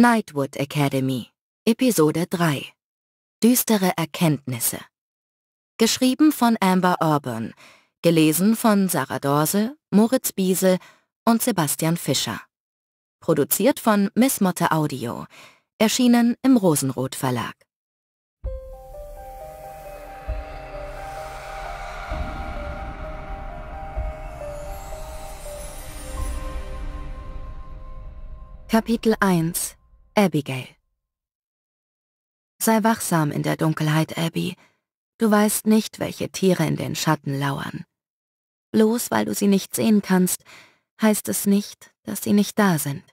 Nightwood Academy, Episode 3 Düstere Erkenntnisse Geschrieben von Amber Auburn, gelesen von Sarah Dorse, Moritz Biesel und Sebastian Fischer. Produziert von Miss Motte Audio, erschienen im Rosenrot Verlag. Kapitel 1 Abigail. Sei wachsam in der Dunkelheit, Abby. Du weißt nicht, welche Tiere in den Schatten lauern. Bloß weil du sie nicht sehen kannst, heißt es nicht, dass sie nicht da sind.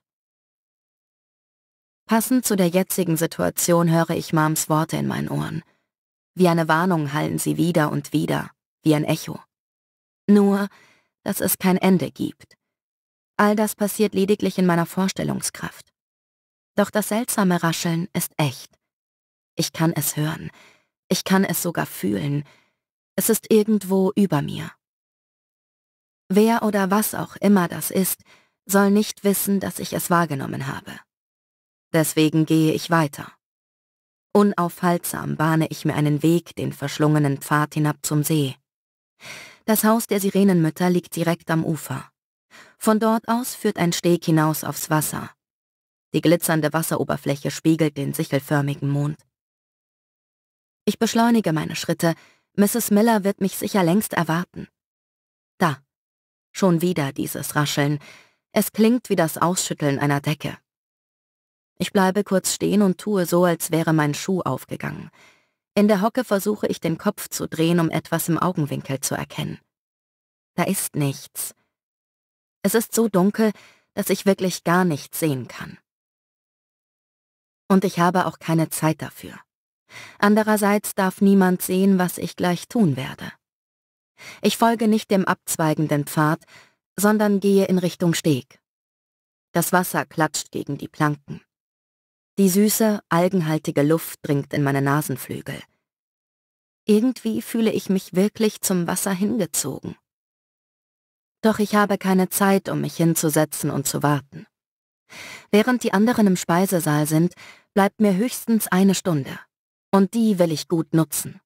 Passend zu der jetzigen Situation höre ich Mams Worte in meinen Ohren. Wie eine Warnung hallen sie wieder und wieder, wie ein Echo. Nur, dass es kein Ende gibt. All das passiert lediglich in meiner Vorstellungskraft. Doch das seltsame Rascheln ist echt. Ich kann es hören. Ich kann es sogar fühlen. Es ist irgendwo über mir. Wer oder was auch immer das ist, soll nicht wissen, dass ich es wahrgenommen habe. Deswegen gehe ich weiter. Unaufhaltsam bahne ich mir einen Weg den verschlungenen Pfad hinab zum See. Das Haus der Sirenenmütter liegt direkt am Ufer. Von dort aus führt ein Steg hinaus aufs Wasser, die glitzernde Wasseroberfläche spiegelt den sichelförmigen Mond. Ich beschleunige meine Schritte. Mrs. Miller wird mich sicher längst erwarten. Da. Schon wieder dieses Rascheln. Es klingt wie das Ausschütteln einer Decke. Ich bleibe kurz stehen und tue so, als wäre mein Schuh aufgegangen. In der Hocke versuche ich den Kopf zu drehen, um etwas im Augenwinkel zu erkennen. Da ist nichts. Es ist so dunkel, dass ich wirklich gar nichts sehen kann. Und ich habe auch keine Zeit dafür. Andererseits darf niemand sehen, was ich gleich tun werde. Ich folge nicht dem abzweigenden Pfad, sondern gehe in Richtung Steg. Das Wasser klatscht gegen die Planken. Die süße, algenhaltige Luft dringt in meine Nasenflügel. Irgendwie fühle ich mich wirklich zum Wasser hingezogen. Doch ich habe keine Zeit, um mich hinzusetzen und zu warten. Während die anderen im Speisesaal sind, bleibt mir höchstens eine Stunde. Und die will ich gut nutzen.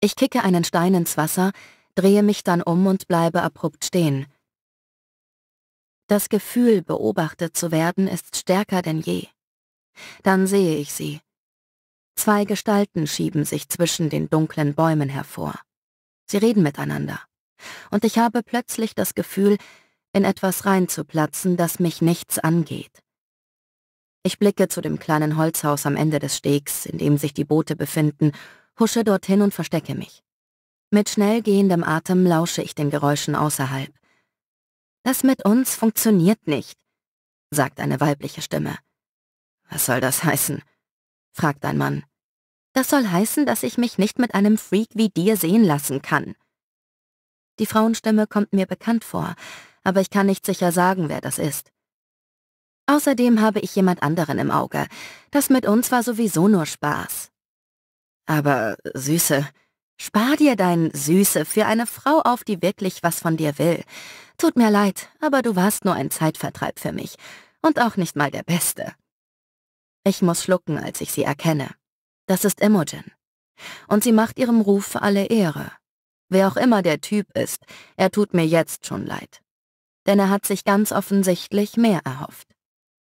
Ich kicke einen Stein ins Wasser, drehe mich dann um und bleibe abrupt stehen. Das Gefühl, beobachtet zu werden, ist stärker denn je. Dann sehe ich sie. Zwei Gestalten schieben sich zwischen den dunklen Bäumen hervor. Sie reden miteinander. Und ich habe plötzlich das Gefühl, in etwas reinzuplatzen, das mich nichts angeht. Ich blicke zu dem kleinen Holzhaus am Ende des Stegs, in dem sich die Boote befinden, husche dorthin und verstecke mich. Mit schnell gehendem Atem lausche ich den Geräuschen außerhalb. Das mit uns funktioniert nicht, sagt eine weibliche Stimme. Was soll das heißen? fragt ein Mann. Das soll heißen, dass ich mich nicht mit einem Freak wie dir sehen lassen kann. Die Frauenstimme kommt mir bekannt vor, aber ich kann nicht sicher sagen, wer das ist. Außerdem habe ich jemand anderen im Auge. Das mit uns war sowieso nur Spaß. Aber, Süße, spar dir dein Süße für eine Frau auf, die wirklich was von dir will. Tut mir leid, aber du warst nur ein Zeitvertreib für mich und auch nicht mal der Beste. Ich muss schlucken, als ich sie erkenne. Das ist Imogen. Und sie macht ihrem Ruf alle Ehre. Wer auch immer der Typ ist, er tut mir jetzt schon leid denn er hat sich ganz offensichtlich mehr erhofft.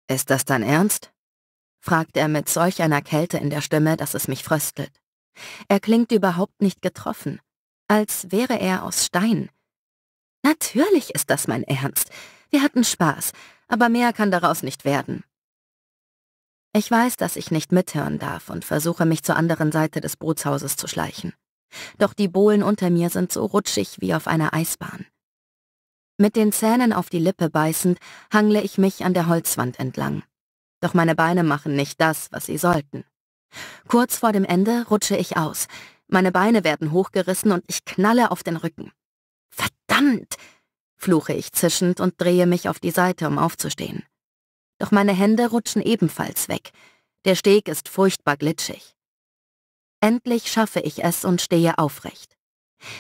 Ist das dein ernst? fragt er mit solch einer Kälte in der Stimme, dass es mich fröstelt. Er klingt überhaupt nicht getroffen, als wäre er aus Stein. Natürlich ist das mein Ernst. Wir hatten Spaß, aber mehr kann daraus nicht werden. Ich weiß, dass ich nicht mithören darf und versuche, mich zur anderen Seite des Bootshauses zu schleichen. Doch die Bohlen unter mir sind so rutschig wie auf einer Eisbahn. Mit den Zähnen auf die Lippe beißend, hangle ich mich an der Holzwand entlang. Doch meine Beine machen nicht das, was sie sollten. Kurz vor dem Ende rutsche ich aus. Meine Beine werden hochgerissen und ich knalle auf den Rücken. Verdammt! fluche ich zischend und drehe mich auf die Seite, um aufzustehen. Doch meine Hände rutschen ebenfalls weg. Der Steg ist furchtbar glitschig. Endlich schaffe ich es und stehe aufrecht.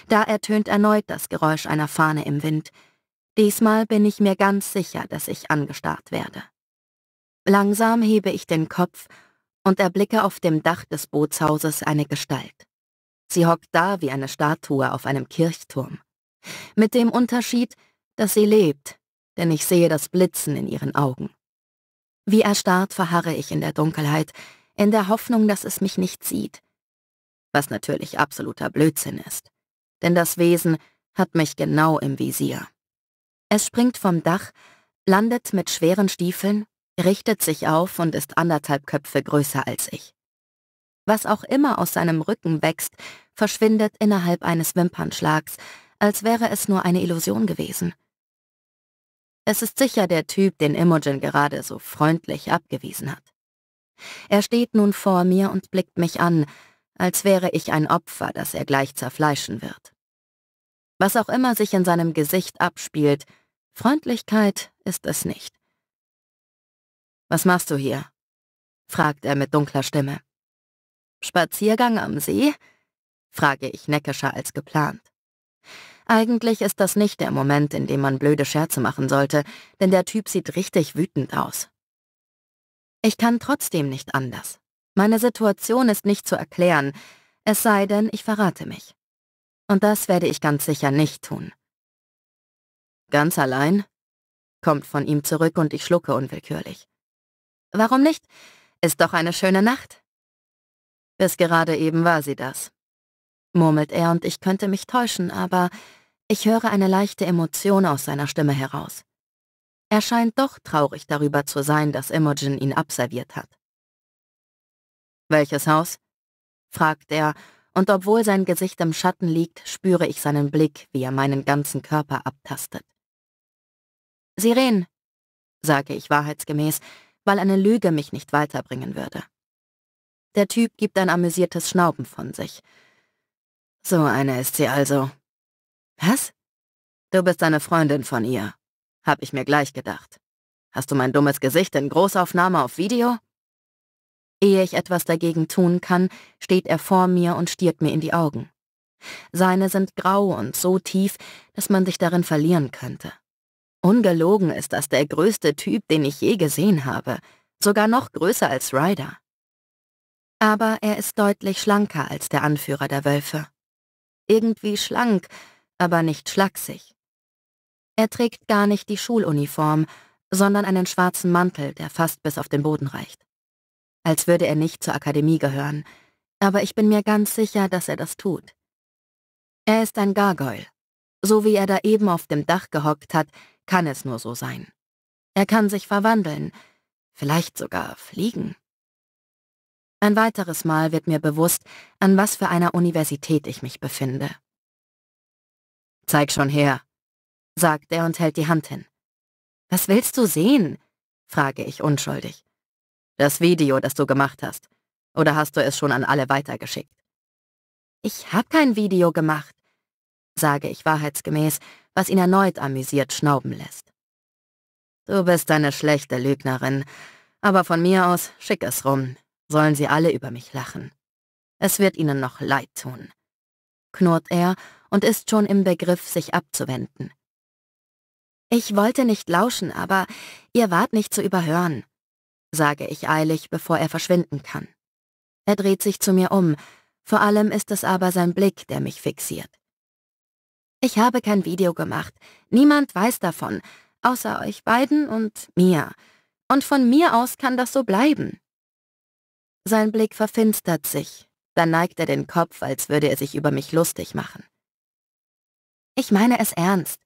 Da ertönt erneut das Geräusch einer Fahne im Wind. Diesmal bin ich mir ganz sicher, dass ich angestarrt werde. Langsam hebe ich den Kopf und erblicke auf dem Dach des Bootshauses eine Gestalt. Sie hockt da wie eine Statue auf einem Kirchturm. Mit dem Unterschied, dass sie lebt, denn ich sehe das Blitzen in ihren Augen. Wie erstarrt verharre ich in der Dunkelheit, in der Hoffnung, dass es mich nicht sieht. Was natürlich absoluter Blödsinn ist, denn das Wesen hat mich genau im Visier. Es springt vom Dach, landet mit schweren Stiefeln, richtet sich auf und ist anderthalb Köpfe größer als ich. Was auch immer aus seinem Rücken wächst, verschwindet innerhalb eines Wimpernschlags, als wäre es nur eine Illusion gewesen. Es ist sicher der Typ, den Imogen gerade so freundlich abgewiesen hat. Er steht nun vor mir und blickt mich an, als wäre ich ein Opfer, das er gleich zerfleischen wird. Was auch immer sich in seinem Gesicht abspielt, Freundlichkeit ist es nicht. Was machst du hier? fragt er mit dunkler Stimme. Spaziergang am See? frage ich neckischer als geplant. Eigentlich ist das nicht der Moment, in dem man blöde Scherze machen sollte, denn der Typ sieht richtig wütend aus. Ich kann trotzdem nicht anders. Meine Situation ist nicht zu erklären, es sei denn, ich verrate mich. Und das werde ich ganz sicher nicht tun. Ganz allein? kommt von ihm zurück und ich schlucke unwillkürlich. Warum nicht? Ist doch eine schöne Nacht. Bis gerade eben war sie das, murmelt er und ich könnte mich täuschen, aber ich höre eine leichte Emotion aus seiner Stimme heraus. Er scheint doch traurig darüber zu sein, dass Imogen ihn abserviert hat. Welches Haus? fragt er, und obwohl sein Gesicht im Schatten liegt, spüre ich seinen Blick, wie er meinen ganzen Körper abtastet. Sirene, sage ich wahrheitsgemäß, weil eine Lüge mich nicht weiterbringen würde. Der Typ gibt ein amüsiertes Schnauben von sich. So eine ist sie also. Was? Du bist eine Freundin von ihr, hab ich mir gleich gedacht. Hast du mein dummes Gesicht in Großaufnahme auf Video? Ehe ich etwas dagegen tun kann, steht er vor mir und stiert mir in die Augen. Seine sind grau und so tief, dass man sich darin verlieren könnte. Ungelogen ist das der größte Typ, den ich je gesehen habe, sogar noch größer als Ryder. Aber er ist deutlich schlanker als der Anführer der Wölfe. Irgendwie schlank, aber nicht schlaksig. Er trägt gar nicht die Schuluniform, sondern einen schwarzen Mantel, der fast bis auf den Boden reicht. Als würde er nicht zur Akademie gehören, aber ich bin mir ganz sicher, dass er das tut. Er ist ein Gargoyle, so wie er da eben auf dem Dach gehockt hat, kann es nur so sein. Er kann sich verwandeln, vielleicht sogar fliegen. Ein weiteres Mal wird mir bewusst, an was für einer Universität ich mich befinde. Zeig schon her, sagt er und hält die Hand hin. Was willst du sehen? frage ich unschuldig. Das Video, das du gemacht hast. Oder hast du es schon an alle weitergeschickt? Ich habe kein Video gemacht sage ich wahrheitsgemäß, was ihn erneut amüsiert schnauben lässt. Du bist eine schlechte Lügnerin, aber von mir aus schick es rum, sollen sie alle über mich lachen. Es wird ihnen noch leid tun, knurrt er und ist schon im Begriff, sich abzuwenden. Ich wollte nicht lauschen, aber ihr wart nicht zu überhören, sage ich eilig, bevor er verschwinden kann. Er dreht sich zu mir um, vor allem ist es aber sein Blick, der mich fixiert. Ich habe kein Video gemacht. Niemand weiß davon, außer euch beiden und mir. Und von mir aus kann das so bleiben. Sein Blick verfinstert sich, dann neigt er den Kopf, als würde er sich über mich lustig machen. Ich meine es ernst,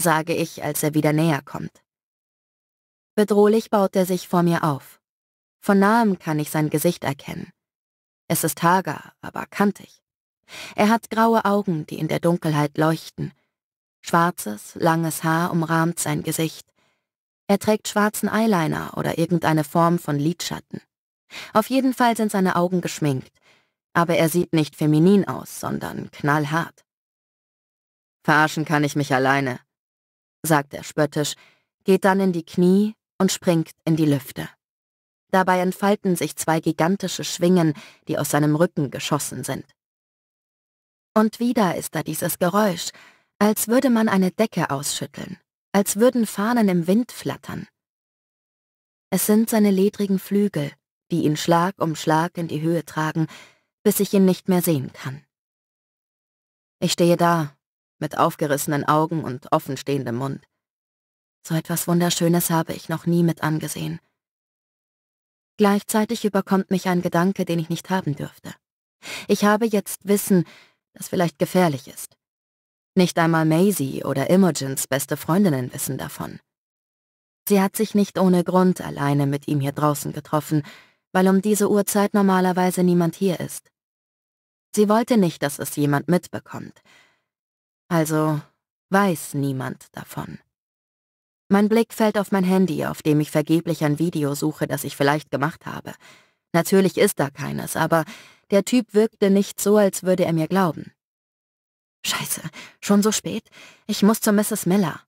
sage ich, als er wieder näher kommt. Bedrohlich baut er sich vor mir auf. Von nahem kann ich sein Gesicht erkennen. Es ist hager, aber kantig. Er hat graue Augen, die in der Dunkelheit leuchten. Schwarzes, langes Haar umrahmt sein Gesicht. Er trägt schwarzen Eyeliner oder irgendeine Form von Lidschatten. Auf jeden Fall sind seine Augen geschminkt, aber er sieht nicht feminin aus, sondern knallhart. Verarschen kann ich mich alleine, sagt er spöttisch, geht dann in die Knie und springt in die Lüfte. Dabei entfalten sich zwei gigantische Schwingen, die aus seinem Rücken geschossen sind. Und wieder ist da dieses Geräusch, als würde man eine Decke ausschütteln, als würden Fahnen im Wind flattern. Es sind seine ledrigen Flügel, die ihn Schlag um Schlag in die Höhe tragen, bis ich ihn nicht mehr sehen kann. Ich stehe da, mit aufgerissenen Augen und offenstehendem Mund. So etwas Wunderschönes habe ich noch nie mit angesehen. Gleichzeitig überkommt mich ein Gedanke, den ich nicht haben dürfte. Ich habe jetzt Wissen, das vielleicht gefährlich ist. Nicht einmal Maisie oder Imogens beste Freundinnen wissen davon. Sie hat sich nicht ohne Grund alleine mit ihm hier draußen getroffen, weil um diese Uhrzeit normalerweise niemand hier ist. Sie wollte nicht, dass es jemand mitbekommt. Also weiß niemand davon. Mein Blick fällt auf mein Handy, auf dem ich vergeblich ein Video suche, das ich vielleicht gemacht habe. Natürlich ist da keines, aber der Typ wirkte nicht so, als würde er mir glauben. Scheiße, schon so spät? Ich muss zu Mrs. Miller.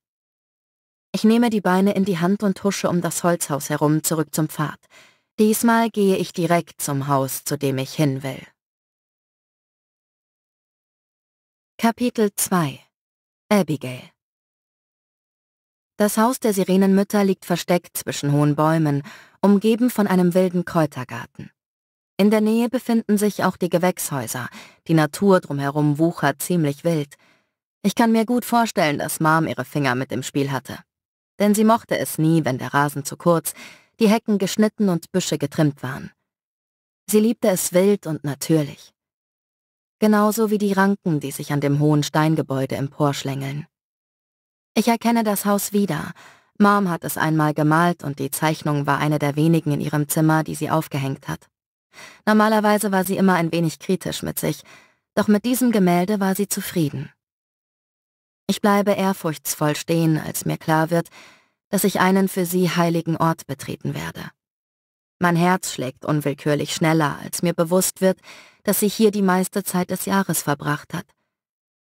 Ich nehme die Beine in die Hand und husche um das Holzhaus herum zurück zum Pfad. Diesmal gehe ich direkt zum Haus, zu dem ich hin will. Kapitel 2 Abigail Das Haus der Sirenenmütter liegt versteckt zwischen hohen Bäumen, umgeben von einem wilden Kräutergarten. In der Nähe befinden sich auch die Gewächshäuser. Die Natur drumherum wuchert ziemlich wild. Ich kann mir gut vorstellen, dass Mom ihre Finger mit im Spiel hatte. Denn sie mochte es nie, wenn der Rasen zu kurz, die Hecken geschnitten und Büsche getrimmt waren. Sie liebte es wild und natürlich. Genauso wie die Ranken, die sich an dem hohen Steingebäude emporschlängeln. Ich erkenne das Haus wieder. Mom hat es einmal gemalt und die Zeichnung war eine der wenigen in ihrem Zimmer, die sie aufgehängt hat. Normalerweise war sie immer ein wenig kritisch mit sich, doch mit diesem Gemälde war sie zufrieden. Ich bleibe ehrfurchtsvoll stehen, als mir klar wird, dass ich einen für sie heiligen Ort betreten werde. Mein Herz schlägt unwillkürlich schneller, als mir bewusst wird, dass sie hier die meiste Zeit des Jahres verbracht hat.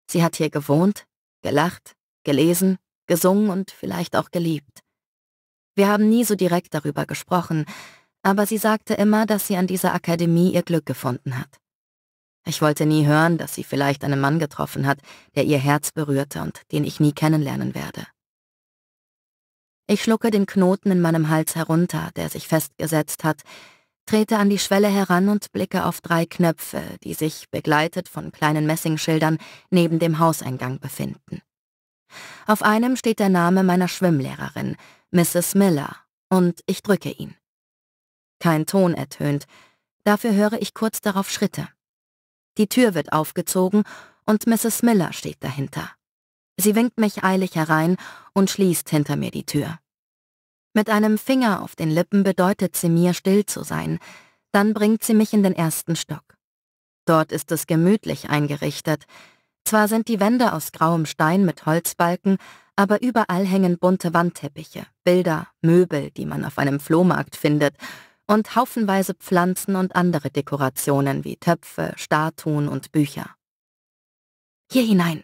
Sie hat hier gewohnt, gelacht, gelesen, gesungen und vielleicht auch geliebt. Wir haben nie so direkt darüber gesprochen, aber sie sagte immer, dass sie an dieser Akademie ihr Glück gefunden hat. Ich wollte nie hören, dass sie vielleicht einen Mann getroffen hat, der ihr Herz berührte und den ich nie kennenlernen werde. Ich schlucke den Knoten in meinem Hals herunter, der sich festgesetzt hat, trete an die Schwelle heran und blicke auf drei Knöpfe, die sich, begleitet von kleinen Messingschildern, neben dem Hauseingang befinden. Auf einem steht der Name meiner Schwimmlehrerin, Mrs. Miller, und ich drücke ihn. Kein Ton ertönt, dafür höre ich kurz darauf Schritte. Die Tür wird aufgezogen und Mrs. Miller steht dahinter. Sie winkt mich eilig herein und schließt hinter mir die Tür. Mit einem Finger auf den Lippen bedeutet sie mir, still zu sein, dann bringt sie mich in den ersten Stock. Dort ist es gemütlich eingerichtet. Zwar sind die Wände aus grauem Stein mit Holzbalken, aber überall hängen bunte Wandteppiche, Bilder, Möbel, die man auf einem Flohmarkt findet, und haufenweise Pflanzen und andere Dekorationen wie Töpfe, Statuen und Bücher. Hier hinein,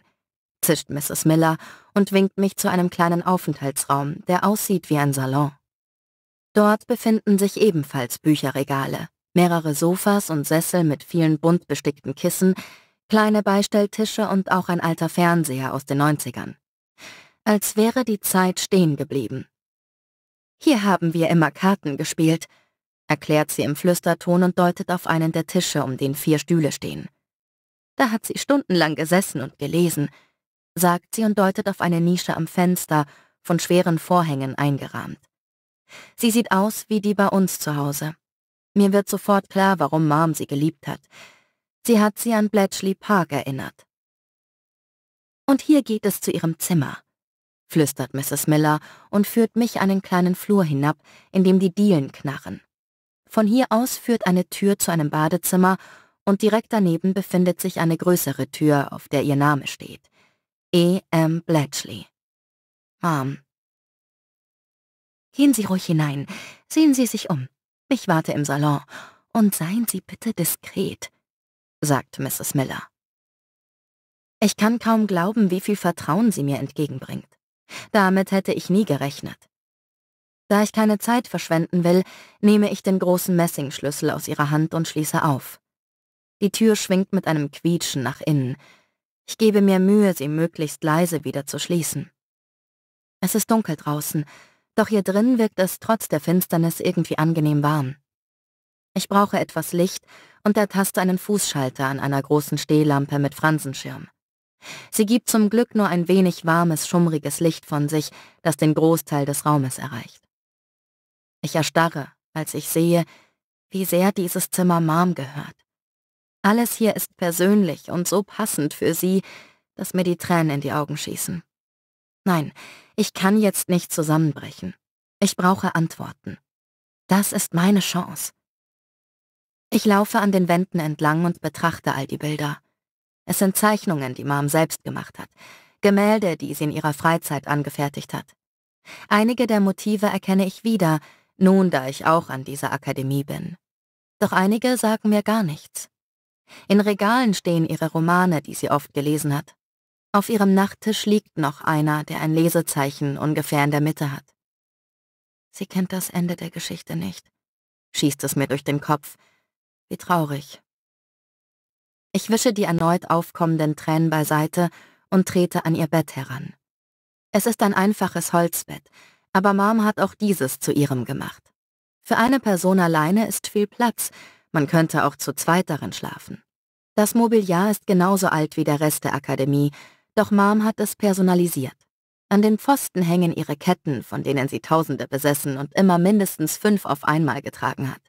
zischt Mrs. Miller und winkt mich zu einem kleinen Aufenthaltsraum, der aussieht wie ein Salon. Dort befinden sich ebenfalls Bücherregale, mehrere Sofas und Sessel mit vielen bunt bestickten Kissen, kleine Beistelltische und auch ein alter Fernseher aus den 90ern. Als wäre die Zeit stehen geblieben. Hier haben wir immer Karten gespielt, erklärt sie im Flüsterton und deutet auf einen der Tische, um den vier Stühle stehen. Da hat sie stundenlang gesessen und gelesen, sagt sie und deutet auf eine Nische am Fenster, von schweren Vorhängen eingerahmt. Sie sieht aus wie die bei uns zu Hause. Mir wird sofort klar, warum Mom sie geliebt hat. Sie hat sie an Bletchley Park erinnert. Und hier geht es zu ihrem Zimmer, flüstert Mrs. Miller und führt mich einen kleinen Flur hinab, in dem die Dielen knarren. Von hier aus führt eine Tür zu einem Badezimmer und direkt daneben befindet sich eine größere Tür, auf der ihr Name steht. E. M. Bletchley. Mom. Gehen Sie ruhig hinein, sehen Sie sich um. Ich warte im Salon. Und seien Sie bitte diskret, sagt Mrs. Miller. Ich kann kaum glauben, wie viel Vertrauen sie mir entgegenbringt. Damit hätte ich nie gerechnet. Da ich keine Zeit verschwenden will, nehme ich den großen Messingschlüssel aus ihrer Hand und schließe auf. Die Tür schwingt mit einem Quietschen nach innen. Ich gebe mir Mühe, sie möglichst leise wieder zu schließen. Es ist dunkel draußen, doch hier drin wirkt es trotz der Finsternis irgendwie angenehm warm. Ich brauche etwas Licht und ertaste einen Fußschalter an einer großen Stehlampe mit Fransenschirm. Sie gibt zum Glück nur ein wenig warmes, schummriges Licht von sich, das den Großteil des Raumes erreicht. Ich erstarre, als ich sehe, wie sehr dieses Zimmer Mom gehört. Alles hier ist persönlich und so passend für sie, dass mir die Tränen in die Augen schießen. Nein, ich kann jetzt nicht zusammenbrechen. Ich brauche Antworten. Das ist meine Chance. Ich laufe an den Wänden entlang und betrachte all die Bilder. Es sind Zeichnungen, die Mom selbst gemacht hat, Gemälde, die sie in ihrer Freizeit angefertigt hat. Einige der Motive erkenne ich wieder, nun da ich auch an dieser Akademie bin. Doch einige sagen mir gar nichts. In Regalen stehen ihre Romane, die sie oft gelesen hat. Auf ihrem Nachttisch liegt noch einer, der ein Lesezeichen ungefähr in der Mitte hat. Sie kennt das Ende der Geschichte nicht, schießt es mir durch den Kopf. Wie traurig. Ich wische die erneut aufkommenden Tränen beiseite und trete an ihr Bett heran. Es ist ein einfaches Holzbett, aber Mom hat auch dieses zu ihrem gemacht. Für eine Person alleine ist viel Platz, man könnte auch zu zweit darin schlafen. Das Mobiliar ist genauso alt wie der Rest der Akademie, doch Mom hat es personalisiert. An den Pfosten hängen ihre Ketten, von denen sie Tausende besessen und immer mindestens fünf auf einmal getragen hat.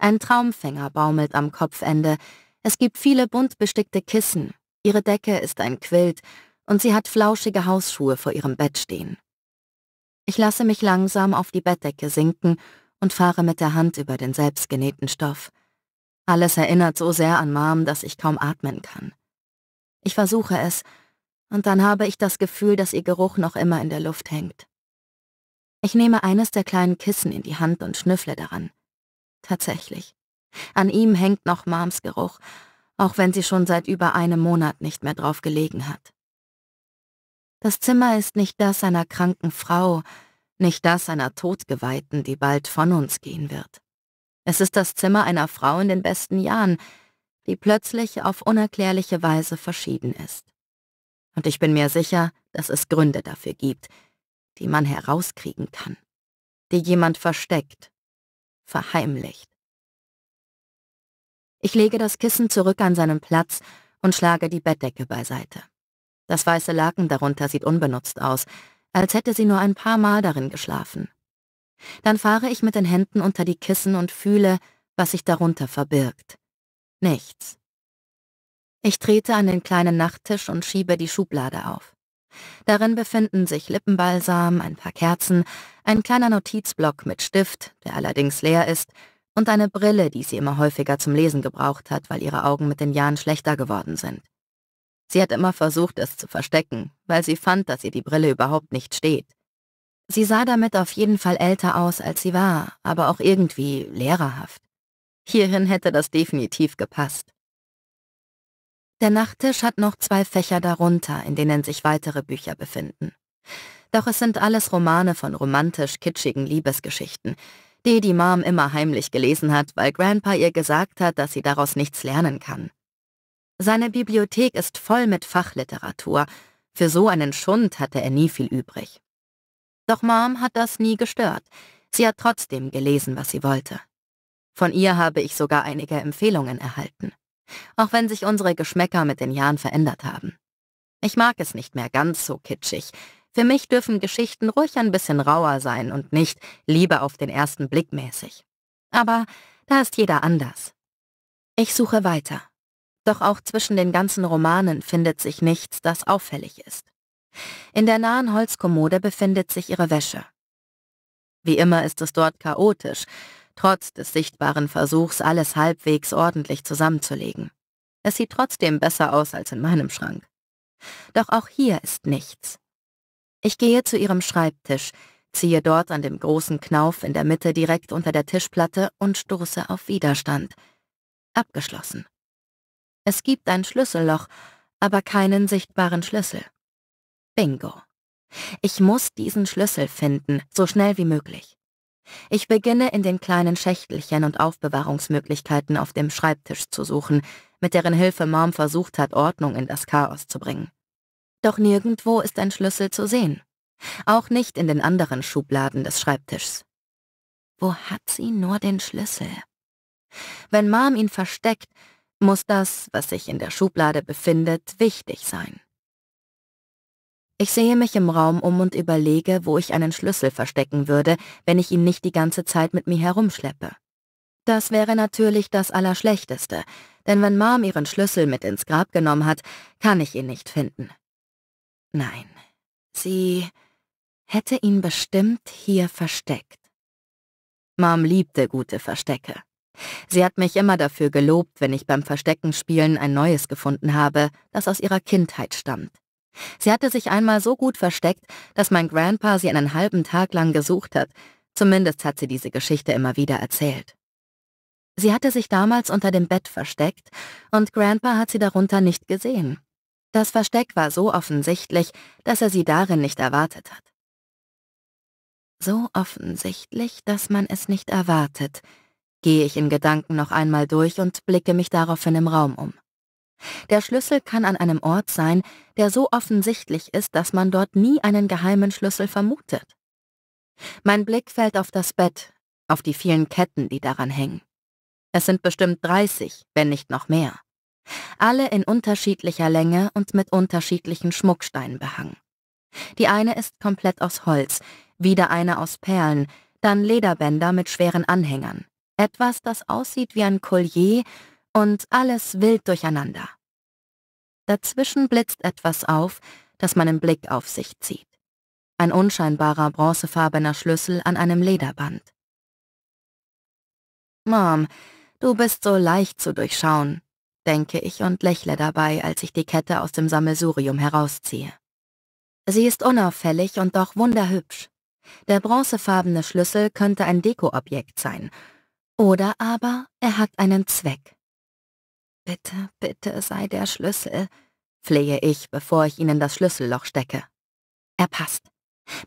Ein Traumfänger baumelt am Kopfende, es gibt viele bunt bestickte Kissen, ihre Decke ist ein Quilt und sie hat flauschige Hausschuhe vor ihrem Bett stehen. Ich lasse mich langsam auf die Bettdecke sinken und fahre mit der Hand über den selbstgenähten Stoff. Alles erinnert so sehr an Mom, dass ich kaum atmen kann. Ich versuche es, und dann habe ich das Gefühl, dass ihr Geruch noch immer in der Luft hängt. Ich nehme eines der kleinen Kissen in die Hand und schnüffle daran. Tatsächlich. An ihm hängt noch Moms Geruch, auch wenn sie schon seit über einem Monat nicht mehr drauf gelegen hat. Das Zimmer ist nicht das einer kranken Frau, nicht das einer Todgeweihten, die bald von uns gehen wird. Es ist das Zimmer einer Frau in den besten Jahren, die plötzlich auf unerklärliche Weise verschieden ist. Und ich bin mir sicher, dass es Gründe dafür gibt, die man herauskriegen kann, die jemand versteckt, verheimlicht. Ich lege das Kissen zurück an seinen Platz und schlage die Bettdecke beiseite. Das weiße Laken darunter sieht unbenutzt aus, als hätte sie nur ein paar Mal darin geschlafen. Dann fahre ich mit den Händen unter die Kissen und fühle, was sich darunter verbirgt. Nichts. Ich trete an den kleinen Nachttisch und schiebe die Schublade auf. Darin befinden sich Lippenbalsam, ein paar Kerzen, ein kleiner Notizblock mit Stift, der allerdings leer ist, und eine Brille, die sie immer häufiger zum Lesen gebraucht hat, weil ihre Augen mit den Jahren schlechter geworden sind. Sie hat immer versucht, es zu verstecken, weil sie fand, dass ihr die Brille überhaupt nicht steht. Sie sah damit auf jeden Fall älter aus, als sie war, aber auch irgendwie lehrerhaft. Hierhin hätte das definitiv gepasst. Der Nachttisch hat noch zwei Fächer darunter, in denen sich weitere Bücher befinden. Doch es sind alles Romane von romantisch-kitschigen Liebesgeschichten, die die Mom immer heimlich gelesen hat, weil Grandpa ihr gesagt hat, dass sie daraus nichts lernen kann. Seine Bibliothek ist voll mit Fachliteratur. Für so einen Schund hatte er nie viel übrig. Doch Mom hat das nie gestört. Sie hat trotzdem gelesen, was sie wollte. Von ihr habe ich sogar einige Empfehlungen erhalten. Auch wenn sich unsere Geschmäcker mit den Jahren verändert haben. Ich mag es nicht mehr ganz so kitschig. Für mich dürfen Geschichten ruhig ein bisschen rauer sein und nicht Liebe auf den ersten Blick mäßig. Aber da ist jeder anders. Ich suche weiter. Doch auch zwischen den ganzen Romanen findet sich nichts, das auffällig ist. In der nahen Holzkommode befindet sich ihre Wäsche. Wie immer ist es dort chaotisch, trotz des sichtbaren Versuchs, alles halbwegs ordentlich zusammenzulegen. Es sieht trotzdem besser aus als in meinem Schrank. Doch auch hier ist nichts. Ich gehe zu ihrem Schreibtisch, ziehe dort an dem großen Knauf in der Mitte direkt unter der Tischplatte und stoße auf Widerstand. Abgeschlossen. Es gibt ein Schlüsselloch, aber keinen sichtbaren Schlüssel. Bingo. Ich muss diesen Schlüssel finden, so schnell wie möglich. Ich beginne in den kleinen Schächtelchen und Aufbewahrungsmöglichkeiten auf dem Schreibtisch zu suchen, mit deren Hilfe Mom versucht hat, Ordnung in das Chaos zu bringen. Doch nirgendwo ist ein Schlüssel zu sehen. Auch nicht in den anderen Schubladen des Schreibtischs. Wo hat sie nur den Schlüssel? Wenn Mom ihn versteckt, muss das, was sich in der Schublade befindet, wichtig sein. Ich sehe mich im Raum um und überlege, wo ich einen Schlüssel verstecken würde, wenn ich ihn nicht die ganze Zeit mit mir herumschleppe. Das wäre natürlich das Allerschlechteste, denn wenn Mom ihren Schlüssel mit ins Grab genommen hat, kann ich ihn nicht finden. Nein, sie hätte ihn bestimmt hier versteckt. Mom liebte gute Verstecke. Sie hat mich immer dafür gelobt, wenn ich beim Versteckenspielen ein neues gefunden habe, das aus ihrer Kindheit stammt. Sie hatte sich einmal so gut versteckt, dass mein Grandpa sie einen halben Tag lang gesucht hat. Zumindest hat sie diese Geschichte immer wieder erzählt. Sie hatte sich damals unter dem Bett versteckt und Grandpa hat sie darunter nicht gesehen. Das Versteck war so offensichtlich, dass er sie darin nicht erwartet hat. So offensichtlich, dass man es nicht erwartet, gehe ich in Gedanken noch einmal durch und blicke mich daraufhin im Raum um. Der Schlüssel kann an einem Ort sein, der so offensichtlich ist, dass man dort nie einen geheimen Schlüssel vermutet. Mein Blick fällt auf das Bett, auf die vielen Ketten, die daran hängen. Es sind bestimmt 30, wenn nicht noch mehr. Alle in unterschiedlicher Länge und mit unterschiedlichen Schmucksteinen behangen. Die eine ist komplett aus Holz, wieder eine aus Perlen, dann Lederbänder mit schweren Anhängern etwas, das aussieht wie ein Collier und alles wild durcheinander. Dazwischen blitzt etwas auf, das meinen Blick auf sich zieht. Ein unscheinbarer bronzefarbener Schlüssel an einem Lederband. Mom, du bist so leicht zu durchschauen, denke ich und lächle dabei, als ich die Kette aus dem Sammelsurium herausziehe. Sie ist unauffällig und doch wunderhübsch. Der bronzefarbene Schlüssel könnte ein Dekoobjekt sein, oder aber er hat einen Zweck. Bitte, bitte sei der Schlüssel, flehe ich, bevor ich Ihnen das Schlüsselloch stecke. Er passt.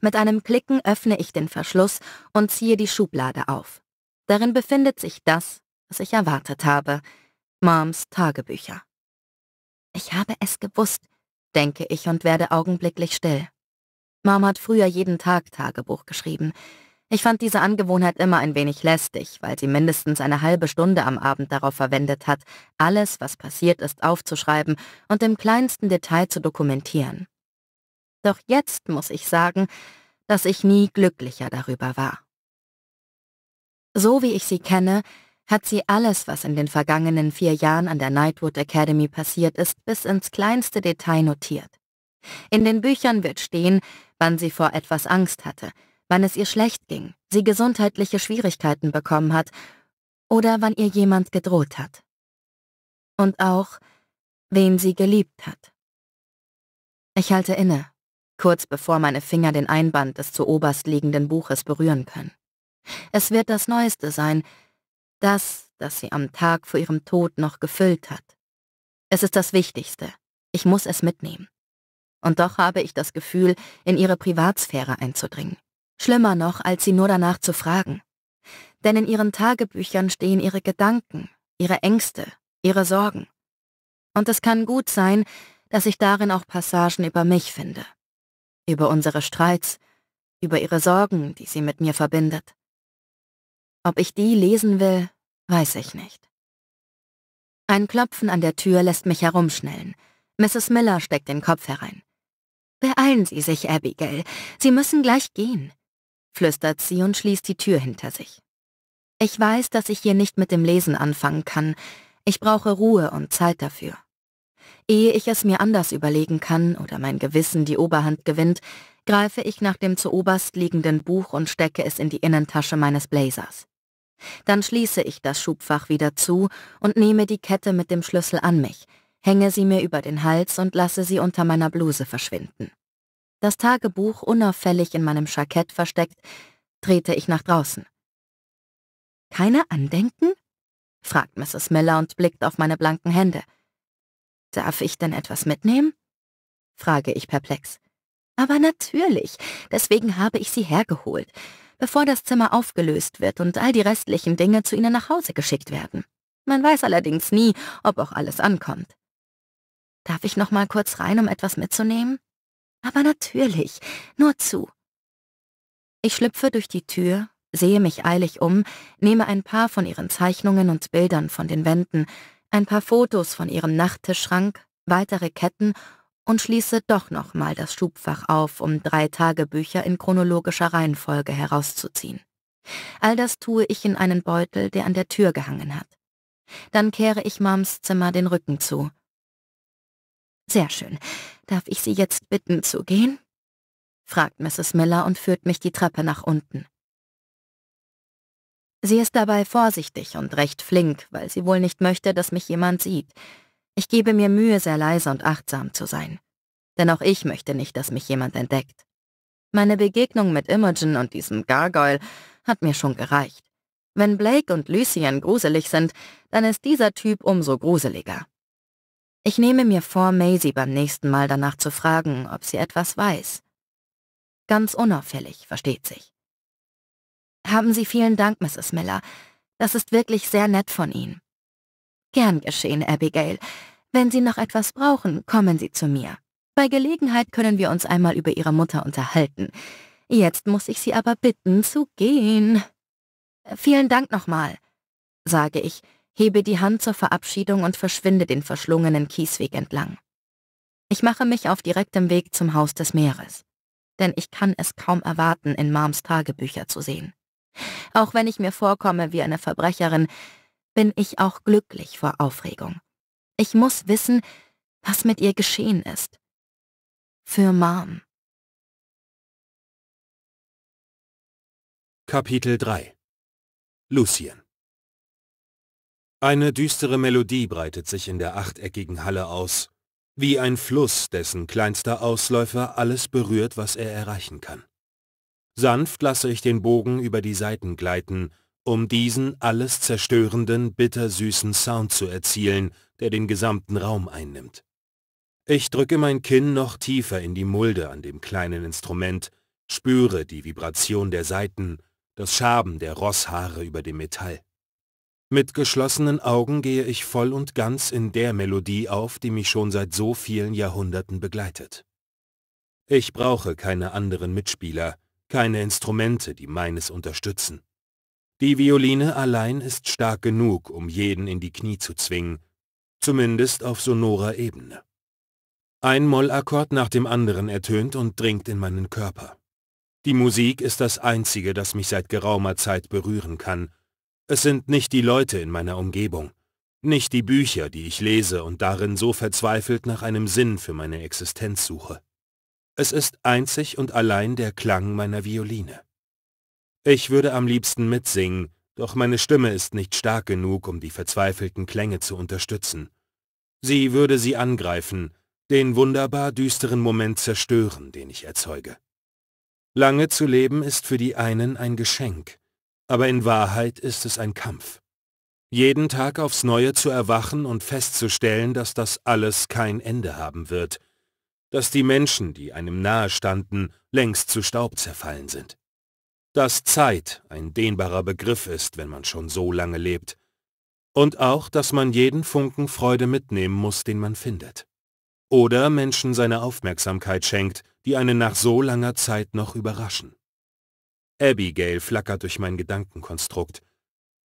Mit einem Klicken öffne ich den Verschluss und ziehe die Schublade auf. Darin befindet sich das, was ich erwartet habe, Moms Tagebücher. Ich habe es gewusst, denke ich und werde augenblicklich still. Mom hat früher jeden Tag Tagebuch geschrieben. Ich fand diese Angewohnheit immer ein wenig lästig, weil sie mindestens eine halbe Stunde am Abend darauf verwendet hat, alles, was passiert ist, aufzuschreiben und im kleinsten Detail zu dokumentieren. Doch jetzt muss ich sagen, dass ich nie glücklicher darüber war. So wie ich sie kenne, hat sie alles, was in den vergangenen vier Jahren an der Nightwood Academy passiert ist, bis ins kleinste Detail notiert. In den Büchern wird stehen, wann sie vor etwas Angst hatte, wann es ihr schlecht ging, sie gesundheitliche Schwierigkeiten bekommen hat oder wann ihr jemand gedroht hat. Und auch, wen sie geliebt hat. Ich halte inne, kurz bevor meine Finger den Einband des zu oberst liegenden Buches berühren können. Es wird das Neueste sein, das, das sie am Tag vor ihrem Tod noch gefüllt hat. Es ist das Wichtigste. Ich muss es mitnehmen. Und doch habe ich das Gefühl, in ihre Privatsphäre einzudringen. Schlimmer noch, als sie nur danach zu fragen. Denn in ihren Tagebüchern stehen ihre Gedanken, ihre Ängste, ihre Sorgen. Und es kann gut sein, dass ich darin auch Passagen über mich finde. Über unsere Streits, über ihre Sorgen, die sie mit mir verbindet. Ob ich die lesen will, weiß ich nicht. Ein Klopfen an der Tür lässt mich herumschnellen. Mrs. Miller steckt den Kopf herein. Beeilen Sie sich, Abigail. Sie müssen gleich gehen flüstert sie und schließt die Tür hinter sich. Ich weiß, dass ich hier nicht mit dem Lesen anfangen kann. Ich brauche Ruhe und Zeit dafür. Ehe ich es mir anders überlegen kann oder mein Gewissen die Oberhand gewinnt, greife ich nach dem zuoberst liegenden Buch und stecke es in die Innentasche meines Blazers. Dann schließe ich das Schubfach wieder zu und nehme die Kette mit dem Schlüssel an mich, hänge sie mir über den Hals und lasse sie unter meiner Bluse verschwinden das Tagebuch unauffällig in meinem Jackett versteckt, trete ich nach draußen. Keine Andenken? fragt Mrs. Miller und blickt auf meine blanken Hände. Darf ich denn etwas mitnehmen? frage ich perplex. Aber natürlich, deswegen habe ich sie hergeholt, bevor das Zimmer aufgelöst wird und all die restlichen Dinge zu ihnen nach Hause geschickt werden. Man weiß allerdings nie, ob auch alles ankommt. Darf ich noch mal kurz rein, um etwas mitzunehmen? Aber natürlich, nur zu. Ich schlüpfe durch die Tür, sehe mich eilig um, nehme ein paar von ihren Zeichnungen und Bildern von den Wänden, ein paar Fotos von ihrem Nachttischschrank, weitere Ketten und schließe doch nochmal das Schubfach auf, um drei Tagebücher in chronologischer Reihenfolge herauszuziehen. All das tue ich in einen Beutel, der an der Tür gehangen hat. Dann kehre ich Mams Zimmer den Rücken zu. Sehr schön. Darf ich Sie jetzt bitten zu gehen? fragt Mrs. Miller und führt mich die Treppe nach unten. Sie ist dabei vorsichtig und recht flink, weil sie wohl nicht möchte, dass mich jemand sieht. Ich gebe mir Mühe, sehr leise und achtsam zu sein. Denn auch ich möchte nicht, dass mich jemand entdeckt. Meine Begegnung mit Imogen und diesem Gargoyle hat mir schon gereicht. Wenn Blake und Lucien gruselig sind, dann ist dieser Typ umso gruseliger. Ich nehme mir vor, Maisie beim nächsten Mal danach zu fragen, ob sie etwas weiß. Ganz unauffällig, versteht sich. Haben Sie vielen Dank, Mrs. Miller. Das ist wirklich sehr nett von Ihnen. Gern geschehen, Abigail. Wenn Sie noch etwas brauchen, kommen Sie zu mir. Bei Gelegenheit können wir uns einmal über Ihre Mutter unterhalten. Jetzt muss ich Sie aber bitten zu gehen. Äh, vielen Dank nochmal, sage ich, hebe die Hand zur Verabschiedung und verschwinde den verschlungenen Kiesweg entlang. Ich mache mich auf direktem Weg zum Haus des Meeres, denn ich kann es kaum erwarten, in Marms Tagebücher zu sehen. Auch wenn ich mir vorkomme wie eine Verbrecherin, bin ich auch glücklich vor Aufregung. Ich muss wissen, was mit ihr geschehen ist. Für Mom. Kapitel 3 Lucien eine düstere Melodie breitet sich in der achteckigen Halle aus, wie ein Fluss, dessen kleinster Ausläufer alles berührt, was er erreichen kann. Sanft lasse ich den Bogen über die Saiten gleiten, um diesen alles zerstörenden, bittersüßen Sound zu erzielen, der den gesamten Raum einnimmt. Ich drücke mein Kinn noch tiefer in die Mulde an dem kleinen Instrument, spüre die Vibration der Saiten, das Schaben der Rosshaare über dem Metall. Mit geschlossenen Augen gehe ich voll und ganz in der Melodie auf, die mich schon seit so vielen Jahrhunderten begleitet. Ich brauche keine anderen Mitspieler, keine Instrumente, die meines unterstützen. Die Violine allein ist stark genug, um jeden in die Knie zu zwingen, zumindest auf sonorer Ebene. Ein Mollakkord nach dem anderen ertönt und dringt in meinen Körper. Die Musik ist das Einzige, das mich seit geraumer Zeit berühren kann es sind nicht die Leute in meiner Umgebung, nicht die Bücher, die ich lese und darin so verzweifelt nach einem Sinn für meine Existenz suche. Es ist einzig und allein der Klang meiner Violine. Ich würde am liebsten mitsingen, doch meine Stimme ist nicht stark genug, um die verzweifelten Klänge zu unterstützen. Sie würde sie angreifen, den wunderbar düsteren Moment zerstören, den ich erzeuge. Lange zu leben ist für die einen ein Geschenk, aber in Wahrheit ist es ein Kampf. Jeden Tag aufs Neue zu erwachen und festzustellen, dass das alles kein Ende haben wird, dass die Menschen, die einem nahestanden, längst zu Staub zerfallen sind. Dass Zeit ein dehnbarer Begriff ist, wenn man schon so lange lebt. Und auch, dass man jeden Funken Freude mitnehmen muss, den man findet. Oder Menschen seine Aufmerksamkeit schenkt, die einen nach so langer Zeit noch überraschen. Abigail flackert durch mein Gedankenkonstrukt.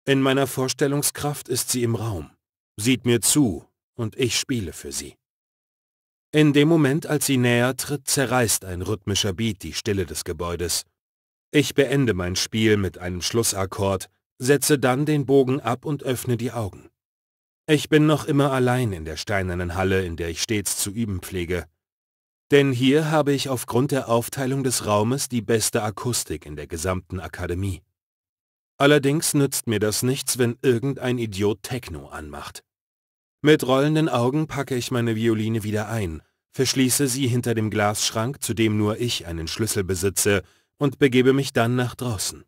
In meiner Vorstellungskraft ist sie im Raum, sieht mir zu und ich spiele für sie. In dem Moment, als sie näher tritt, zerreißt ein rhythmischer Beat die Stille des Gebäudes. Ich beende mein Spiel mit einem Schlussakkord, setze dann den Bogen ab und öffne die Augen. Ich bin noch immer allein in der steinernen Halle, in der ich stets zu üben pflege. Denn hier habe ich aufgrund der Aufteilung des Raumes die beste Akustik in der gesamten Akademie. Allerdings nützt mir das nichts, wenn irgendein Idiot Techno anmacht. Mit rollenden Augen packe ich meine Violine wieder ein, verschließe sie hinter dem Glasschrank, zu dem nur ich einen Schlüssel besitze, und begebe mich dann nach draußen.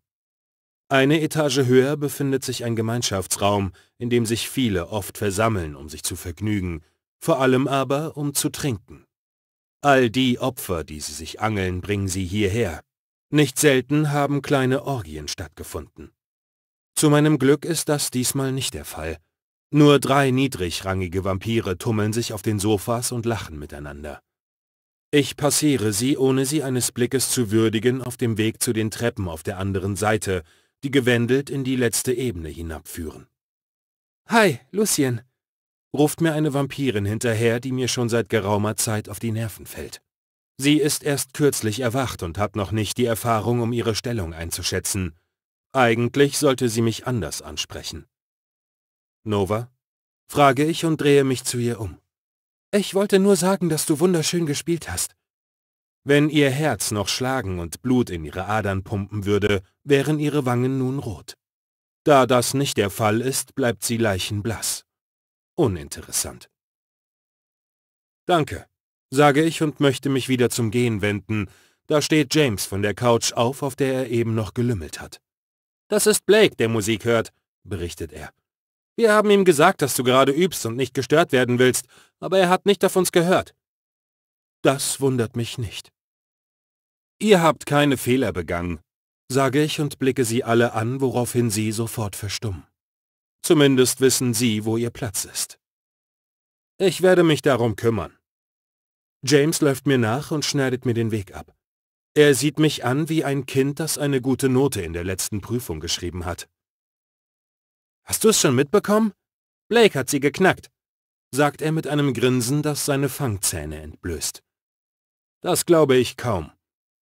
Eine Etage höher befindet sich ein Gemeinschaftsraum, in dem sich viele oft versammeln, um sich zu vergnügen, vor allem aber, um zu trinken. All die Opfer, die sie sich angeln, bringen sie hierher. Nicht selten haben kleine Orgien stattgefunden. Zu meinem Glück ist das diesmal nicht der Fall. Nur drei niedrigrangige Vampire tummeln sich auf den Sofas und lachen miteinander. Ich passiere sie, ohne sie eines Blickes zu würdigen, auf dem Weg zu den Treppen auf der anderen Seite, die gewendelt in die letzte Ebene hinabführen. Hi, Lucien ruft mir eine Vampirin hinterher, die mir schon seit geraumer Zeit auf die Nerven fällt. Sie ist erst kürzlich erwacht und hat noch nicht die Erfahrung, um ihre Stellung einzuschätzen. Eigentlich sollte sie mich anders ansprechen. Nova? frage ich und drehe mich zu ihr um. Ich wollte nur sagen, dass du wunderschön gespielt hast. Wenn ihr Herz noch schlagen und Blut in ihre Adern pumpen würde, wären ihre Wangen nun rot. Da das nicht der Fall ist, bleibt sie leichenblass uninteressant. Danke, sage ich und möchte mich wieder zum Gehen wenden, da steht James von der Couch auf, auf der er eben noch gelümmelt hat. Das ist Blake, der Musik hört, berichtet er. Wir haben ihm gesagt, dass du gerade übst und nicht gestört werden willst, aber er hat nicht auf uns gehört. Das wundert mich nicht. Ihr habt keine Fehler begangen, sage ich und blicke sie alle an, woraufhin sie sofort verstummen. Zumindest wissen Sie, wo Ihr Platz ist. Ich werde mich darum kümmern. James läuft mir nach und schneidet mir den Weg ab. Er sieht mich an wie ein Kind, das eine gute Note in der letzten Prüfung geschrieben hat. Hast du es schon mitbekommen? Blake hat sie geknackt, sagt er mit einem Grinsen, das seine Fangzähne entblößt. Das glaube ich kaum,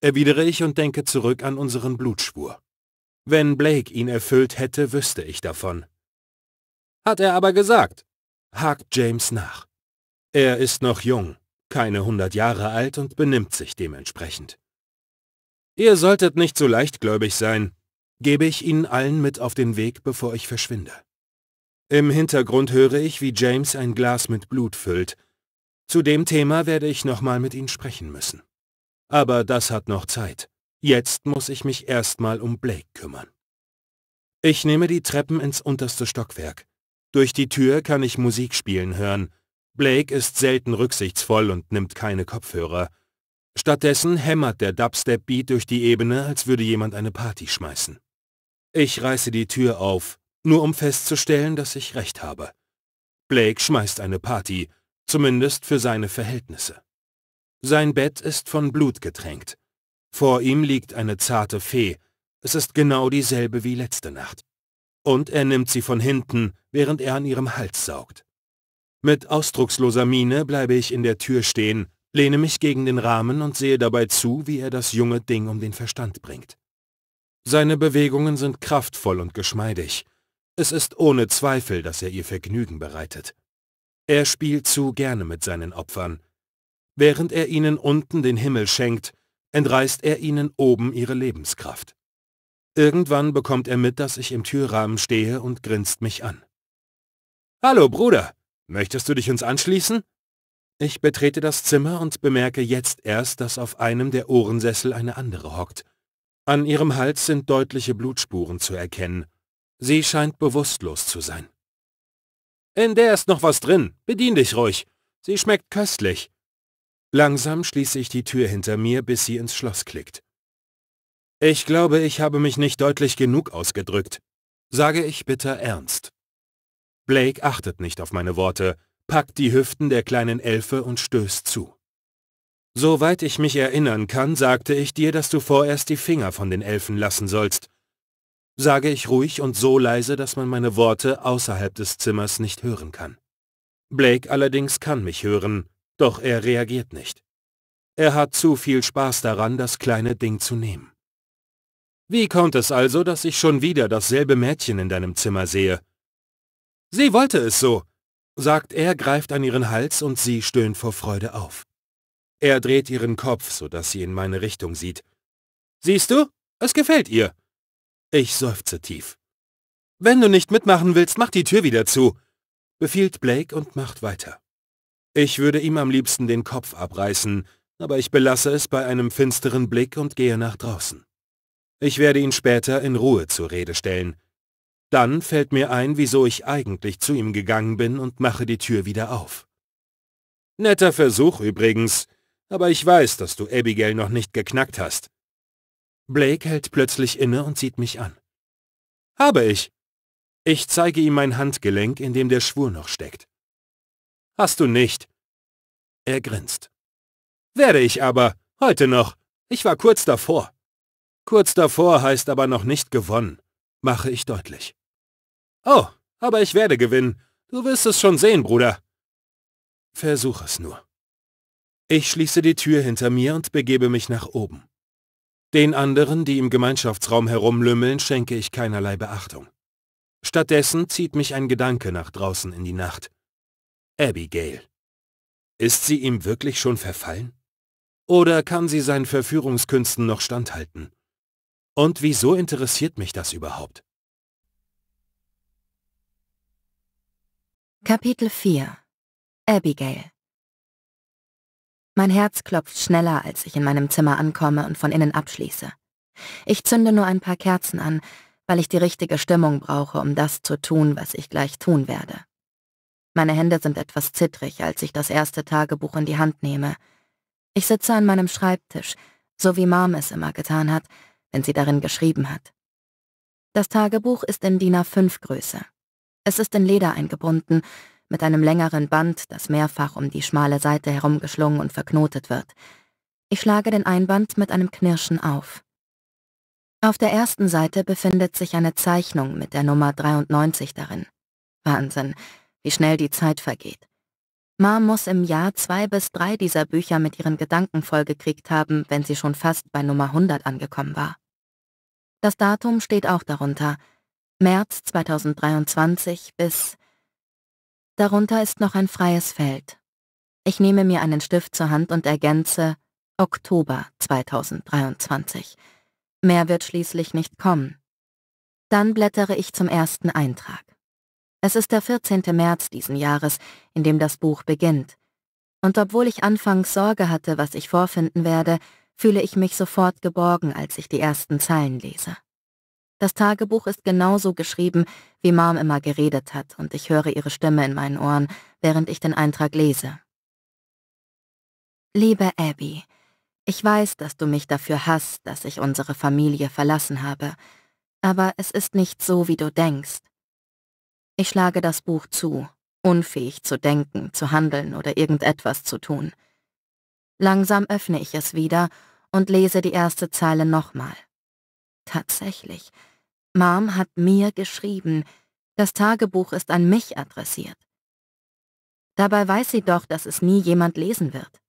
erwidere ich und denke zurück an unseren Blutspur. Wenn Blake ihn erfüllt hätte, wüsste ich davon. Hat er aber gesagt. Hakt James nach. Er ist noch jung, keine hundert Jahre alt und benimmt sich dementsprechend. Ihr solltet nicht so leichtgläubig sein, gebe ich Ihnen allen mit auf den Weg, bevor ich verschwinde. Im Hintergrund höre ich, wie James ein Glas mit Blut füllt. Zu dem Thema werde ich nochmal mit Ihnen sprechen müssen. Aber das hat noch Zeit. Jetzt muss ich mich erstmal um Blake kümmern. Ich nehme die Treppen ins unterste Stockwerk. Durch die Tür kann ich Musik spielen hören. Blake ist selten rücksichtsvoll und nimmt keine Kopfhörer. Stattdessen hämmert der Dubstep-Beat durch die Ebene, als würde jemand eine Party schmeißen. Ich reiße die Tür auf, nur um festzustellen, dass ich recht habe. Blake schmeißt eine Party, zumindest für seine Verhältnisse. Sein Bett ist von Blut getränkt. Vor ihm liegt eine zarte Fee, es ist genau dieselbe wie letzte Nacht und er nimmt sie von hinten, während er an ihrem Hals saugt. Mit ausdrucksloser Miene bleibe ich in der Tür stehen, lehne mich gegen den Rahmen und sehe dabei zu, wie er das junge Ding um den Verstand bringt. Seine Bewegungen sind kraftvoll und geschmeidig. Es ist ohne Zweifel, dass er ihr Vergnügen bereitet. Er spielt zu gerne mit seinen Opfern. Während er ihnen unten den Himmel schenkt, entreißt er ihnen oben ihre Lebenskraft. Irgendwann bekommt er mit, dass ich im Türrahmen stehe und grinst mich an. Hallo Bruder, möchtest du dich uns anschließen? Ich betrete das Zimmer und bemerke jetzt erst, dass auf einem der Ohrensessel eine andere hockt. An ihrem Hals sind deutliche Blutspuren zu erkennen. Sie scheint bewusstlos zu sein. In der ist noch was drin. Bedien dich ruhig. Sie schmeckt köstlich. Langsam schließe ich die Tür hinter mir, bis sie ins Schloss klickt. Ich glaube, ich habe mich nicht deutlich genug ausgedrückt, sage ich bitter ernst. Blake achtet nicht auf meine Worte, packt die Hüften der kleinen Elfe und stößt zu. Soweit ich mich erinnern kann, sagte ich dir, dass du vorerst die Finger von den Elfen lassen sollst, sage ich ruhig und so leise, dass man meine Worte außerhalb des Zimmers nicht hören kann. Blake allerdings kann mich hören, doch er reagiert nicht. Er hat zu viel Spaß daran, das kleine Ding zu nehmen. Wie kommt es also, dass ich schon wieder dasselbe Mädchen in deinem Zimmer sehe? Sie wollte es so, sagt er, greift an ihren Hals und sie stöhnt vor Freude auf. Er dreht ihren Kopf, sodass sie in meine Richtung sieht. Siehst du, es gefällt ihr. Ich seufze tief. Wenn du nicht mitmachen willst, mach die Tür wieder zu, befiehlt Blake und macht weiter. Ich würde ihm am liebsten den Kopf abreißen, aber ich belasse es bei einem finsteren Blick und gehe nach draußen. Ich werde ihn später in Ruhe zur Rede stellen. Dann fällt mir ein, wieso ich eigentlich zu ihm gegangen bin und mache die Tür wieder auf. Netter Versuch übrigens, aber ich weiß, dass du Abigail noch nicht geknackt hast. Blake hält plötzlich inne und sieht mich an. Habe ich. Ich zeige ihm mein Handgelenk, in dem der Schwur noch steckt. Hast du nicht. Er grinst. Werde ich aber, heute noch. Ich war kurz davor. Kurz davor heißt aber noch nicht gewonnen, mache ich deutlich. Oh, aber ich werde gewinnen. Du wirst es schon sehen, Bruder. Versuch es nur. Ich schließe die Tür hinter mir und begebe mich nach oben. Den anderen, die im Gemeinschaftsraum herumlümmeln, schenke ich keinerlei Beachtung. Stattdessen zieht mich ein Gedanke nach draußen in die Nacht. Abigail. Ist sie ihm wirklich schon verfallen? Oder kann sie seinen Verführungskünsten noch standhalten? Und wieso interessiert mich das überhaupt? Kapitel 4 Abigail Mein Herz klopft schneller, als ich in meinem Zimmer ankomme und von innen abschließe. Ich zünde nur ein paar Kerzen an, weil ich die richtige Stimmung brauche, um das zu tun, was ich gleich tun werde. Meine Hände sind etwas zittrig, als ich das erste Tagebuch in die Hand nehme. Ich sitze an meinem Schreibtisch, so wie Mom es immer getan hat, wenn sie darin geschrieben hat. Das Tagebuch ist in DIN A5-Größe. Es ist in Leder eingebunden, mit einem längeren Band, das mehrfach um die schmale Seite herumgeschlungen und verknotet wird. Ich schlage den Einband mit einem Knirschen auf. Auf der ersten Seite befindet sich eine Zeichnung mit der Nummer 93 darin. Wahnsinn, wie schnell die Zeit vergeht. Ma muss im Jahr zwei bis drei dieser Bücher mit ihren Gedanken vollgekriegt haben, wenn sie schon fast bei Nummer 100 angekommen war. Das Datum steht auch darunter. März 2023 bis... Darunter ist noch ein freies Feld. Ich nehme mir einen Stift zur Hand und ergänze Oktober 2023. Mehr wird schließlich nicht kommen. Dann blättere ich zum ersten Eintrag. Es ist der 14. März diesen Jahres, in dem das Buch beginnt. Und obwohl ich anfangs Sorge hatte, was ich vorfinden werde, fühle ich mich sofort geborgen, als ich die ersten Zeilen lese. Das Tagebuch ist genauso geschrieben, wie Mom immer geredet hat, und ich höre ihre Stimme in meinen Ohren, während ich den Eintrag lese. Liebe Abby, ich weiß, dass du mich dafür hasst, dass ich unsere Familie verlassen habe, aber es ist nicht so, wie du denkst. Ich schlage das Buch zu, unfähig zu denken, zu handeln oder irgendetwas zu tun. Langsam öffne ich es wieder und lese die erste Zeile nochmal. Tatsächlich, Mom hat mir geschrieben, das Tagebuch ist an mich adressiert. Dabei weiß sie doch, dass es nie jemand lesen wird.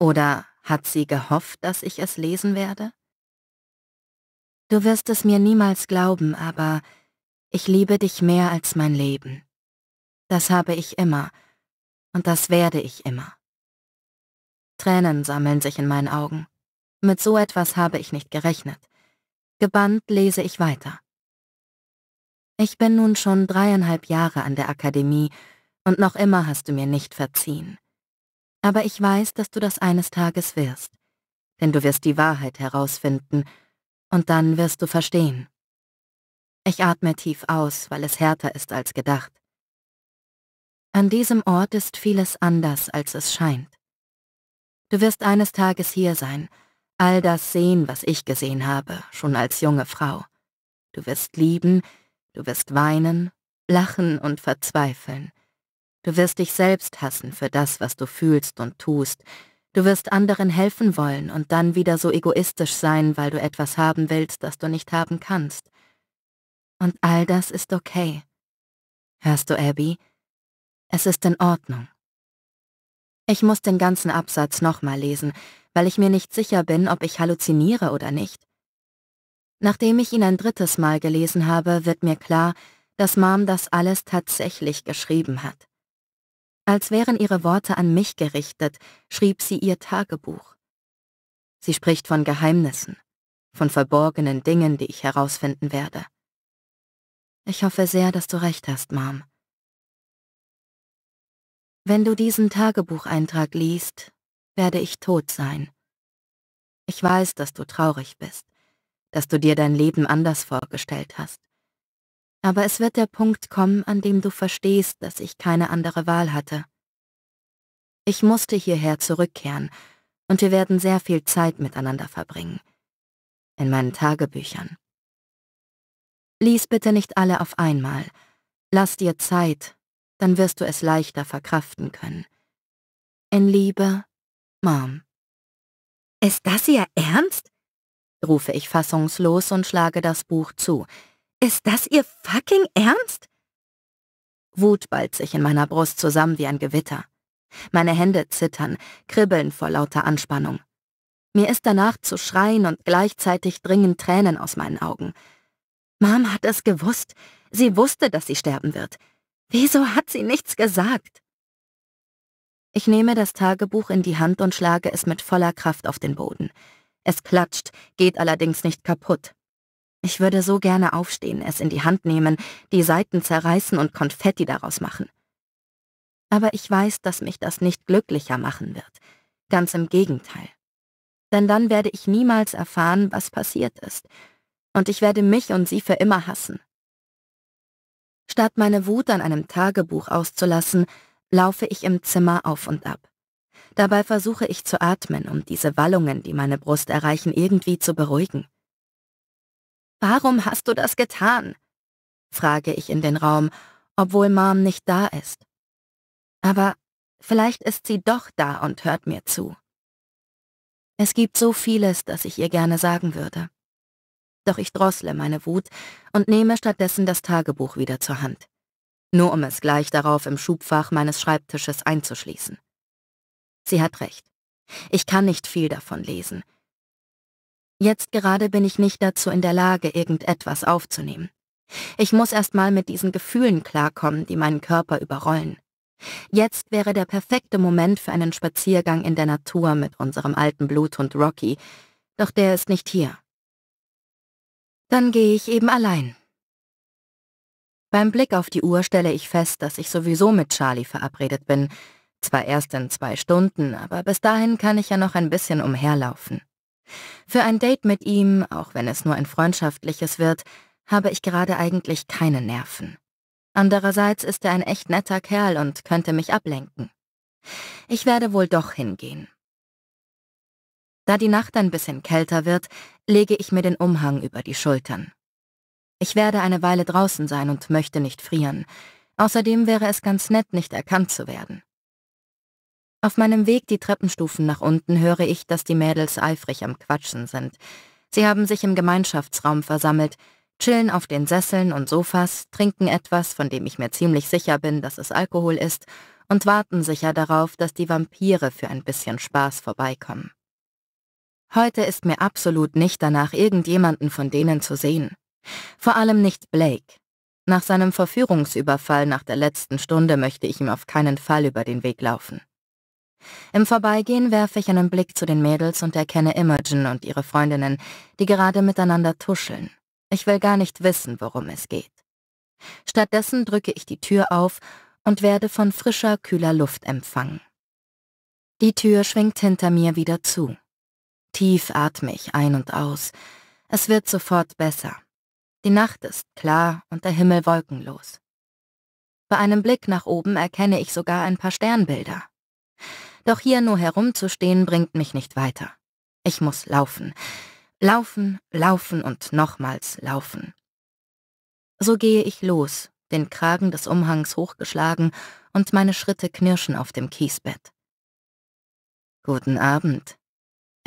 Oder hat sie gehofft, dass ich es lesen werde? Du wirst es mir niemals glauben, aber ich liebe dich mehr als mein Leben. Das habe ich immer und das werde ich immer. Tränen sammeln sich in meinen Augen. Mit so etwas habe ich nicht gerechnet. Gebannt lese ich weiter. Ich bin nun schon dreieinhalb Jahre an der Akademie und noch immer hast du mir nicht verziehen. Aber ich weiß, dass du das eines Tages wirst, denn du wirst die Wahrheit herausfinden und dann wirst du verstehen. Ich atme tief aus, weil es härter ist als gedacht. An diesem Ort ist vieles anders, als es scheint. Du wirst eines Tages hier sein, all das sehen, was ich gesehen habe, schon als junge Frau. Du wirst lieben, du wirst weinen, lachen und verzweifeln. Du wirst dich selbst hassen für das, was du fühlst und tust. Du wirst anderen helfen wollen und dann wieder so egoistisch sein, weil du etwas haben willst, das du nicht haben kannst. Und all das ist okay. Hörst du, Abby? Es ist in Ordnung. Ich muss den ganzen Absatz nochmal lesen, weil ich mir nicht sicher bin, ob ich halluziniere oder nicht. Nachdem ich ihn ein drittes Mal gelesen habe, wird mir klar, dass Mom das alles tatsächlich geschrieben hat. Als wären ihre Worte an mich gerichtet, schrieb sie ihr Tagebuch. Sie spricht von Geheimnissen, von verborgenen Dingen, die ich herausfinden werde. Ich hoffe sehr, dass du recht hast, Mom. Wenn du diesen Tagebucheintrag liest, werde ich tot sein. Ich weiß, dass du traurig bist, dass du dir dein Leben anders vorgestellt hast. Aber es wird der Punkt kommen, an dem du verstehst, dass ich keine andere Wahl hatte. Ich musste hierher zurückkehren, und wir werden sehr viel Zeit miteinander verbringen. In meinen Tagebüchern, Lies bitte nicht alle auf einmal. Lass dir Zeit, dann wirst du es leichter verkraften können. In Liebe, Mom. Ist das Ihr Ernst? rufe ich fassungslos und schlage das Buch zu. Ist das Ihr fucking Ernst? Wut ballt sich in meiner Brust zusammen wie ein Gewitter. Meine Hände zittern, kribbeln vor lauter Anspannung. Mir ist danach zu schreien und gleichzeitig dringen Tränen aus meinen Augen. Mom hat es gewusst. Sie wusste, dass sie sterben wird. Wieso hat sie nichts gesagt? Ich nehme das Tagebuch in die Hand und schlage es mit voller Kraft auf den Boden. Es klatscht, geht allerdings nicht kaputt. Ich würde so gerne aufstehen, es in die Hand nehmen, die Seiten zerreißen und Konfetti daraus machen. Aber ich weiß, dass mich das nicht glücklicher machen wird. Ganz im Gegenteil. Denn dann werde ich niemals erfahren, was passiert ist und ich werde mich und sie für immer hassen. Statt meine Wut an einem Tagebuch auszulassen, laufe ich im Zimmer auf und ab. Dabei versuche ich zu atmen, um diese Wallungen, die meine Brust erreichen, irgendwie zu beruhigen. Warum hast du das getan? frage ich in den Raum, obwohl Mom nicht da ist. Aber vielleicht ist sie doch da und hört mir zu. Es gibt so vieles, das ich ihr gerne sagen würde. Doch ich drossle meine Wut und nehme stattdessen das Tagebuch wieder zur Hand. Nur um es gleich darauf im Schubfach meines Schreibtisches einzuschließen. Sie hat recht. Ich kann nicht viel davon lesen. Jetzt gerade bin ich nicht dazu in der Lage, irgendetwas aufzunehmen. Ich muss erst mal mit diesen Gefühlen klarkommen, die meinen Körper überrollen. Jetzt wäre der perfekte Moment für einen Spaziergang in der Natur mit unserem alten Bluthund Rocky, doch der ist nicht hier. Dann gehe ich eben allein. Beim Blick auf die Uhr stelle ich fest, dass ich sowieso mit Charlie verabredet bin. Zwar erst in zwei Stunden, aber bis dahin kann ich ja noch ein bisschen umherlaufen. Für ein Date mit ihm, auch wenn es nur ein freundschaftliches wird, habe ich gerade eigentlich keine Nerven. Andererseits ist er ein echt netter Kerl und könnte mich ablenken. Ich werde wohl doch hingehen. Da die Nacht ein bisschen kälter wird, lege ich mir den Umhang über die Schultern. Ich werde eine Weile draußen sein und möchte nicht frieren. Außerdem wäre es ganz nett, nicht erkannt zu werden. Auf meinem Weg die Treppenstufen nach unten höre ich, dass die Mädels eifrig am Quatschen sind. Sie haben sich im Gemeinschaftsraum versammelt, chillen auf den Sesseln und Sofas, trinken etwas, von dem ich mir ziemlich sicher bin, dass es Alkohol ist, und warten sicher darauf, dass die Vampire für ein bisschen Spaß vorbeikommen. Heute ist mir absolut nicht danach, irgendjemanden von denen zu sehen. Vor allem nicht Blake. Nach seinem Verführungsüberfall nach der letzten Stunde möchte ich ihm auf keinen Fall über den Weg laufen. Im Vorbeigehen werfe ich einen Blick zu den Mädels und erkenne Imogen und ihre Freundinnen, die gerade miteinander tuscheln. Ich will gar nicht wissen, worum es geht. Stattdessen drücke ich die Tür auf und werde von frischer, kühler Luft empfangen. Die Tür schwingt hinter mir wieder zu. Tief atme ich ein und aus. Es wird sofort besser. Die Nacht ist klar und der Himmel wolkenlos. Bei einem Blick nach oben erkenne ich sogar ein paar Sternbilder. Doch hier nur herumzustehen bringt mich nicht weiter. Ich muss laufen. Laufen, laufen und nochmals laufen. So gehe ich los, den Kragen des Umhangs hochgeschlagen und meine Schritte knirschen auf dem Kiesbett. Guten Abend,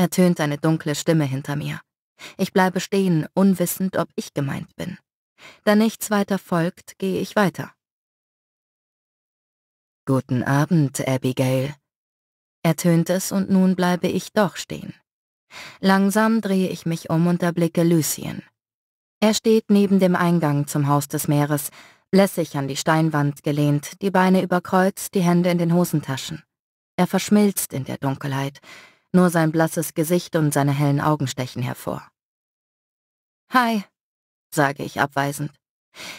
ertönt eine dunkle Stimme hinter mir. Ich bleibe stehen, unwissend, ob ich gemeint bin. Da nichts weiter folgt, gehe ich weiter. Guten Abend, Abigail. Ertönt es und nun bleibe ich doch stehen. Langsam drehe ich mich um und erblicke Lucien. Er steht neben dem Eingang zum Haus des Meeres, lässig an die Steinwand gelehnt, die Beine überkreuzt, die Hände in den Hosentaschen. Er verschmilzt in der Dunkelheit, nur sein blasses Gesicht und seine hellen Augen stechen hervor. Hi, sage ich abweisend.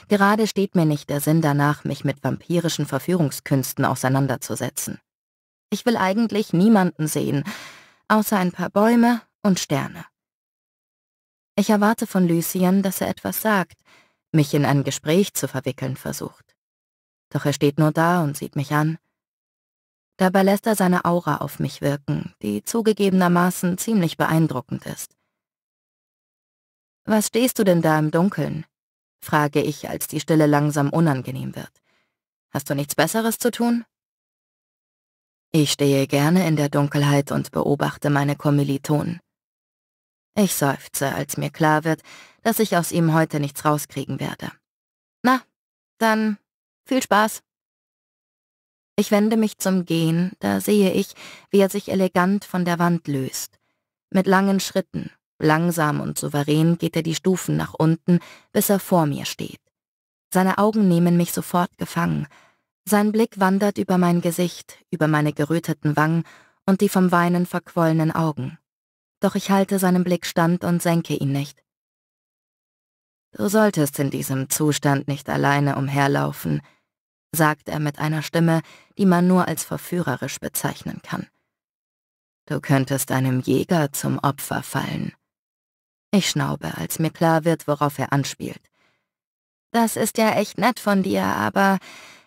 Gerade steht mir nicht der Sinn danach, mich mit vampirischen Verführungskünsten auseinanderzusetzen. Ich will eigentlich niemanden sehen, außer ein paar Bäume und Sterne. Ich erwarte von Lucien, dass er etwas sagt, mich in ein Gespräch zu verwickeln versucht. Doch er steht nur da und sieht mich an, Dabei lässt er seine Aura auf mich wirken, die zugegebenermaßen ziemlich beeindruckend ist. Was stehst du denn da im Dunkeln? frage ich, als die Stille langsam unangenehm wird. Hast du nichts Besseres zu tun? Ich stehe gerne in der Dunkelheit und beobachte meine Kommilitonen. Ich seufze, als mir klar wird, dass ich aus ihm heute nichts rauskriegen werde. Na, dann viel Spaß. Ich wende mich zum Gehen, da sehe ich, wie er sich elegant von der Wand löst. Mit langen Schritten, langsam und souverän geht er die Stufen nach unten, bis er vor mir steht. Seine Augen nehmen mich sofort gefangen. Sein Blick wandert über mein Gesicht, über meine geröteten Wangen und die vom Weinen verquollenen Augen. Doch ich halte seinem Blick stand und senke ihn nicht. Du solltest in diesem Zustand nicht alleine umherlaufen, sagt er mit einer Stimme, die man nur als verführerisch bezeichnen kann. Du könntest einem Jäger zum Opfer fallen. Ich schnaube, als mir klar wird, worauf er anspielt. Das ist ja echt nett von dir, aber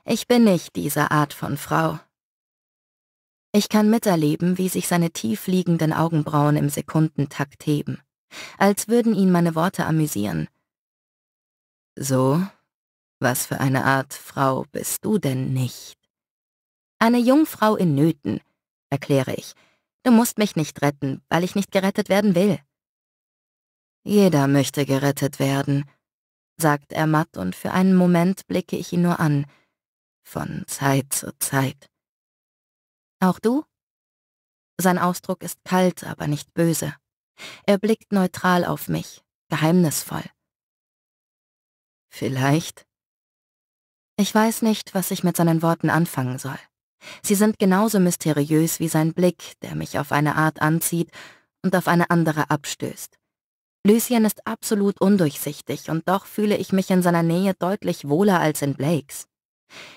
ich bin nicht diese Art von Frau. Ich kann miterleben, wie sich seine tiefliegenden Augenbrauen im Sekundentakt heben, als würden ihn meine Worte amüsieren. So was für eine Art Frau bist du denn nicht? Eine Jungfrau in Nöten, erkläre ich. Du musst mich nicht retten, weil ich nicht gerettet werden will. Jeder möchte gerettet werden, sagt er matt, und für einen Moment blicke ich ihn nur an, von Zeit zu Zeit. Auch du? Sein Ausdruck ist kalt, aber nicht böse. Er blickt neutral auf mich, geheimnisvoll. Vielleicht, ich weiß nicht, was ich mit seinen Worten anfangen soll. Sie sind genauso mysteriös wie sein Blick, der mich auf eine Art anzieht und auf eine andere abstößt. Lucien ist absolut undurchsichtig und doch fühle ich mich in seiner Nähe deutlich wohler als in Blakes.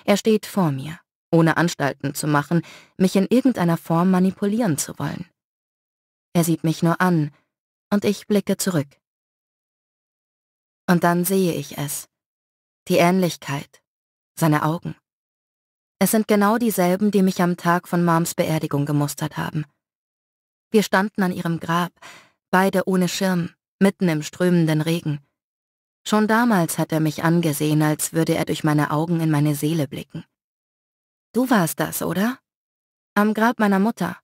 Er steht vor mir, ohne Anstalten zu machen, mich in irgendeiner Form manipulieren zu wollen. Er sieht mich nur an, und ich blicke zurück. Und dann sehe ich es. Die Ähnlichkeit, seine Augen. Es sind genau dieselben, die mich am Tag von Moms Beerdigung gemustert haben. Wir standen an ihrem Grab, beide ohne Schirm, mitten im strömenden Regen. Schon damals hat er mich angesehen, als würde er durch meine Augen in meine Seele blicken. Du warst das, oder? Am Grab meiner Mutter,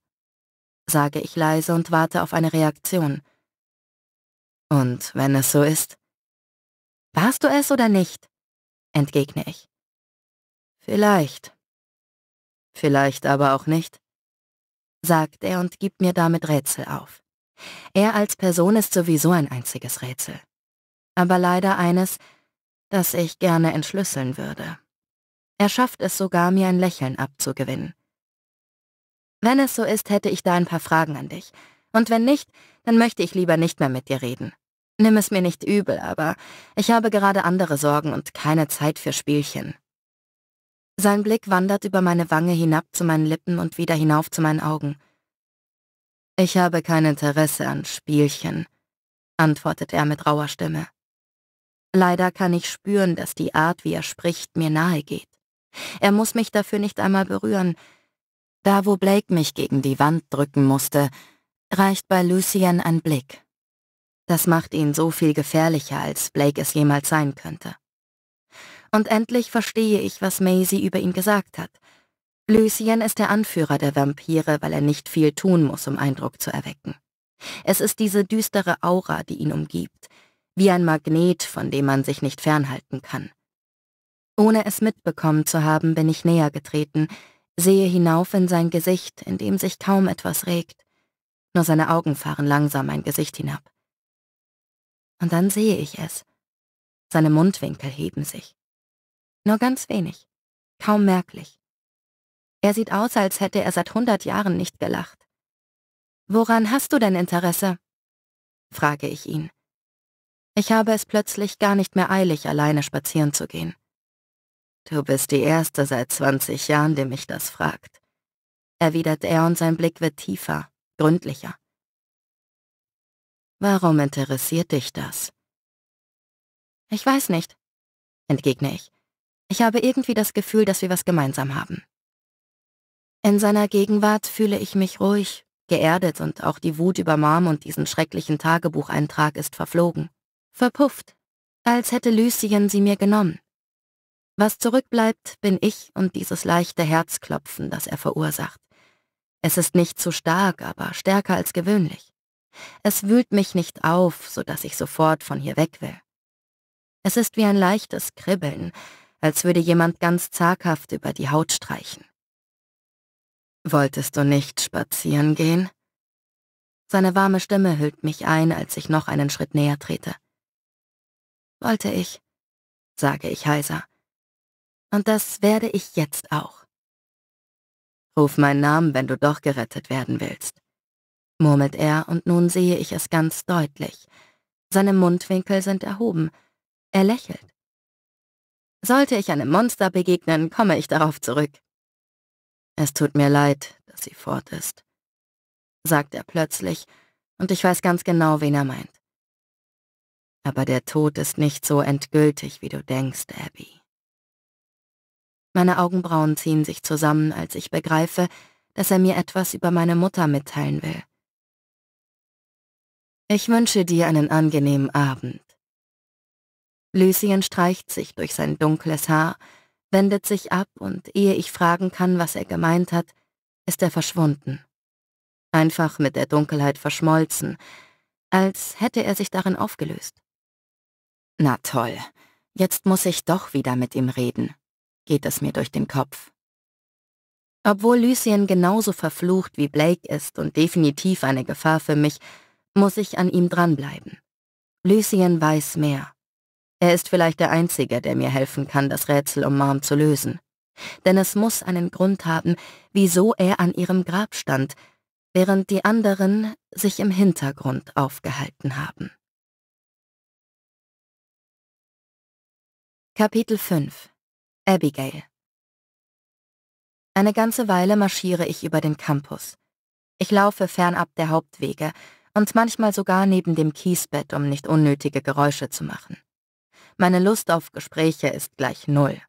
sage ich leise und warte auf eine Reaktion. Und wenn es so ist? Warst du es oder nicht? entgegne ich. Vielleicht. Vielleicht aber auch nicht, sagt er und gibt mir damit Rätsel auf. Er als Person ist sowieso ein einziges Rätsel. Aber leider eines, das ich gerne entschlüsseln würde. Er schafft es sogar, mir ein Lächeln abzugewinnen. Wenn es so ist, hätte ich da ein paar Fragen an dich. Und wenn nicht, dann möchte ich lieber nicht mehr mit dir reden. Nimm es mir nicht übel, aber ich habe gerade andere Sorgen und keine Zeit für Spielchen. Sein Blick wandert über meine Wange hinab zu meinen Lippen und wieder hinauf zu meinen Augen. Ich habe kein Interesse an Spielchen, antwortet er mit rauer Stimme. Leider kann ich spüren, dass die Art, wie er spricht, mir nahe geht. Er muss mich dafür nicht einmal berühren. Da, wo Blake mich gegen die Wand drücken musste, reicht bei Lucien ein Blick. Das macht ihn so viel gefährlicher, als Blake es jemals sein könnte. Und endlich verstehe ich, was Maisie über ihn gesagt hat. Lucien ist der Anführer der Vampire, weil er nicht viel tun muss, um Eindruck zu erwecken. Es ist diese düstere Aura, die ihn umgibt, wie ein Magnet, von dem man sich nicht fernhalten kann. Ohne es mitbekommen zu haben, bin ich näher getreten, sehe hinauf in sein Gesicht, in dem sich kaum etwas regt. Nur seine Augen fahren langsam mein Gesicht hinab. Und dann sehe ich es. Seine Mundwinkel heben sich. Nur ganz wenig. Kaum merklich. Er sieht aus, als hätte er seit hundert Jahren nicht gelacht. Woran hast du denn Interesse? frage ich ihn. Ich habe es plötzlich gar nicht mehr eilig, alleine spazieren zu gehen. Du bist die Erste seit 20 Jahren, die mich das fragt, erwidert er und sein Blick wird tiefer, gründlicher. Warum interessiert dich das? Ich weiß nicht, entgegne ich. Ich habe irgendwie das Gefühl, dass wir was gemeinsam haben. In seiner Gegenwart fühle ich mich ruhig, geerdet und auch die Wut über Mom und diesen schrecklichen Tagebucheintrag ist verflogen. Verpufft, als hätte Lucien sie mir genommen. Was zurückbleibt, bin ich und dieses leichte Herzklopfen, das er verursacht. Es ist nicht zu stark, aber stärker als gewöhnlich. Es wühlt mich nicht auf, so dass ich sofort von hier weg will. Es ist wie ein leichtes Kribbeln, als würde jemand ganz zaghaft über die Haut streichen. Wolltest du nicht spazieren gehen? Seine warme Stimme hüllt mich ein, als ich noch einen Schritt näher trete. Wollte ich, sage ich heiser. Und das werde ich jetzt auch. Ruf meinen Namen, wenn du doch gerettet werden willst, murmelt er, und nun sehe ich es ganz deutlich. Seine Mundwinkel sind erhoben. Er lächelt. Sollte ich einem Monster begegnen, komme ich darauf zurück. Es tut mir leid, dass sie fort ist, sagt er plötzlich, und ich weiß ganz genau, wen er meint. Aber der Tod ist nicht so endgültig, wie du denkst, Abby. Meine Augenbrauen ziehen sich zusammen, als ich begreife, dass er mir etwas über meine Mutter mitteilen will. Ich wünsche dir einen angenehmen Abend, Lucien streicht sich durch sein dunkles Haar, wendet sich ab und ehe ich fragen kann, was er gemeint hat, ist er verschwunden. Einfach mit der Dunkelheit verschmolzen, als hätte er sich darin aufgelöst. Na toll, jetzt muss ich doch wieder mit ihm reden, geht es mir durch den Kopf. Obwohl Lucien genauso verflucht wie Blake ist und definitiv eine Gefahr für mich, muss ich an ihm dranbleiben. Lucien weiß mehr. Er ist vielleicht der Einzige, der mir helfen kann, das Rätsel um Mom zu lösen. Denn es muss einen Grund haben, wieso er an ihrem Grab stand, während die anderen sich im Hintergrund aufgehalten haben. Kapitel 5 Abigail Eine ganze Weile marschiere ich über den Campus. Ich laufe fernab der Hauptwege und manchmal sogar neben dem Kiesbett, um nicht unnötige Geräusche zu machen. Meine Lust auf Gespräche ist gleich null.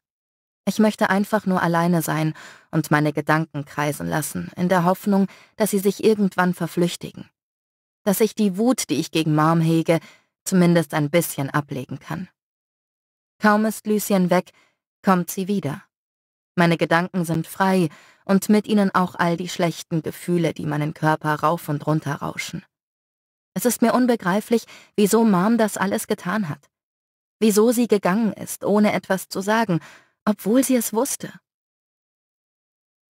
Ich möchte einfach nur alleine sein und meine Gedanken kreisen lassen, in der Hoffnung, dass sie sich irgendwann verflüchtigen. Dass ich die Wut, die ich gegen Mom hege, zumindest ein bisschen ablegen kann. Kaum ist Lucien weg, kommt sie wieder. Meine Gedanken sind frei und mit ihnen auch all die schlechten Gefühle, die meinen Körper rauf und runter rauschen. Es ist mir unbegreiflich, wieso Mom das alles getan hat wieso sie gegangen ist, ohne etwas zu sagen, obwohl sie es wusste.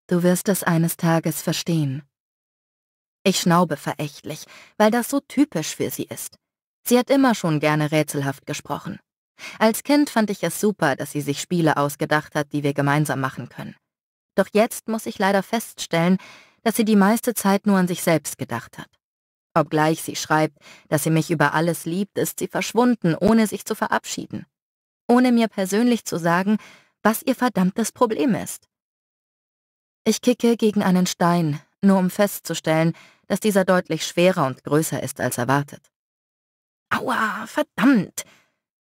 Du wirst es eines Tages verstehen. Ich schnaube verächtlich, weil das so typisch für sie ist. Sie hat immer schon gerne rätselhaft gesprochen. Als Kind fand ich es super, dass sie sich Spiele ausgedacht hat, die wir gemeinsam machen können. Doch jetzt muss ich leider feststellen, dass sie die meiste Zeit nur an sich selbst gedacht hat. Obgleich sie schreibt, dass sie mich über alles liebt, ist sie verschwunden, ohne sich zu verabschieden. Ohne mir persönlich zu sagen, was ihr verdammtes Problem ist. Ich kicke gegen einen Stein, nur um festzustellen, dass dieser deutlich schwerer und größer ist als erwartet. Aua, verdammt!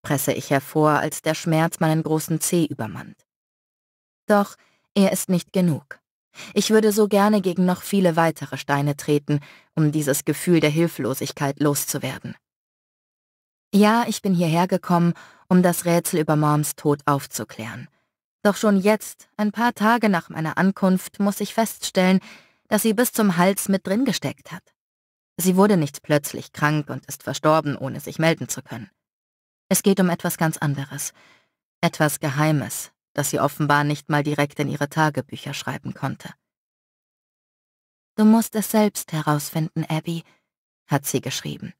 presse ich hervor, als der Schmerz meinen großen Zeh übermannt. Doch er ist nicht genug. Ich würde so gerne gegen noch viele weitere Steine treten, um dieses Gefühl der Hilflosigkeit loszuwerden. Ja, ich bin hierher gekommen, um das Rätsel über Moms Tod aufzuklären. Doch schon jetzt, ein paar Tage nach meiner Ankunft, muss ich feststellen, dass sie bis zum Hals mit drin gesteckt hat. Sie wurde nicht plötzlich krank und ist verstorben, ohne sich melden zu können. Es geht um etwas ganz anderes. Etwas Geheimes, das sie offenbar nicht mal direkt in ihre Tagebücher schreiben konnte. Du musst es selbst herausfinden, Abby, hat sie geschrieben.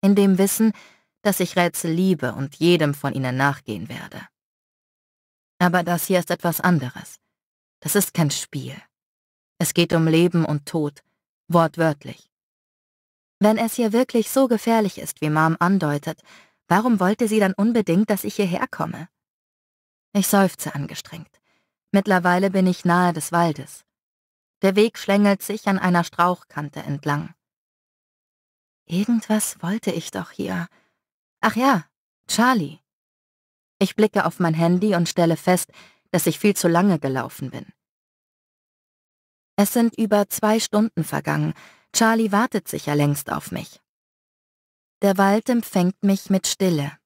In dem Wissen, dass ich Rätsel liebe und jedem von ihnen nachgehen werde. Aber das hier ist etwas anderes. Das ist kein Spiel. Es geht um Leben und Tod, wortwörtlich. Wenn es hier wirklich so gefährlich ist, wie Mom andeutet, warum wollte sie dann unbedingt, dass ich hierher komme? Ich seufze angestrengt. Mittlerweile bin ich nahe des Waldes. Der Weg schlängelt sich an einer Strauchkante entlang. Irgendwas wollte ich doch hier. Ach ja, Charlie. Ich blicke auf mein Handy und stelle fest, dass ich viel zu lange gelaufen bin. Es sind über zwei Stunden vergangen. Charlie wartet sicher längst auf mich. Der Wald empfängt mich mit Stille.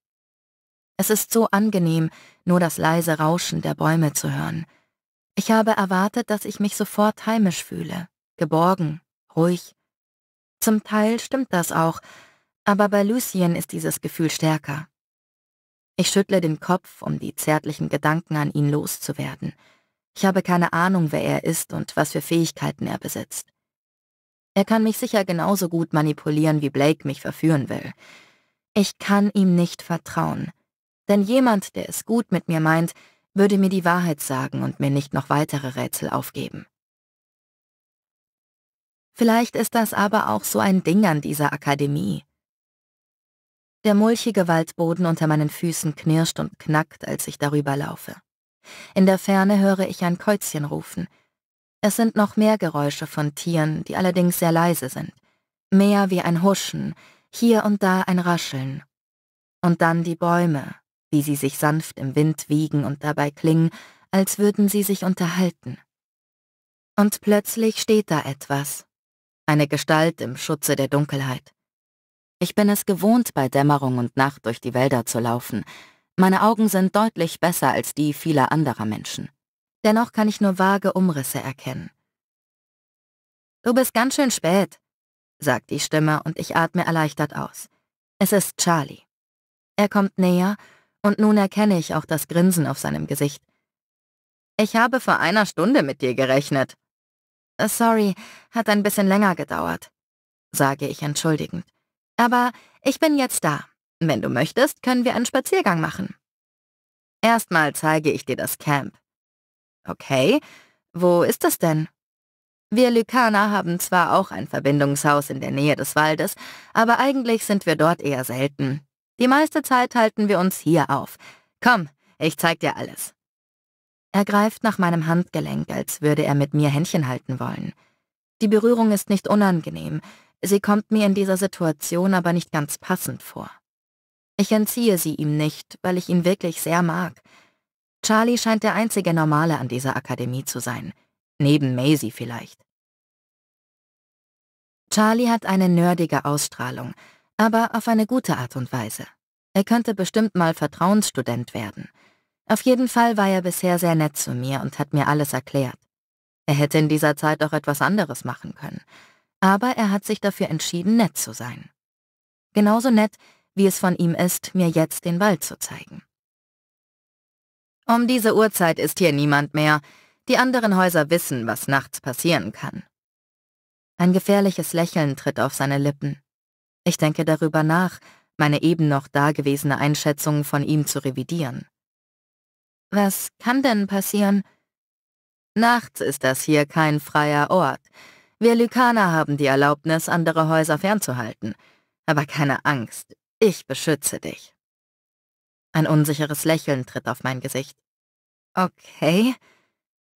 Es ist so angenehm, nur das leise Rauschen der Bäume zu hören. Ich habe erwartet, dass ich mich sofort heimisch fühle, geborgen, ruhig. Zum Teil stimmt das auch, aber bei Lucien ist dieses Gefühl stärker. Ich schüttle den Kopf, um die zärtlichen Gedanken an ihn loszuwerden. Ich habe keine Ahnung, wer er ist und was für Fähigkeiten er besitzt. Er kann mich sicher genauso gut manipulieren, wie Blake mich verführen will. Ich kann ihm nicht vertrauen. Denn jemand, der es gut mit mir meint, würde mir die Wahrheit sagen und mir nicht noch weitere Rätsel aufgeben. Vielleicht ist das aber auch so ein Ding an dieser Akademie. Der mulchige Waldboden unter meinen Füßen knirscht und knackt, als ich darüber laufe. In der Ferne höre ich ein Käuzchen rufen. Es sind noch mehr Geräusche von Tieren, die allerdings sehr leise sind. Mehr wie ein Huschen, hier und da ein Rascheln. Und dann die Bäume, wie sie sich sanft im Wind wiegen und dabei klingen, als würden sie sich unterhalten. Und plötzlich steht da etwas, eine Gestalt im Schutze der Dunkelheit. Ich bin es gewohnt, bei Dämmerung und Nacht durch die Wälder zu laufen. Meine Augen sind deutlich besser als die vieler anderer Menschen. Dennoch kann ich nur vage Umrisse erkennen. Du bist ganz schön spät, sagt die Stimme und ich atme erleichtert aus. Es ist Charlie. Er kommt näher und nun erkenne ich auch das Grinsen auf seinem Gesicht. Ich habe vor einer Stunde mit dir gerechnet. Äh, sorry, hat ein bisschen länger gedauert, sage ich entschuldigend. Aber ich bin jetzt da. Wenn du möchtest, können wir einen Spaziergang machen. Erstmal zeige ich dir das Camp. Okay, wo ist das denn? Wir Lykaner haben zwar auch ein Verbindungshaus in der Nähe des Waldes, aber eigentlich sind wir dort eher selten. Die meiste Zeit halten wir uns hier auf. Komm, ich zeig dir alles. Er greift nach meinem Handgelenk, als würde er mit mir Händchen halten wollen. Die Berührung ist nicht unangenehm, sie kommt mir in dieser Situation aber nicht ganz passend vor. Ich entziehe sie ihm nicht, weil ich ihn wirklich sehr mag. Charlie scheint der einzige Normale an dieser Akademie zu sein. Neben Maisie vielleicht. Charlie hat eine nerdige Ausstrahlung, aber auf eine gute Art und Weise. Er könnte bestimmt mal Vertrauensstudent werden. Auf jeden Fall war er bisher sehr nett zu mir und hat mir alles erklärt. Er hätte in dieser Zeit auch etwas anderes machen können, aber er hat sich dafür entschieden, nett zu sein. Genauso nett, wie es von ihm ist, mir jetzt den Wald zu zeigen. Um diese Uhrzeit ist hier niemand mehr. Die anderen Häuser wissen, was nachts passieren kann. Ein gefährliches Lächeln tritt auf seine Lippen. Ich denke darüber nach, meine eben noch dagewesene Einschätzung von ihm zu revidieren. Was kann denn passieren? Nachts ist das hier kein freier Ort. Wir Lykaner haben die Erlaubnis, andere Häuser fernzuhalten. Aber keine Angst, ich beschütze dich. Ein unsicheres Lächeln tritt auf mein Gesicht. Okay.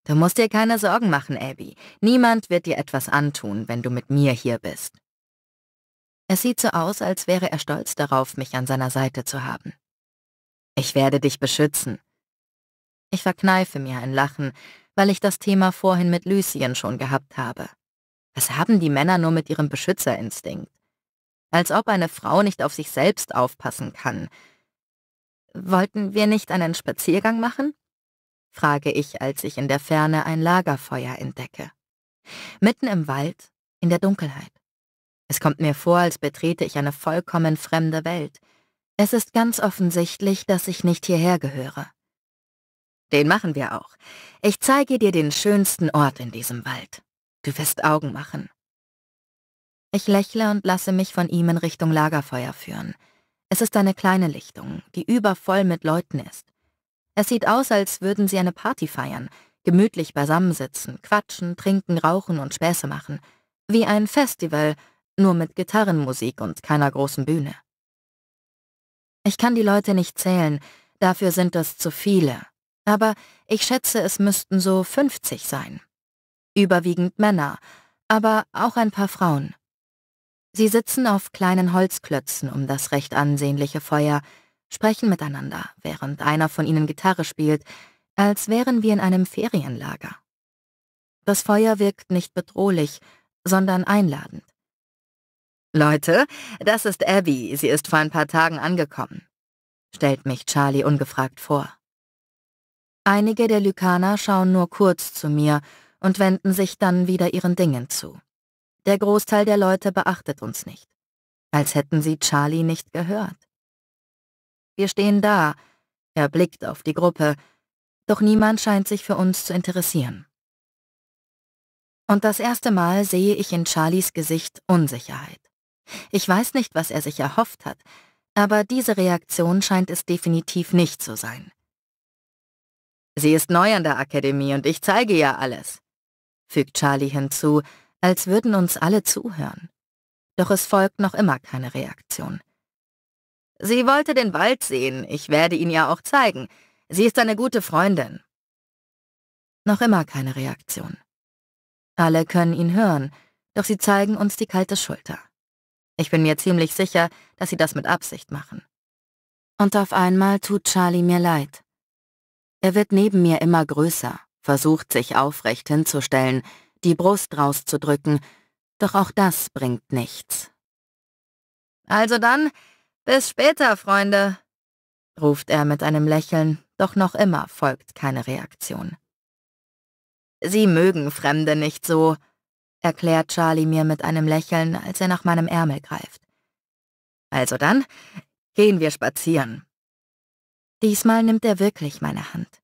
Du musst dir keine Sorgen machen, Abby. Niemand wird dir etwas antun, wenn du mit mir hier bist. Es sieht so aus, als wäre er stolz darauf, mich an seiner Seite zu haben. Ich werde dich beschützen. Ich verkneife mir ein Lachen, weil ich das Thema vorhin mit Lucien schon gehabt habe. Was haben die Männer nur mit ihrem Beschützerinstinkt? Als ob eine Frau nicht auf sich selbst aufpassen kann. Wollten wir nicht einen Spaziergang machen? frage ich, als ich in der Ferne ein Lagerfeuer entdecke. Mitten im Wald, in der Dunkelheit. Es kommt mir vor, als betrete ich eine vollkommen fremde Welt. Es ist ganz offensichtlich, dass ich nicht hierher gehöre. Den machen wir auch. Ich zeige dir den schönsten Ort in diesem Wald. Du wirst Augen machen. Ich lächle und lasse mich von ihm in Richtung Lagerfeuer führen. Es ist eine kleine Lichtung, die übervoll mit Leuten ist. Es sieht aus, als würden sie eine Party feiern, gemütlich beisammensitzen, quatschen, trinken, rauchen und Späße machen. Wie ein Festival, nur mit Gitarrenmusik und keiner großen Bühne. Ich kann die Leute nicht zählen, dafür sind das zu viele, aber ich schätze, es müssten so 50 sein. Überwiegend Männer, aber auch ein paar Frauen. Sie sitzen auf kleinen Holzklötzen um das recht ansehnliche Feuer, sprechen miteinander, während einer von ihnen Gitarre spielt, als wären wir in einem Ferienlager. Das Feuer wirkt nicht bedrohlich, sondern einladend. Leute, das ist Abby, sie ist vor ein paar Tagen angekommen, stellt mich Charlie ungefragt vor. Einige der Lykaner schauen nur kurz zu mir und wenden sich dann wieder ihren Dingen zu. Der Großteil der Leute beachtet uns nicht, als hätten sie Charlie nicht gehört. Wir stehen da, er blickt auf die Gruppe, doch niemand scheint sich für uns zu interessieren. Und das erste Mal sehe ich in Charlies Gesicht Unsicherheit. Ich weiß nicht, was er sich erhofft hat, aber diese Reaktion scheint es definitiv nicht zu sein. Sie ist neu an der Akademie und ich zeige ihr alles, fügt Charlie hinzu, als würden uns alle zuhören. Doch es folgt noch immer keine Reaktion. Sie wollte den Wald sehen, ich werde ihn ja auch zeigen. Sie ist eine gute Freundin. Noch immer keine Reaktion. Alle können ihn hören, doch sie zeigen uns die kalte Schulter. Ich bin mir ziemlich sicher, dass sie das mit Absicht machen. Und auf einmal tut Charlie mir leid. Er wird neben mir immer größer, versucht sich aufrecht hinzustellen, die Brust rauszudrücken, doch auch das bringt nichts. Also dann, bis später, Freunde, ruft er mit einem Lächeln, doch noch immer folgt keine Reaktion. Sie mögen Fremde nicht so, erklärt Charlie mir mit einem Lächeln, als er nach meinem Ärmel greift. Also dann, gehen wir spazieren. Diesmal nimmt er wirklich meine Hand.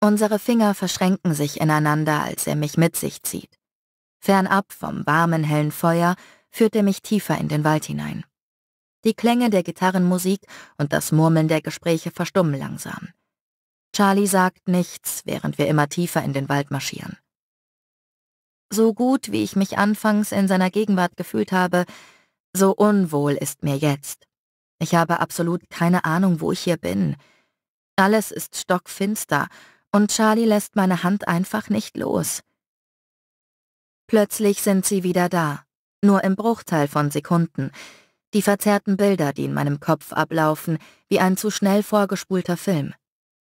Unsere Finger verschränken sich ineinander, als er mich mit sich zieht. Fernab vom warmen, hellen Feuer führt er mich tiefer in den Wald hinein. Die Klänge der Gitarrenmusik und das Murmeln der Gespräche verstummen langsam. Charlie sagt nichts, während wir immer tiefer in den Wald marschieren. So gut, wie ich mich anfangs in seiner Gegenwart gefühlt habe, so unwohl ist mir jetzt. Ich habe absolut keine Ahnung, wo ich hier bin. Alles ist stockfinster und Charlie lässt meine Hand einfach nicht los. Plötzlich sind sie wieder da, nur im Bruchteil von Sekunden. Die verzerrten Bilder, die in meinem Kopf ablaufen, wie ein zu schnell vorgespulter Film.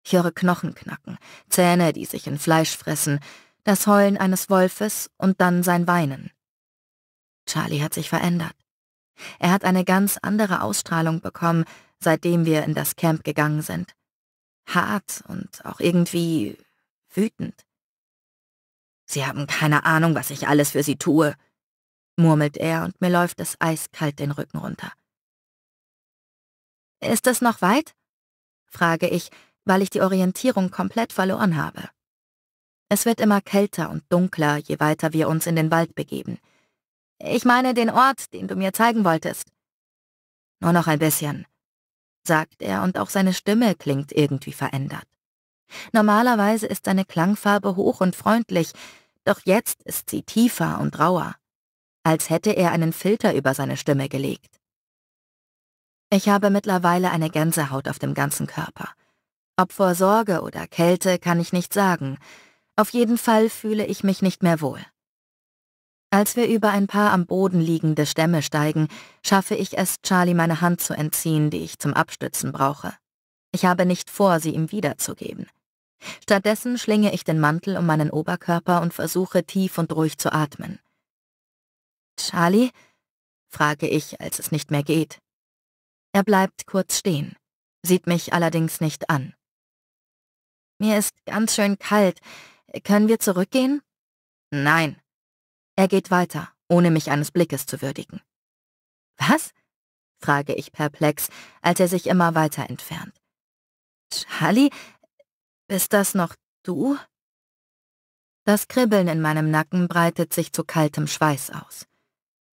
Ich höre Knochen knacken, Zähne, die sich in Fleisch fressen, das Heulen eines Wolfes und dann sein Weinen. Charlie hat sich verändert. Er hat eine ganz andere Ausstrahlung bekommen, seitdem wir in das Camp gegangen sind. Hart und auch irgendwie wütend. Sie haben keine Ahnung, was ich alles für Sie tue, murmelt er und mir läuft es eiskalt den Rücken runter. Ist es noch weit? frage ich, weil ich die Orientierung komplett verloren habe. Es wird immer kälter und dunkler, je weiter wir uns in den Wald begeben. Ich meine den Ort, den du mir zeigen wolltest. Nur noch ein bisschen, sagt er, und auch seine Stimme klingt irgendwie verändert. Normalerweise ist seine Klangfarbe hoch und freundlich, doch jetzt ist sie tiefer und rauer, als hätte er einen Filter über seine Stimme gelegt. Ich habe mittlerweile eine Gänsehaut auf dem ganzen Körper. Ob vor Sorge oder Kälte kann ich nicht sagen, auf jeden Fall fühle ich mich nicht mehr wohl. Als wir über ein paar am Boden liegende Stämme steigen, schaffe ich es, Charlie meine Hand zu entziehen, die ich zum Abstützen brauche. Ich habe nicht vor, sie ihm wiederzugeben. Stattdessen schlinge ich den Mantel um meinen Oberkörper und versuche tief und ruhig zu atmen. Charlie? frage ich, als es nicht mehr geht. Er bleibt kurz stehen, sieht mich allerdings nicht an. Mir ist ganz schön kalt, können wir zurückgehen? Nein. Er geht weiter, ohne mich eines Blickes zu würdigen. Was? frage ich perplex, als er sich immer weiter entfernt. Charlie, bist das noch du? Das Kribbeln in meinem Nacken breitet sich zu kaltem Schweiß aus.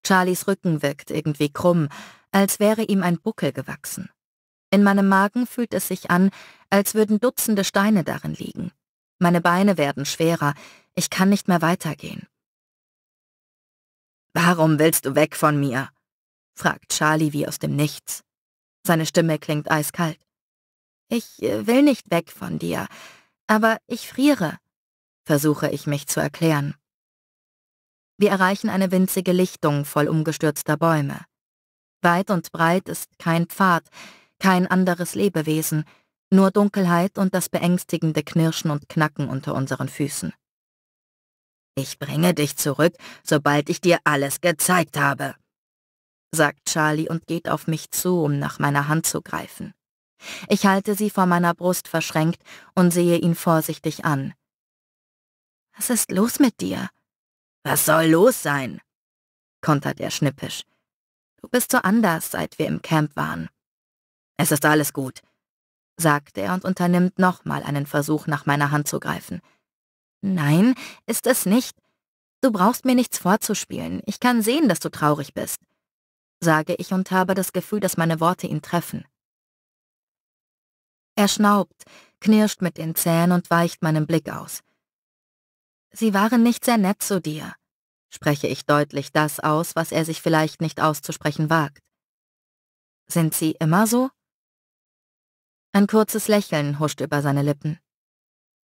Charlies Rücken wirkt irgendwie krumm, als wäre ihm ein Buckel gewachsen. In meinem Magen fühlt es sich an, als würden Dutzende Steine darin liegen. Meine Beine werden schwerer. Ich kann nicht mehr weitergehen. Warum willst du weg von mir? fragt Charlie wie aus dem Nichts. Seine Stimme klingt eiskalt. Ich äh, will nicht weg von dir, aber ich friere, versuche ich mich zu erklären. Wir erreichen eine winzige Lichtung voll umgestürzter Bäume. Weit und breit ist kein Pfad, kein anderes Lebewesen, nur Dunkelheit und das beängstigende Knirschen und Knacken unter unseren Füßen. Ich bringe dich zurück, sobald ich dir alles gezeigt habe, sagt Charlie und geht auf mich zu, um nach meiner Hand zu greifen. Ich halte sie vor meiner Brust verschränkt und sehe ihn vorsichtig an. Was ist los mit dir? Was soll los sein? kontert er schnippisch. Du bist so anders, seit wir im Camp waren. Es ist alles gut sagt er und unternimmt nochmal einen Versuch, nach meiner Hand zu greifen. Nein, ist es nicht. Du brauchst mir nichts vorzuspielen. Ich kann sehen, dass du traurig bist, sage ich und habe das Gefühl, dass meine Worte ihn treffen. Er schnaubt, knirscht mit den Zähnen und weicht meinem Blick aus. Sie waren nicht sehr nett zu dir, spreche ich deutlich das aus, was er sich vielleicht nicht auszusprechen wagt. Sind sie immer so? Ein kurzes Lächeln huscht über seine Lippen.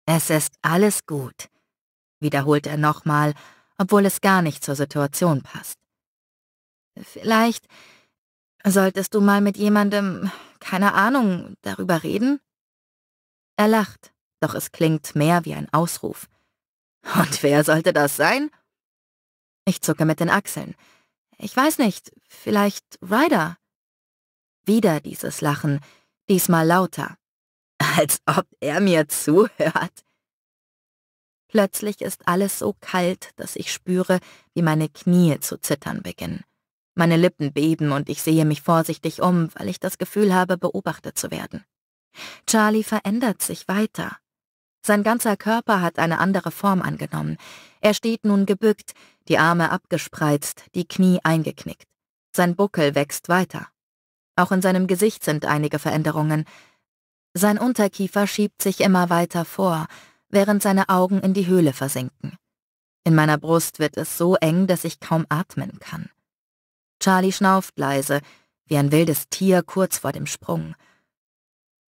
Es ist alles gut, wiederholt er nochmal, obwohl es gar nicht zur Situation passt. Vielleicht solltest du mal mit jemandem, keine Ahnung, darüber reden? Er lacht, doch es klingt mehr wie ein Ausruf. Und wer sollte das sein? Ich zucke mit den Achseln. Ich weiß nicht, vielleicht Ryder. Wieder dieses Lachen, diesmal lauter. Als ob er mir zuhört. Plötzlich ist alles so kalt, dass ich spüre, wie meine Knie zu zittern beginnen. Meine Lippen beben und ich sehe mich vorsichtig um, weil ich das Gefühl habe, beobachtet zu werden. Charlie verändert sich weiter. Sein ganzer Körper hat eine andere Form angenommen. Er steht nun gebückt, die Arme abgespreizt, die Knie eingeknickt. Sein Buckel wächst weiter. Auch in seinem Gesicht sind einige Veränderungen. Sein Unterkiefer schiebt sich immer weiter vor, während seine Augen in die Höhle versinken. In meiner Brust wird es so eng, dass ich kaum atmen kann. Charlie schnauft leise, wie ein wildes Tier kurz vor dem Sprung.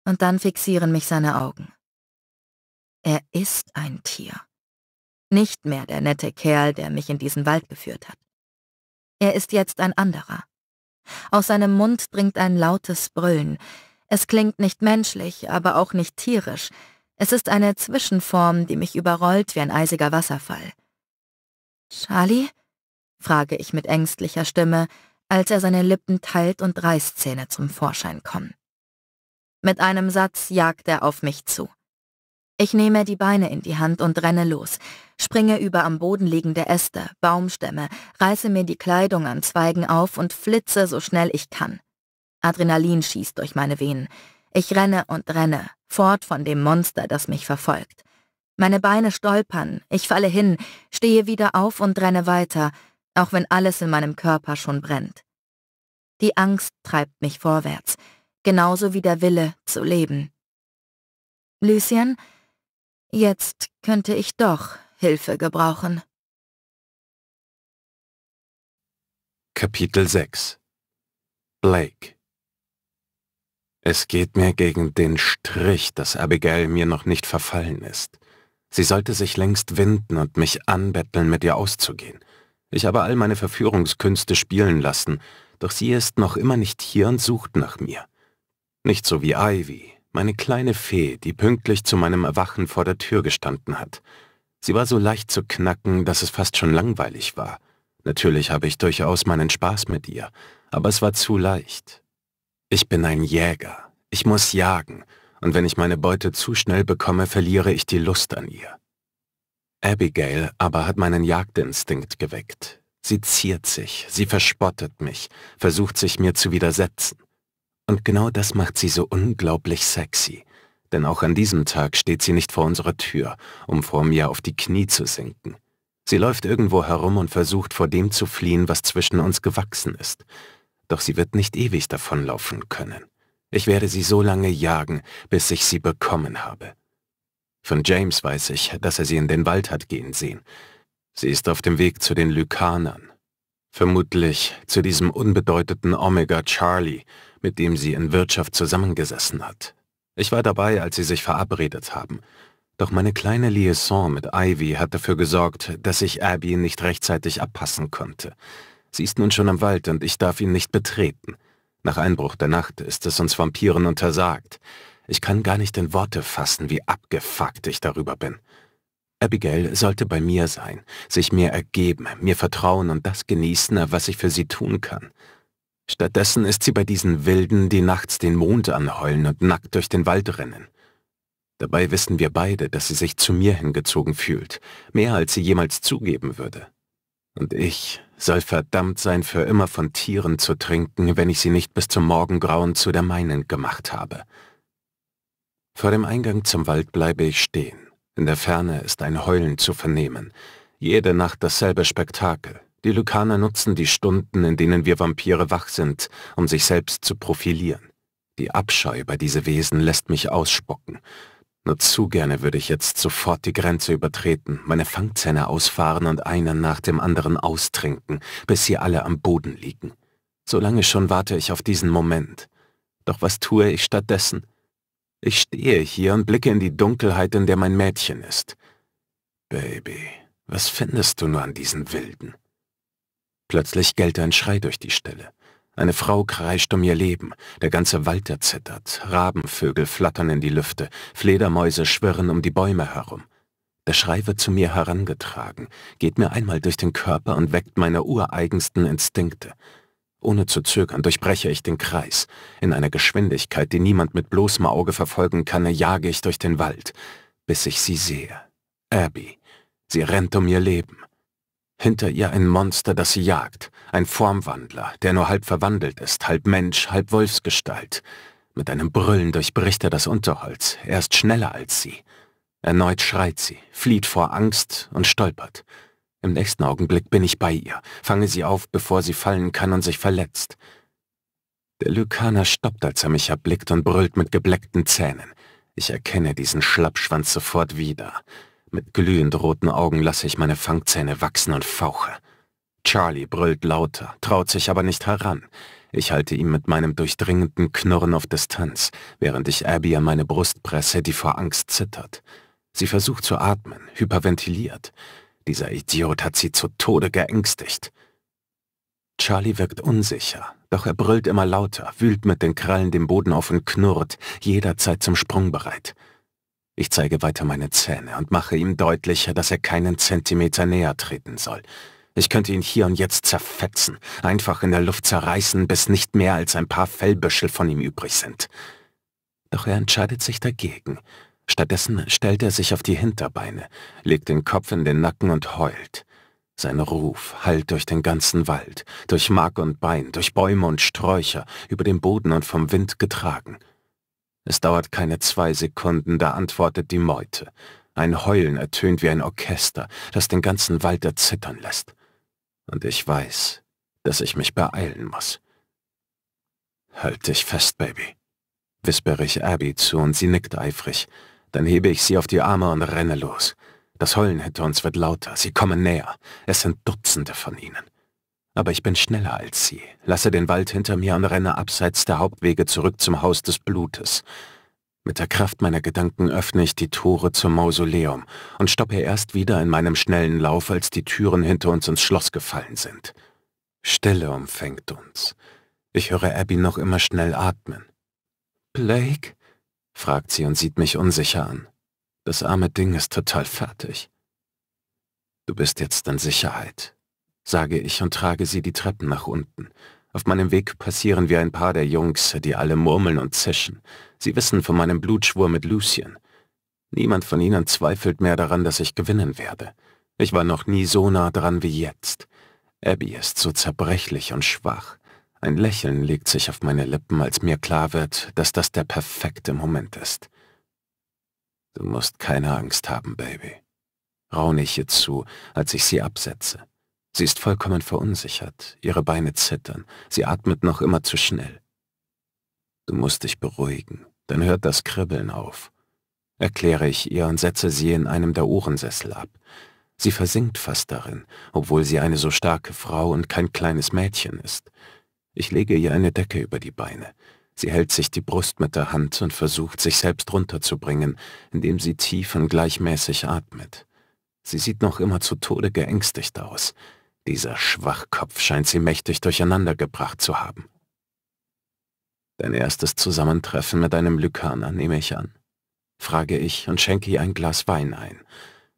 Und dann fixieren mich seine Augen. Er ist ein Tier. Nicht mehr der nette Kerl, der mich in diesen Wald geführt hat. Er ist jetzt ein anderer. Aus seinem Mund dringt ein lautes Brüllen. Es klingt nicht menschlich, aber auch nicht tierisch. Es ist eine Zwischenform, die mich überrollt wie ein eisiger Wasserfall. Charlie? frage ich mit ängstlicher Stimme, als er seine Lippen teilt und Reißzähne zum Vorschein kommen. Mit einem Satz jagt er auf mich zu. Ich nehme die Beine in die Hand und renne los, springe über am Boden liegende Äste, Baumstämme, reiße mir die Kleidung an Zweigen auf und flitze so schnell ich kann. Adrenalin schießt durch meine Venen. Ich renne und renne, fort von dem Monster, das mich verfolgt. Meine Beine stolpern, ich falle hin, stehe wieder auf und renne weiter, auch wenn alles in meinem Körper schon brennt. Die Angst treibt mich vorwärts, genauso wie der Wille zu leben. Lucien, Jetzt könnte ich doch Hilfe gebrauchen. Kapitel 6 Blake Es geht mir gegen den Strich, dass Abigail mir noch nicht verfallen ist. Sie sollte sich längst winden und mich anbetteln, mit ihr auszugehen. Ich habe all meine Verführungskünste spielen lassen, doch sie ist noch immer nicht hier und sucht nach mir. Nicht so wie Ivy, meine kleine Fee, die pünktlich zu meinem Erwachen vor der Tür gestanden hat. Sie war so leicht zu knacken, dass es fast schon langweilig war. Natürlich habe ich durchaus meinen Spaß mit ihr, aber es war zu leicht. Ich bin ein Jäger, ich muss jagen, und wenn ich meine Beute zu schnell bekomme, verliere ich die Lust an ihr. Abigail aber hat meinen Jagdinstinkt geweckt. Sie ziert sich, sie verspottet mich, versucht sich mir zu widersetzen. Und genau das macht sie so unglaublich sexy. Denn auch an diesem Tag steht sie nicht vor unserer Tür, um vor mir auf die Knie zu sinken. Sie läuft irgendwo herum und versucht vor dem zu fliehen, was zwischen uns gewachsen ist. Doch sie wird nicht ewig davonlaufen können. Ich werde sie so lange jagen, bis ich sie bekommen habe. Von James weiß ich, dass er sie in den Wald hat gehen sehen. Sie ist auf dem Weg zu den Lykanern. Vermutlich zu diesem unbedeuteten Omega Charlie, mit dem sie in Wirtschaft zusammengesessen hat. Ich war dabei, als sie sich verabredet haben. Doch meine kleine Liaison mit Ivy hat dafür gesorgt, dass ich Abby nicht rechtzeitig abpassen konnte. Sie ist nun schon im Wald und ich darf ihn nicht betreten. Nach Einbruch der Nacht ist es uns Vampiren untersagt. Ich kann gar nicht in Worte fassen, wie abgefuckt ich darüber bin. Abigail sollte bei mir sein, sich mir ergeben, mir vertrauen und das genießen, was ich für sie tun kann. Stattdessen ist sie bei diesen Wilden, die nachts den Mond anheulen und nackt durch den Wald rennen. Dabei wissen wir beide, dass sie sich zu mir hingezogen fühlt, mehr als sie jemals zugeben würde. Und ich soll verdammt sein, für immer von Tieren zu trinken, wenn ich sie nicht bis zum Morgengrauen zu der meinen gemacht habe. Vor dem Eingang zum Wald bleibe ich stehen. In der Ferne ist ein Heulen zu vernehmen. Jede Nacht dasselbe Spektakel. Die Lykaner nutzen die Stunden, in denen wir Vampire wach sind, um sich selbst zu profilieren. Die Abscheu über diese Wesen lässt mich ausspucken. Nur zu gerne würde ich jetzt sofort die Grenze übertreten, meine Fangzähne ausfahren und einen nach dem anderen austrinken, bis sie alle am Boden liegen. So lange schon warte ich auf diesen Moment. Doch was tue ich stattdessen? Ich stehe hier und blicke in die Dunkelheit, in der mein Mädchen ist. Baby, was findest du nur an diesen Wilden? Plötzlich gellt ein Schrei durch die Stille. Eine Frau kreischt um ihr Leben, der ganze Wald erzittert, Rabenvögel flattern in die Lüfte, Fledermäuse schwirren um die Bäume herum. Der Schrei wird zu mir herangetragen, geht mir einmal durch den Körper und weckt meine ureigensten Instinkte. Ohne zu zögern durchbreche ich den Kreis. In einer Geschwindigkeit, die niemand mit bloßem Auge verfolgen kann, jage ich durch den Wald, bis ich sie sehe. Abby. Sie rennt um ihr Leben. Hinter ihr ein Monster, das sie jagt, ein Formwandler, der nur halb verwandelt ist, halb Mensch, halb Wolfsgestalt. Mit einem Brüllen durchbricht er das Unterholz, er ist schneller als sie. Erneut schreit sie, flieht vor Angst und stolpert. Im nächsten Augenblick bin ich bei ihr, fange sie auf, bevor sie fallen kann und sich verletzt. Der Lykaner stoppt, als er mich erblickt und brüllt mit gebleckten Zähnen. Ich erkenne diesen Schlappschwanz sofort wieder. Mit glühend roten Augen lasse ich meine Fangzähne wachsen und fauche. Charlie brüllt lauter, traut sich aber nicht heran. Ich halte ihm mit meinem durchdringenden Knurren auf Distanz, während ich Abby an meine Brust presse, die vor Angst zittert. Sie versucht zu atmen, hyperventiliert. Dieser Idiot hat sie zu Tode geängstigt. Charlie wirkt unsicher, doch er brüllt immer lauter, wühlt mit den Krallen den Boden auf und knurrt, jederzeit zum Sprung bereit. Ich zeige weiter meine Zähne und mache ihm deutlicher, dass er keinen Zentimeter näher treten soll. Ich könnte ihn hier und jetzt zerfetzen, einfach in der Luft zerreißen, bis nicht mehr als ein paar Fellbüschel von ihm übrig sind. Doch er entscheidet sich dagegen. Stattdessen stellt er sich auf die Hinterbeine, legt den Kopf in den Nacken und heult. Sein Ruf hallt durch den ganzen Wald, durch Mark und Bein, durch Bäume und Sträucher, über den Boden und vom Wind getragen. Es dauert keine zwei Sekunden, da antwortet die Meute. Ein Heulen ertönt wie ein Orchester, das den ganzen Wald erzittern lässt. Und ich weiß, dass ich mich beeilen muss. Halt dich fest, Baby, wispere ich Abby zu und sie nickt eifrig. Dann hebe ich sie auf die Arme und renne los. Das Heulen hinter uns wird lauter, sie kommen näher. Es sind Dutzende von ihnen. Aber ich bin schneller als sie, lasse den Wald hinter mir und renne abseits der Hauptwege zurück zum Haus des Blutes. Mit der Kraft meiner Gedanken öffne ich die Tore zum Mausoleum und stoppe erst wieder in meinem schnellen Lauf, als die Türen hinter uns ins Schloss gefallen sind. Stille umfängt uns. Ich höre Abby noch immer schnell atmen. Blake? fragt sie und sieht mich unsicher an. Das arme Ding ist total fertig. Du bist jetzt in Sicherheit, sage ich und trage sie die Treppen nach unten. Auf meinem Weg passieren wir ein paar der Jungs, die alle murmeln und zischen. Sie wissen von meinem Blutschwur mit Lucien. Niemand von ihnen zweifelt mehr daran, dass ich gewinnen werde. Ich war noch nie so nah dran wie jetzt. Abby ist so zerbrechlich und schwach. Ein Lächeln legt sich auf meine Lippen, als mir klar wird, dass das der perfekte Moment ist. Du musst keine Angst haben, Baby, raune ich ihr zu, als ich sie absetze. Sie ist vollkommen verunsichert, ihre Beine zittern, sie atmet noch immer zu schnell. Du musst dich beruhigen, dann hört das Kribbeln auf. Erkläre ich ihr und setze sie in einem der Uhrensessel ab. Sie versinkt fast darin, obwohl sie eine so starke Frau und kein kleines Mädchen ist. Ich lege ihr eine Decke über die Beine. Sie hält sich die Brust mit der Hand und versucht, sich selbst runterzubringen, indem sie tief und gleichmäßig atmet. Sie sieht noch immer zu Tode geängstigt aus. Dieser Schwachkopf scheint sie mächtig durcheinandergebracht zu haben. Dein erstes Zusammentreffen mit einem Lykaner nehme ich an, frage ich und schenke ihr ein Glas Wein ein.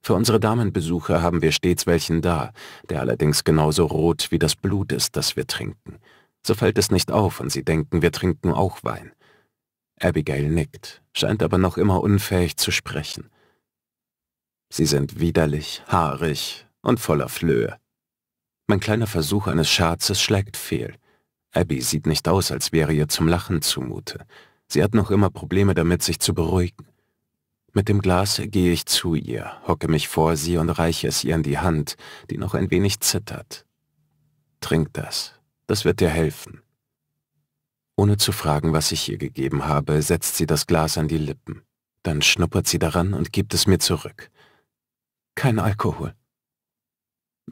Für unsere Damenbesucher haben wir stets welchen da, der allerdings genauso rot wie das Blut ist, das wir trinken. So fällt es nicht auf und sie denken, wir trinken auch Wein. Abigail nickt, scheint aber noch immer unfähig zu sprechen. Sie sind widerlich, haarig und voller Flöhe. Mein kleiner Versuch eines Scherzes schlägt fehl. Abby sieht nicht aus, als wäre ihr zum Lachen zumute. Sie hat noch immer Probleme damit, sich zu beruhigen. Mit dem Glas gehe ich zu ihr, hocke mich vor sie und reiche es ihr in die Hand, die noch ein wenig zittert. Trink das, das wird dir helfen. Ohne zu fragen, was ich ihr gegeben habe, setzt sie das Glas an die Lippen. Dann schnuppert sie daran und gibt es mir zurück. Kein Alkohol.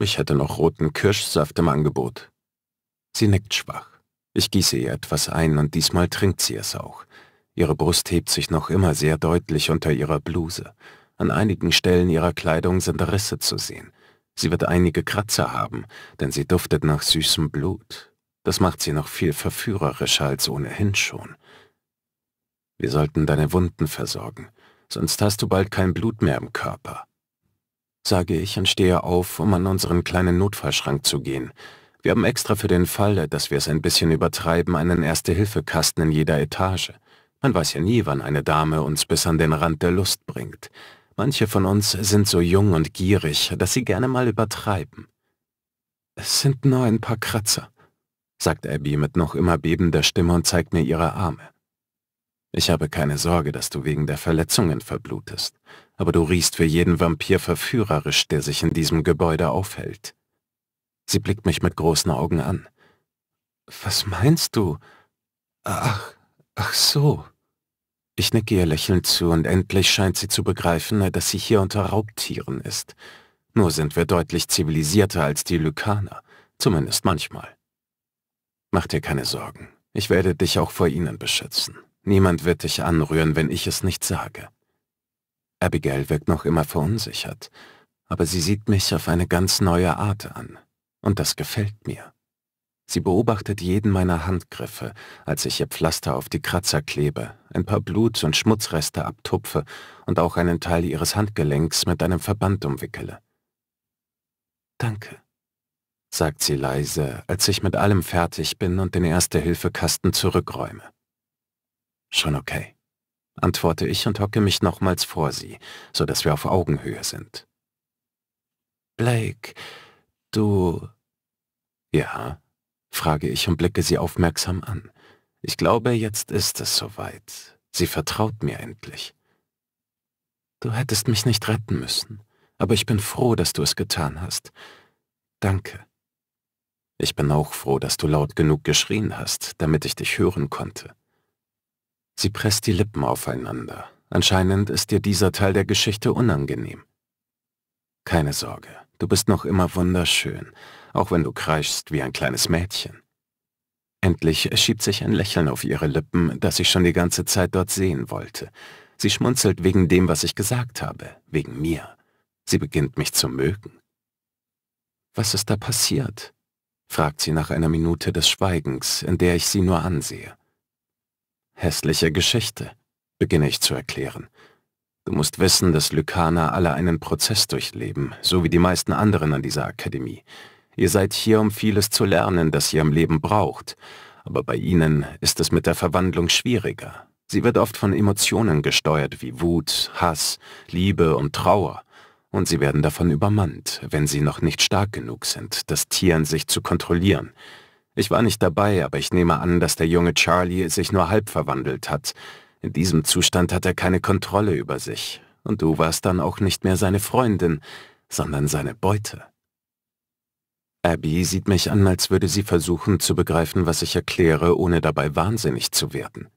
Ich hätte noch roten Kirschsaft im Angebot. Sie nickt schwach. Ich gieße ihr etwas ein und diesmal trinkt sie es auch. Ihre Brust hebt sich noch immer sehr deutlich unter ihrer Bluse. An einigen Stellen ihrer Kleidung sind Risse zu sehen. Sie wird einige Kratzer haben, denn sie duftet nach süßem Blut. Das macht sie noch viel verführerischer als ohnehin schon. Wir sollten deine Wunden versorgen, sonst hast du bald kein Blut mehr im Körper sage ich und stehe auf, um an unseren kleinen Notfallschrank zu gehen. Wir haben extra für den Fall, dass wir es ein bisschen übertreiben, einen Erste-Hilfe-Kasten in jeder Etage. Man weiß ja nie, wann eine Dame uns bis an den Rand der Lust bringt. Manche von uns sind so jung und gierig, dass sie gerne mal übertreiben. Es sind nur ein paar Kratzer, sagt Abby mit noch immer bebender Stimme und zeigt mir ihre Arme. Ich habe keine Sorge, dass du wegen der Verletzungen verblutest aber du riechst für jeden Vampir verführerisch, der sich in diesem Gebäude aufhält. Sie blickt mich mit großen Augen an. Was meinst du? Ach, ach so. Ich nicke ihr lächelnd zu und endlich scheint sie zu begreifen, dass sie hier unter Raubtieren ist. Nur sind wir deutlich zivilisierter als die Lykaner, zumindest manchmal. Mach dir keine Sorgen, ich werde dich auch vor ihnen beschützen. Niemand wird dich anrühren, wenn ich es nicht sage. Abigail wirkt noch immer verunsichert, aber sie sieht mich auf eine ganz neue Art an. Und das gefällt mir. Sie beobachtet jeden meiner Handgriffe, als ich ihr Pflaster auf die Kratzer klebe, ein paar Blut- und Schmutzreste abtupfe und auch einen Teil ihres Handgelenks mit einem Verband umwickele. Danke, sagt sie leise, als ich mit allem fertig bin und den Erste-Hilfe-Kasten zurückräume. Schon okay antworte ich und hocke mich nochmals vor sie, so dass wir auf Augenhöhe sind. Blake, du... Ja, frage ich und blicke sie aufmerksam an. Ich glaube, jetzt ist es soweit. Sie vertraut mir endlich. Du hättest mich nicht retten müssen, aber ich bin froh, dass du es getan hast. Danke. Ich bin auch froh, dass du laut genug geschrien hast, damit ich dich hören konnte. Sie presst die Lippen aufeinander. Anscheinend ist dir dieser Teil der Geschichte unangenehm. Keine Sorge, du bist noch immer wunderschön, auch wenn du kreischst wie ein kleines Mädchen. Endlich schiebt sich ein Lächeln auf ihre Lippen, das ich schon die ganze Zeit dort sehen wollte. Sie schmunzelt wegen dem, was ich gesagt habe, wegen mir. Sie beginnt mich zu mögen. Was ist da passiert? fragt sie nach einer Minute des Schweigens, in der ich sie nur ansehe hässliche Geschichte, beginne ich zu erklären. Du musst wissen, dass Lykaner alle einen Prozess durchleben, so wie die meisten anderen an dieser Akademie. Ihr seid hier, um vieles zu lernen, das ihr im Leben braucht, aber bei ihnen ist es mit der Verwandlung schwieriger. Sie wird oft von Emotionen gesteuert wie Wut, Hass, Liebe und Trauer, und sie werden davon übermannt, wenn sie noch nicht stark genug sind, das Tier in sich zu kontrollieren. Ich war nicht dabei, aber ich nehme an, dass der junge Charlie sich nur halb verwandelt hat. In diesem Zustand hat er keine Kontrolle über sich. Und du warst dann auch nicht mehr seine Freundin, sondern seine Beute. Abby sieht mich an, als würde sie versuchen zu begreifen, was ich erkläre, ohne dabei wahnsinnig zu werden.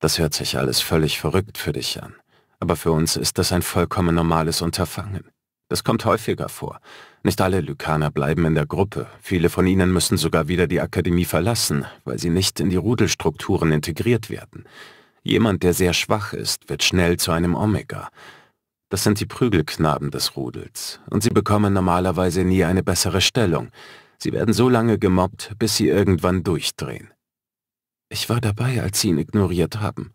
Das hört sich alles völlig verrückt für dich an, aber für uns ist das ein vollkommen normales Unterfangen. Das kommt häufiger vor. Nicht alle Lykaner bleiben in der Gruppe. Viele von ihnen müssen sogar wieder die Akademie verlassen, weil sie nicht in die Rudelstrukturen integriert werden. Jemand, der sehr schwach ist, wird schnell zu einem Omega. Das sind die Prügelknaben des Rudels, und sie bekommen normalerweise nie eine bessere Stellung. Sie werden so lange gemobbt, bis sie irgendwann durchdrehen. Ich war dabei, als sie ihn ignoriert haben,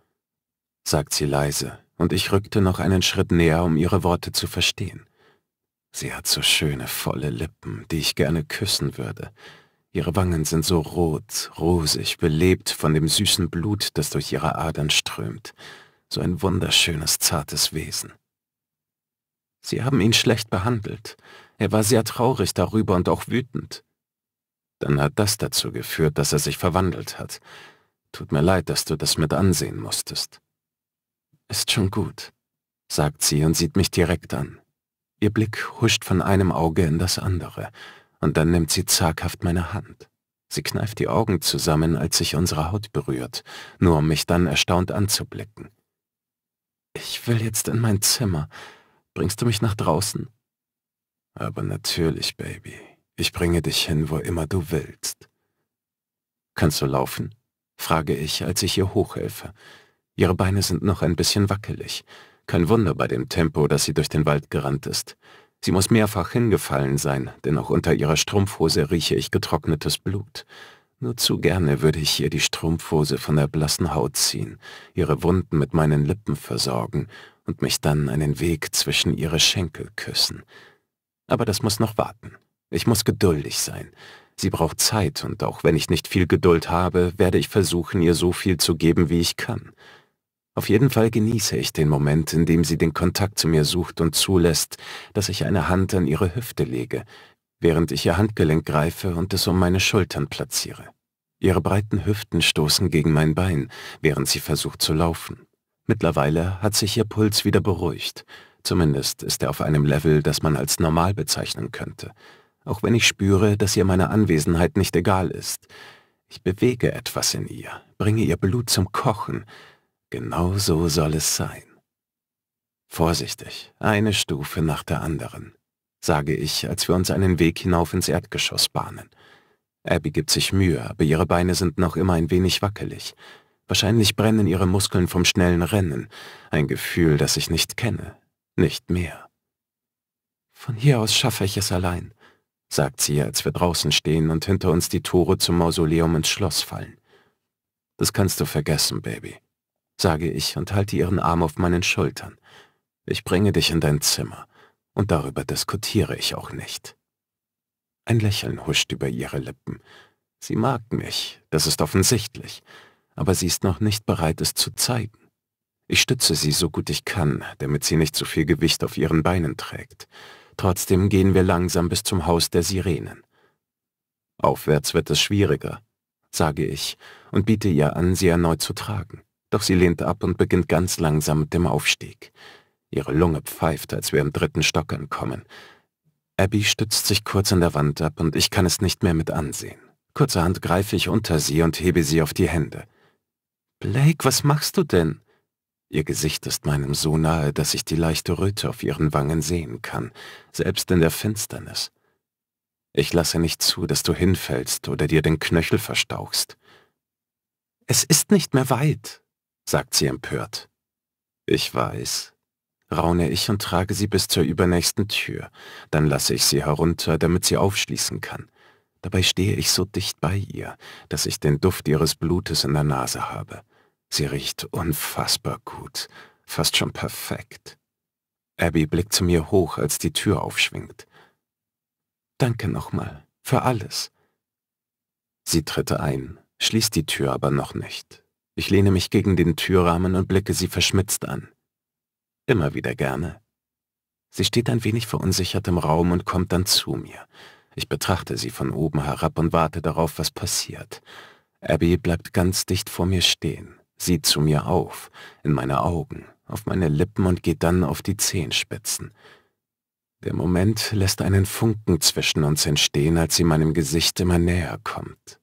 sagt sie leise, und ich rückte noch einen Schritt näher, um ihre Worte zu verstehen. Sie hat so schöne, volle Lippen, die ich gerne küssen würde. Ihre Wangen sind so rot, rosig, belebt von dem süßen Blut, das durch ihre Adern strömt. So ein wunderschönes, zartes Wesen. Sie haben ihn schlecht behandelt. Er war sehr traurig darüber und auch wütend. Dann hat das dazu geführt, dass er sich verwandelt hat. Tut mir leid, dass du das mit ansehen musstest. Ist schon gut, sagt sie und sieht mich direkt an. Ihr Blick huscht von einem Auge in das andere, und dann nimmt sie zaghaft meine Hand. Sie kneift die Augen zusammen, als sich unsere Haut berührt, nur um mich dann erstaunt anzublicken. Ich will jetzt in mein Zimmer. Bringst du mich nach draußen? Aber natürlich, Baby. Ich bringe dich hin, wo immer du willst. Kannst du laufen? frage ich, als ich ihr hochhelfe. Ihre Beine sind noch ein bisschen wackelig. Kein Wunder bei dem Tempo, das sie durch den Wald gerannt ist. Sie muss mehrfach hingefallen sein, denn auch unter ihrer Strumpfhose rieche ich getrocknetes Blut. Nur zu gerne würde ich ihr die Strumpfhose von der blassen Haut ziehen, ihre Wunden mit meinen Lippen versorgen und mich dann einen Weg zwischen ihre Schenkel küssen. Aber das muss noch warten. Ich muss geduldig sein. Sie braucht Zeit und auch wenn ich nicht viel Geduld habe, werde ich versuchen, ihr so viel zu geben, wie ich kann. Auf jeden Fall genieße ich den Moment, in dem sie den Kontakt zu mir sucht und zulässt, dass ich eine Hand an ihre Hüfte lege, während ich ihr Handgelenk greife und es um meine Schultern platziere. Ihre breiten Hüften stoßen gegen mein Bein, während sie versucht zu laufen. Mittlerweile hat sich ihr Puls wieder beruhigt. Zumindest ist er auf einem Level, das man als normal bezeichnen könnte. Auch wenn ich spüre, dass ihr meine Anwesenheit nicht egal ist. Ich bewege etwas in ihr, bringe ihr Blut zum Kochen, Genau so soll es sein. Vorsichtig, eine Stufe nach der anderen, sage ich, als wir uns einen Weg hinauf ins Erdgeschoss bahnen. Abby gibt sich Mühe, aber ihre Beine sind noch immer ein wenig wackelig. Wahrscheinlich brennen ihre Muskeln vom schnellen Rennen, ein Gefühl, das ich nicht kenne, nicht mehr. Von hier aus schaffe ich es allein, sagt sie, als wir draußen stehen und hinter uns die Tore zum Mausoleum ins Schloss fallen. Das kannst du vergessen, Baby sage ich und halte ihren Arm auf meinen Schultern. Ich bringe dich in dein Zimmer und darüber diskutiere ich auch nicht. Ein Lächeln huscht über ihre Lippen. Sie mag mich, das ist offensichtlich, aber sie ist noch nicht bereit, es zu zeigen. Ich stütze sie so gut ich kann, damit sie nicht zu so viel Gewicht auf ihren Beinen trägt. Trotzdem gehen wir langsam bis zum Haus der Sirenen. Aufwärts wird es schwieriger, sage ich und biete ihr an, sie erneut zu tragen doch sie lehnt ab und beginnt ganz langsam mit dem Aufstieg. Ihre Lunge pfeift, als wir im dritten Stock ankommen. Abby stützt sich kurz an der Wand ab und ich kann es nicht mehr mit ansehen. Kurzerhand greife ich unter sie und hebe sie auf die Hände. Blake, was machst du denn? Ihr Gesicht ist meinem so nahe, dass ich die leichte Röte auf ihren Wangen sehen kann, selbst in der Finsternis. Ich lasse nicht zu, dass du hinfällst oder dir den Knöchel verstauchst. Es ist nicht mehr weit, sagt sie empört. Ich weiß, raune ich und trage sie bis zur übernächsten Tür. Dann lasse ich sie herunter, damit sie aufschließen kann. Dabei stehe ich so dicht bei ihr, dass ich den Duft ihres Blutes in der Nase habe. Sie riecht unfassbar gut, fast schon perfekt. Abby blickt zu mir hoch, als die Tür aufschwingt. Danke nochmal, für alles. Sie tritt ein, schließt die Tür aber noch nicht. Ich lehne mich gegen den Türrahmen und blicke sie verschmitzt an. Immer wieder gerne. Sie steht ein wenig verunsichert im Raum und kommt dann zu mir. Ich betrachte sie von oben herab und warte darauf, was passiert. Abby bleibt ganz dicht vor mir stehen, sieht zu mir auf, in meine Augen, auf meine Lippen und geht dann auf die Zehenspitzen. Der Moment lässt einen Funken zwischen uns entstehen, als sie meinem Gesicht immer näher kommt.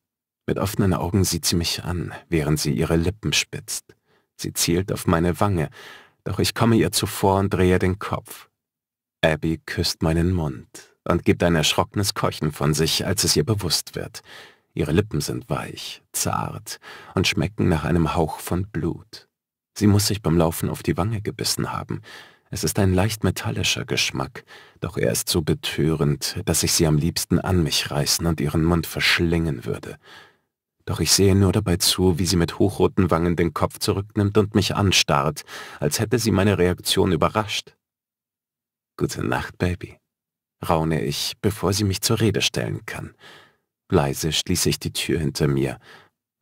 Mit offenen Augen sieht sie mich an, während sie ihre Lippen spitzt. Sie zielt auf meine Wange, doch ich komme ihr zuvor und drehe den Kopf. Abby küsst meinen Mund und gibt ein erschrockenes Keuchen von sich, als es ihr bewusst wird. Ihre Lippen sind weich, zart und schmecken nach einem Hauch von Blut. Sie muss sich beim Laufen auf die Wange gebissen haben. Es ist ein leicht metallischer Geschmack, doch er ist so betörend, dass ich sie am liebsten an mich reißen und ihren Mund verschlingen würde doch ich sehe nur dabei zu, wie sie mit hochroten Wangen den Kopf zurücknimmt und mich anstarrt, als hätte sie meine Reaktion überrascht. Gute Nacht, Baby, raune ich, bevor sie mich zur Rede stellen kann. Leise schließe ich die Tür hinter mir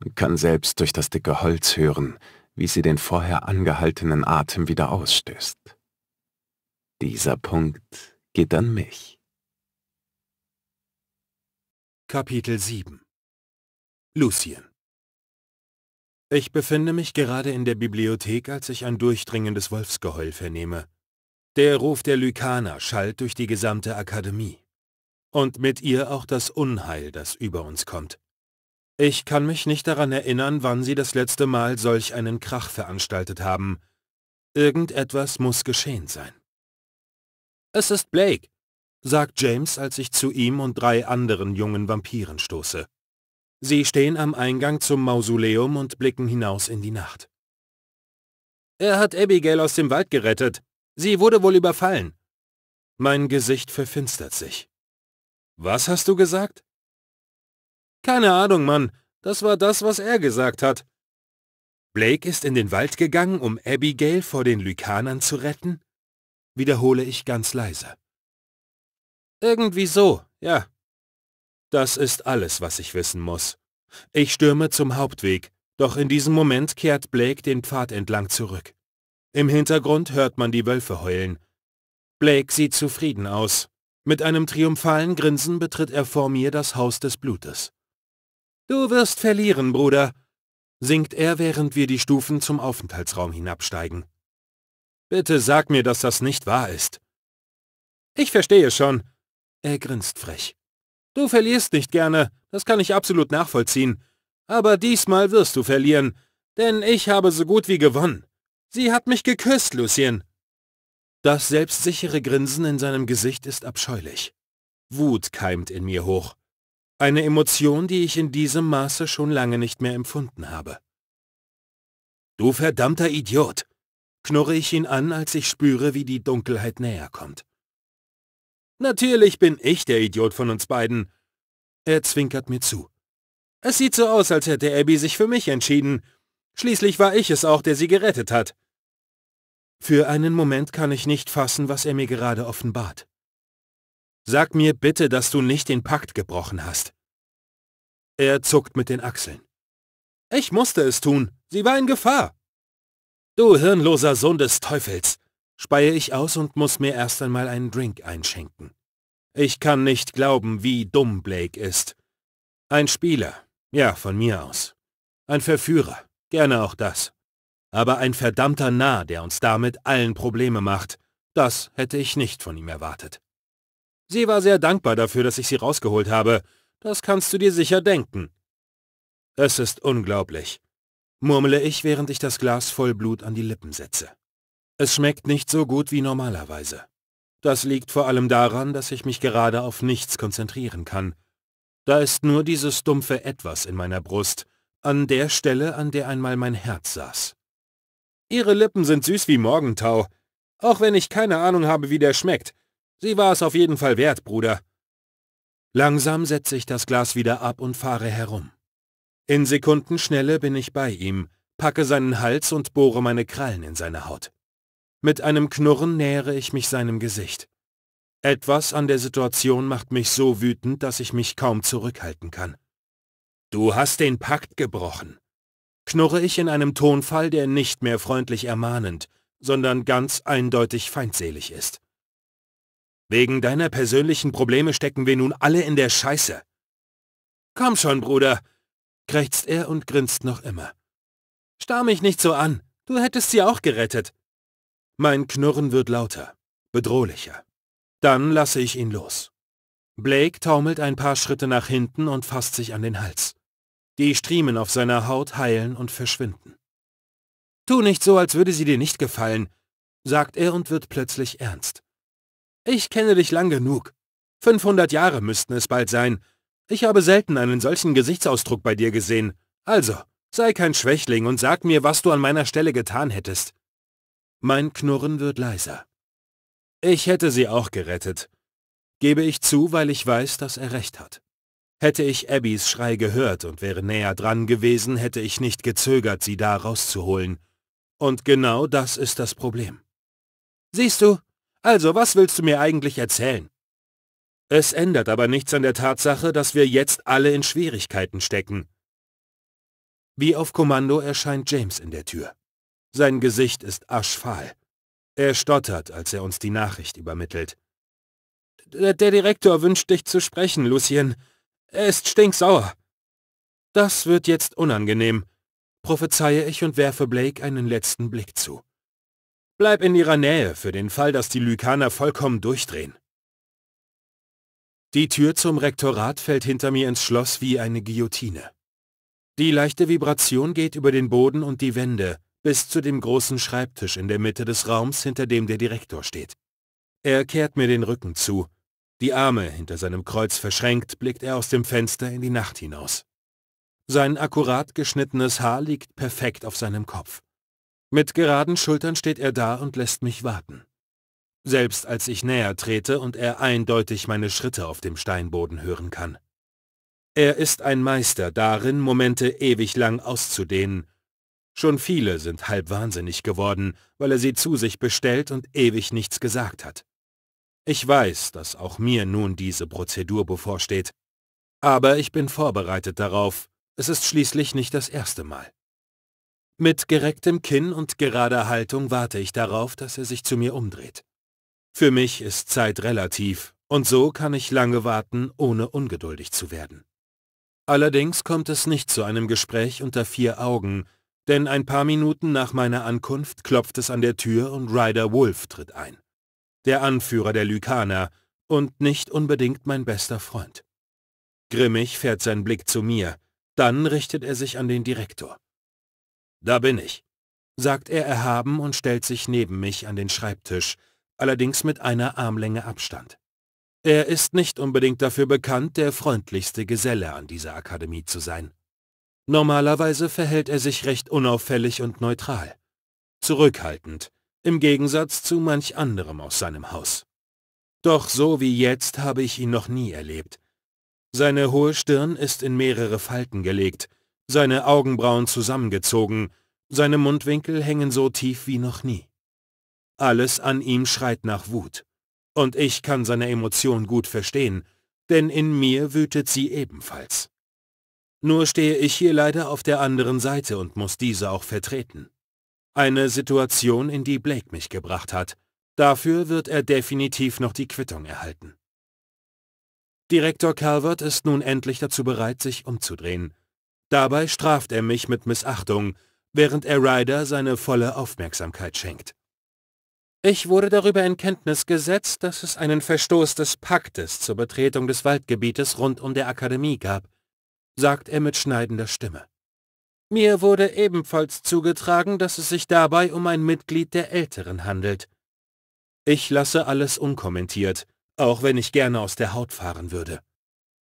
und kann selbst durch das dicke Holz hören, wie sie den vorher angehaltenen Atem wieder ausstößt. Dieser Punkt geht an mich. Kapitel 7 Lucien. Ich befinde mich gerade in der Bibliothek, als ich ein durchdringendes Wolfsgeheul vernehme. Der Ruf der Lykaner schallt durch die gesamte Akademie. Und mit ihr auch das Unheil, das über uns kommt. Ich kann mich nicht daran erinnern, wann sie das letzte Mal solch einen Krach veranstaltet haben. Irgendetwas muss geschehen sein. Es ist Blake, sagt James, als ich zu ihm und drei anderen jungen Vampiren stoße. Sie stehen am Eingang zum Mausoleum und blicken hinaus in die Nacht. Er hat Abigail aus dem Wald gerettet. Sie wurde wohl überfallen. Mein Gesicht verfinstert sich. Was hast du gesagt? Keine Ahnung, Mann. Das war das, was er gesagt hat. Blake ist in den Wald gegangen, um Abigail vor den Lykanern zu retten? Wiederhole ich ganz leise. Irgendwie so, ja. Das ist alles, was ich wissen muss. Ich stürme zum Hauptweg, doch in diesem Moment kehrt Blake den Pfad entlang zurück. Im Hintergrund hört man die Wölfe heulen. Blake sieht zufrieden aus. Mit einem triumphalen Grinsen betritt er vor mir das Haus des Blutes. Du wirst verlieren, Bruder, singt er, während wir die Stufen zum Aufenthaltsraum hinabsteigen. Bitte sag mir, dass das nicht wahr ist. Ich verstehe schon. Er grinst frech. Du verlierst nicht gerne, das kann ich absolut nachvollziehen. Aber diesmal wirst du verlieren, denn ich habe so gut wie gewonnen. Sie hat mich geküsst, Lucien. Das selbstsichere Grinsen in seinem Gesicht ist abscheulich. Wut keimt in mir hoch. Eine Emotion, die ich in diesem Maße schon lange nicht mehr empfunden habe. Du verdammter Idiot! knurre ich ihn an, als ich spüre, wie die Dunkelheit näher kommt. Natürlich bin ich der Idiot von uns beiden. Er zwinkert mir zu. Es sieht so aus, als hätte Abby sich für mich entschieden. Schließlich war ich es auch, der sie gerettet hat. Für einen Moment kann ich nicht fassen, was er mir gerade offenbart. Sag mir bitte, dass du nicht den Pakt gebrochen hast. Er zuckt mit den Achseln. Ich musste es tun. Sie war in Gefahr. Du hirnloser Sohn des Teufels speie ich aus und muss mir erst einmal einen Drink einschenken. Ich kann nicht glauben, wie dumm Blake ist. Ein Spieler, ja, von mir aus. Ein Verführer, gerne auch das. Aber ein verdammter Narr, der uns damit allen Probleme macht, das hätte ich nicht von ihm erwartet. Sie war sehr dankbar dafür, dass ich sie rausgeholt habe. Das kannst du dir sicher denken. Es ist unglaublich, murmle ich, während ich das Glas voll Blut an die Lippen setze. Es schmeckt nicht so gut wie normalerweise. Das liegt vor allem daran, dass ich mich gerade auf nichts konzentrieren kann. Da ist nur dieses dumpfe Etwas in meiner Brust, an der Stelle, an der einmal mein Herz saß. Ihre Lippen sind süß wie Morgentau, auch wenn ich keine Ahnung habe, wie der schmeckt. Sie war es auf jeden Fall wert, Bruder. Langsam setze ich das Glas wieder ab und fahre herum. In Sekundenschnelle bin ich bei ihm, packe seinen Hals und bohre meine Krallen in seine Haut. Mit einem Knurren nähere ich mich seinem Gesicht. Etwas an der Situation macht mich so wütend, dass ich mich kaum zurückhalten kann. Du hast den Pakt gebrochen, knurre ich in einem Tonfall, der nicht mehr freundlich ermahnend, sondern ganz eindeutig feindselig ist. Wegen deiner persönlichen Probleme stecken wir nun alle in der Scheiße. Komm schon, Bruder, krächzt er und grinst noch immer. Starr mich nicht so an, du hättest sie auch gerettet. Mein Knurren wird lauter, bedrohlicher. Dann lasse ich ihn los. Blake taumelt ein paar Schritte nach hinten und fasst sich an den Hals. Die Striemen auf seiner Haut heilen und verschwinden. Tu nicht so, als würde sie dir nicht gefallen, sagt er und wird plötzlich ernst. Ich kenne dich lang genug. 500 Jahre müssten es bald sein. Ich habe selten einen solchen Gesichtsausdruck bei dir gesehen. Also, sei kein Schwächling und sag mir, was du an meiner Stelle getan hättest. Mein Knurren wird leiser. Ich hätte sie auch gerettet. Gebe ich zu, weil ich weiß, dass er recht hat. Hätte ich Abbys Schrei gehört und wäre näher dran gewesen, hätte ich nicht gezögert, sie da rauszuholen. Und genau das ist das Problem. Siehst du? Also, was willst du mir eigentlich erzählen? Es ändert aber nichts an der Tatsache, dass wir jetzt alle in Schwierigkeiten stecken. Wie auf Kommando erscheint James in der Tür. Sein Gesicht ist aschfahl. Er stottert, als er uns die Nachricht übermittelt. Der Direktor wünscht dich zu sprechen, Lucien. Er ist stinksauer. Das wird jetzt unangenehm, prophezeie ich und werfe Blake einen letzten Blick zu. Bleib in ihrer Nähe für den Fall, dass die Lykaner vollkommen durchdrehen. Die Tür zum Rektorat fällt hinter mir ins Schloss wie eine Guillotine. Die leichte Vibration geht über den Boden und die Wände, bis zu dem großen Schreibtisch in der Mitte des Raums, hinter dem der Direktor steht. Er kehrt mir den Rücken zu. Die Arme hinter seinem Kreuz verschränkt, blickt er aus dem Fenster in die Nacht hinaus. Sein akkurat geschnittenes Haar liegt perfekt auf seinem Kopf. Mit geraden Schultern steht er da und lässt mich warten. Selbst als ich näher trete und er eindeutig meine Schritte auf dem Steinboden hören kann. Er ist ein Meister darin, Momente ewig lang auszudehnen Schon viele sind halb wahnsinnig geworden, weil er sie zu sich bestellt und ewig nichts gesagt hat. Ich weiß, dass auch mir nun diese Prozedur bevorsteht. Aber ich bin vorbereitet darauf, es ist schließlich nicht das erste Mal. Mit gerecktem Kinn und gerader Haltung warte ich darauf, dass er sich zu mir umdreht. Für mich ist Zeit relativ, und so kann ich lange warten, ohne ungeduldig zu werden. Allerdings kommt es nicht zu einem Gespräch unter vier Augen, denn ein paar Minuten nach meiner Ankunft klopft es an der Tür und Ryder Wolf tritt ein. Der Anführer der Lykaner und nicht unbedingt mein bester Freund. Grimmig fährt sein Blick zu mir, dann richtet er sich an den Direktor. Da bin ich, sagt er erhaben und stellt sich neben mich an den Schreibtisch, allerdings mit einer Armlänge Abstand. Er ist nicht unbedingt dafür bekannt, der freundlichste Geselle an dieser Akademie zu sein. Normalerweise verhält er sich recht unauffällig und neutral, zurückhaltend, im Gegensatz zu manch anderem aus seinem Haus. Doch so wie jetzt habe ich ihn noch nie erlebt. Seine hohe Stirn ist in mehrere Falten gelegt, seine Augenbrauen zusammengezogen, seine Mundwinkel hängen so tief wie noch nie. Alles an ihm schreit nach Wut. Und ich kann seine Emotion gut verstehen, denn in mir wütet sie ebenfalls. Nur stehe ich hier leider auf der anderen Seite und muss diese auch vertreten. Eine Situation, in die Blake mich gebracht hat. Dafür wird er definitiv noch die Quittung erhalten. Direktor Calvert ist nun endlich dazu bereit, sich umzudrehen. Dabei straft er mich mit Missachtung, während er Ryder seine volle Aufmerksamkeit schenkt. Ich wurde darüber in Kenntnis gesetzt, dass es einen Verstoß des Paktes zur Betretung des Waldgebietes rund um der Akademie gab sagt er mit schneidender Stimme. Mir wurde ebenfalls zugetragen, dass es sich dabei um ein Mitglied der Älteren handelt. Ich lasse alles unkommentiert, auch wenn ich gerne aus der Haut fahren würde.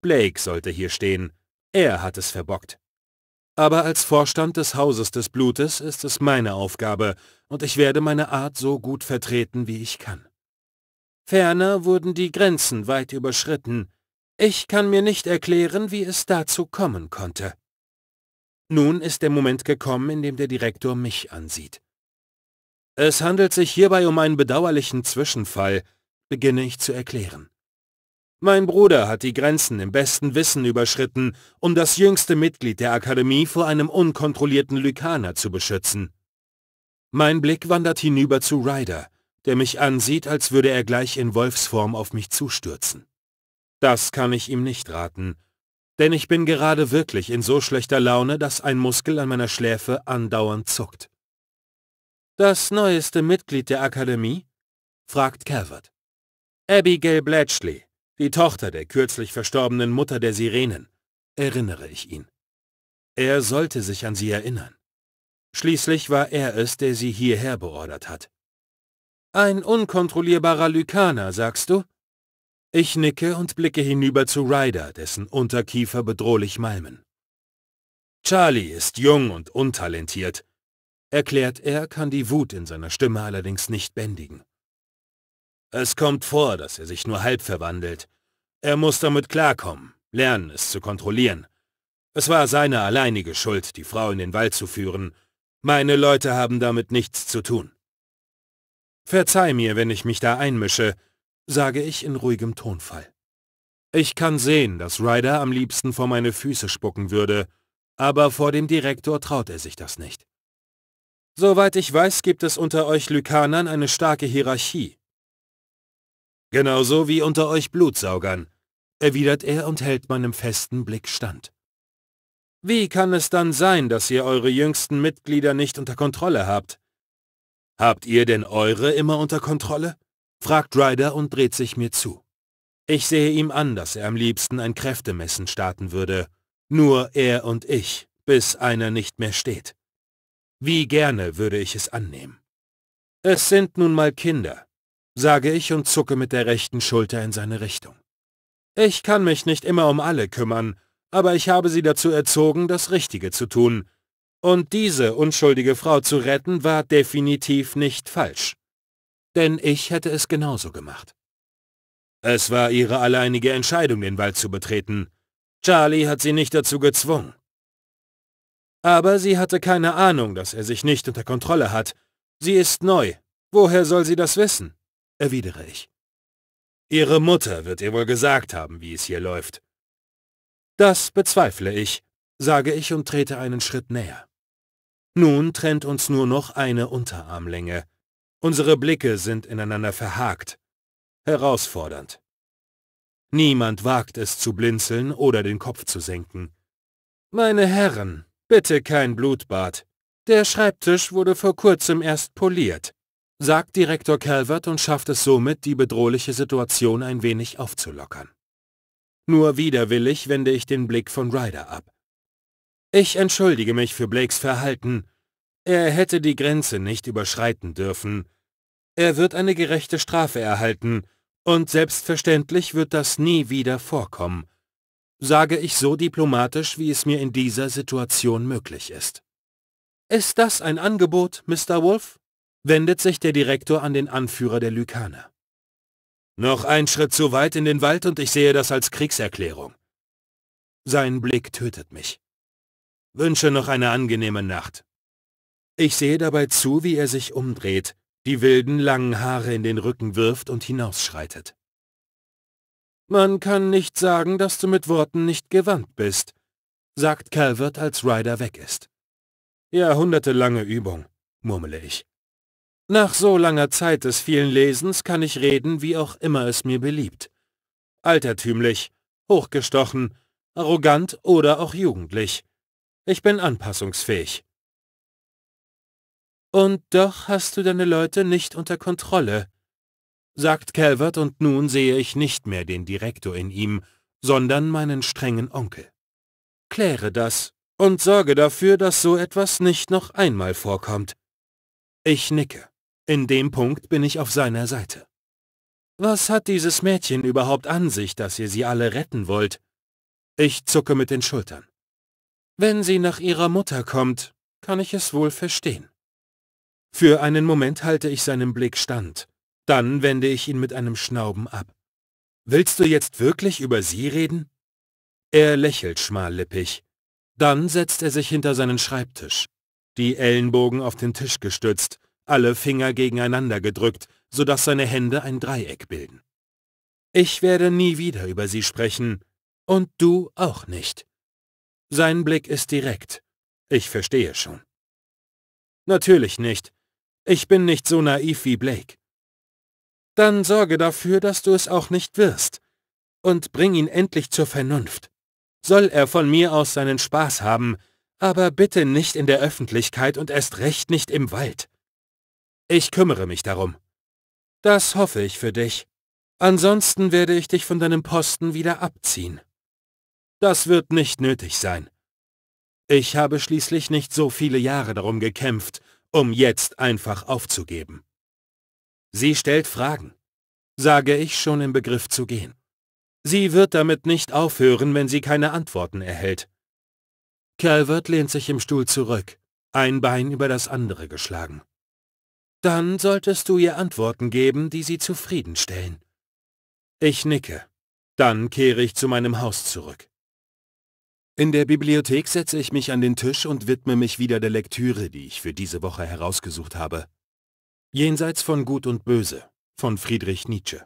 Blake sollte hier stehen. Er hat es verbockt. Aber als Vorstand des Hauses des Blutes ist es meine Aufgabe, und ich werde meine Art so gut vertreten, wie ich kann. Ferner wurden die Grenzen weit überschritten, ich kann mir nicht erklären, wie es dazu kommen konnte. Nun ist der Moment gekommen, in dem der Direktor mich ansieht. Es handelt sich hierbei um einen bedauerlichen Zwischenfall, beginne ich zu erklären. Mein Bruder hat die Grenzen im besten Wissen überschritten, um das jüngste Mitglied der Akademie vor einem unkontrollierten Lykaner zu beschützen. Mein Blick wandert hinüber zu Ryder, der mich ansieht, als würde er gleich in Wolfsform auf mich zustürzen. Das kann ich ihm nicht raten, denn ich bin gerade wirklich in so schlechter Laune, dass ein Muskel an meiner Schläfe andauernd zuckt. Das neueste Mitglied der Akademie? fragt Calvert. Abigail Bletchley, die Tochter der kürzlich verstorbenen Mutter der Sirenen, erinnere ich ihn. Er sollte sich an sie erinnern. Schließlich war er es, der sie hierher beordert hat. Ein unkontrollierbarer Lykaner, sagst du? Ich nicke und blicke hinüber zu Ryder, dessen Unterkiefer bedrohlich malmen. Charlie ist jung und untalentiert, erklärt er, kann die Wut in seiner Stimme allerdings nicht bändigen. Es kommt vor, dass er sich nur halb verwandelt. Er muss damit klarkommen, lernen es zu kontrollieren. Es war seine alleinige Schuld, die Frau in den Wald zu führen. Meine Leute haben damit nichts zu tun. Verzeih mir, wenn ich mich da einmische, sage ich in ruhigem Tonfall. Ich kann sehen, dass Ryder am liebsten vor meine Füße spucken würde, aber vor dem Direktor traut er sich das nicht. Soweit ich weiß, gibt es unter euch Lykanern eine starke Hierarchie. Genauso wie unter euch Blutsaugern, erwidert er und hält meinem festen Blick stand. Wie kann es dann sein, dass ihr eure jüngsten Mitglieder nicht unter Kontrolle habt? Habt ihr denn eure immer unter Kontrolle? fragt Ryder und dreht sich mir zu. Ich sehe ihm an, dass er am liebsten ein Kräftemessen starten würde. Nur er und ich, bis einer nicht mehr steht. Wie gerne würde ich es annehmen. Es sind nun mal Kinder, sage ich und zucke mit der rechten Schulter in seine Richtung. Ich kann mich nicht immer um alle kümmern, aber ich habe sie dazu erzogen, das Richtige zu tun. Und diese unschuldige Frau zu retten war definitiv nicht falsch. Denn ich hätte es genauso gemacht. Es war ihre alleinige Entscheidung, den Wald zu betreten. Charlie hat sie nicht dazu gezwungen. Aber sie hatte keine Ahnung, dass er sich nicht unter Kontrolle hat. Sie ist neu. Woher soll sie das wissen? erwidere ich. Ihre Mutter wird ihr wohl gesagt haben, wie es hier läuft. Das bezweifle ich, sage ich und trete einen Schritt näher. Nun trennt uns nur noch eine Unterarmlänge. Unsere Blicke sind ineinander verhakt, herausfordernd. Niemand wagt es zu blinzeln oder den Kopf zu senken. Meine Herren, bitte kein Blutbad. Der Schreibtisch wurde vor kurzem erst poliert, sagt Direktor Calvert und schafft es somit, die bedrohliche Situation ein wenig aufzulockern. Nur widerwillig wende ich den Blick von Ryder ab. Ich entschuldige mich für Blakes Verhalten er hätte die Grenze nicht überschreiten dürfen. Er wird eine gerechte Strafe erhalten, und selbstverständlich wird das nie wieder vorkommen. Sage ich so diplomatisch, wie es mir in dieser Situation möglich ist. Ist das ein Angebot, Mr. Wolf? wendet sich der Direktor an den Anführer der Lykaner. Noch ein Schritt zu weit in den Wald und ich sehe das als Kriegserklärung. Sein Blick tötet mich. Wünsche noch eine angenehme Nacht. Ich sehe dabei zu, wie er sich umdreht, die wilden langen Haare in den Rücken wirft und hinausschreitet. Man kann nicht sagen, dass du mit Worten nicht gewandt bist, sagt Calvert, als Ryder weg ist. Jahrhundertelange Übung, murmle ich. Nach so langer Zeit des vielen Lesens kann ich reden, wie auch immer es mir beliebt. Altertümlich, hochgestochen, arrogant oder auch jugendlich. Ich bin anpassungsfähig. Und doch hast du deine Leute nicht unter Kontrolle, sagt Calvert, und nun sehe ich nicht mehr den Direktor in ihm, sondern meinen strengen Onkel. Kläre das und sorge dafür, dass so etwas nicht noch einmal vorkommt. Ich nicke. In dem Punkt bin ich auf seiner Seite. Was hat dieses Mädchen überhaupt an sich, dass ihr sie alle retten wollt? Ich zucke mit den Schultern. Wenn sie nach ihrer Mutter kommt, kann ich es wohl verstehen. Für einen Moment halte ich seinem Blick stand, dann wende ich ihn mit einem Schnauben ab. Willst du jetzt wirklich über sie reden? Er lächelt schmallippig. Dann setzt er sich hinter seinen Schreibtisch, die Ellenbogen auf den Tisch gestützt, alle Finger gegeneinander gedrückt, sodass seine Hände ein Dreieck bilden. Ich werde nie wieder über sie sprechen, und du auch nicht. Sein Blick ist direkt. Ich verstehe schon. Natürlich nicht. Ich bin nicht so naiv wie Blake. Dann sorge dafür, dass du es auch nicht wirst. Und bring ihn endlich zur Vernunft. Soll er von mir aus seinen Spaß haben, aber bitte nicht in der Öffentlichkeit und erst recht nicht im Wald. Ich kümmere mich darum. Das hoffe ich für dich. Ansonsten werde ich dich von deinem Posten wieder abziehen. Das wird nicht nötig sein. Ich habe schließlich nicht so viele Jahre darum gekämpft, um jetzt einfach aufzugeben. Sie stellt Fragen, sage ich schon im Begriff zu gehen. Sie wird damit nicht aufhören, wenn sie keine Antworten erhält. Calvert lehnt sich im Stuhl zurück, ein Bein über das andere geschlagen. Dann solltest du ihr Antworten geben, die sie zufriedenstellen. Ich nicke. Dann kehre ich zu meinem Haus zurück. In der Bibliothek setze ich mich an den Tisch und widme mich wieder der Lektüre, die ich für diese Woche herausgesucht habe. Jenseits von Gut und Böse von Friedrich Nietzsche.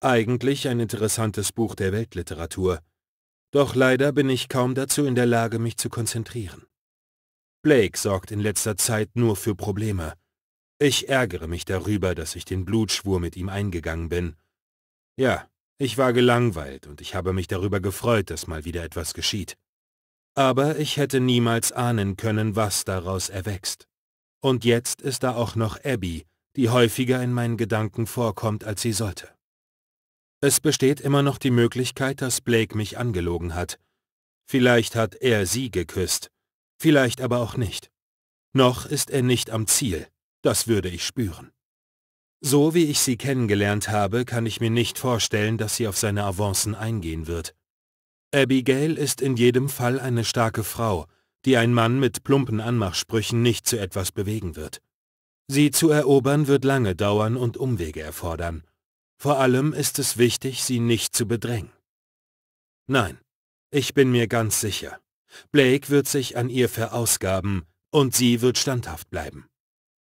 Eigentlich ein interessantes Buch der Weltliteratur, doch leider bin ich kaum dazu in der Lage, mich zu konzentrieren. Blake sorgt in letzter Zeit nur für Probleme. Ich ärgere mich darüber, dass ich den Blutschwur mit ihm eingegangen bin. Ja, ich war gelangweilt und ich habe mich darüber gefreut, dass mal wieder etwas geschieht aber ich hätte niemals ahnen können, was daraus erwächst. Und jetzt ist da auch noch Abby, die häufiger in meinen Gedanken vorkommt, als sie sollte. Es besteht immer noch die Möglichkeit, dass Blake mich angelogen hat. Vielleicht hat er sie geküsst, vielleicht aber auch nicht. Noch ist er nicht am Ziel, das würde ich spüren. So wie ich sie kennengelernt habe, kann ich mir nicht vorstellen, dass sie auf seine Avancen eingehen wird. Abigail ist in jedem Fall eine starke Frau, die ein Mann mit plumpen Anmachsprüchen nicht zu etwas bewegen wird. Sie zu erobern wird lange dauern und Umwege erfordern. Vor allem ist es wichtig, sie nicht zu bedrängen. Nein, ich bin mir ganz sicher. Blake wird sich an ihr verausgaben und sie wird standhaft bleiben.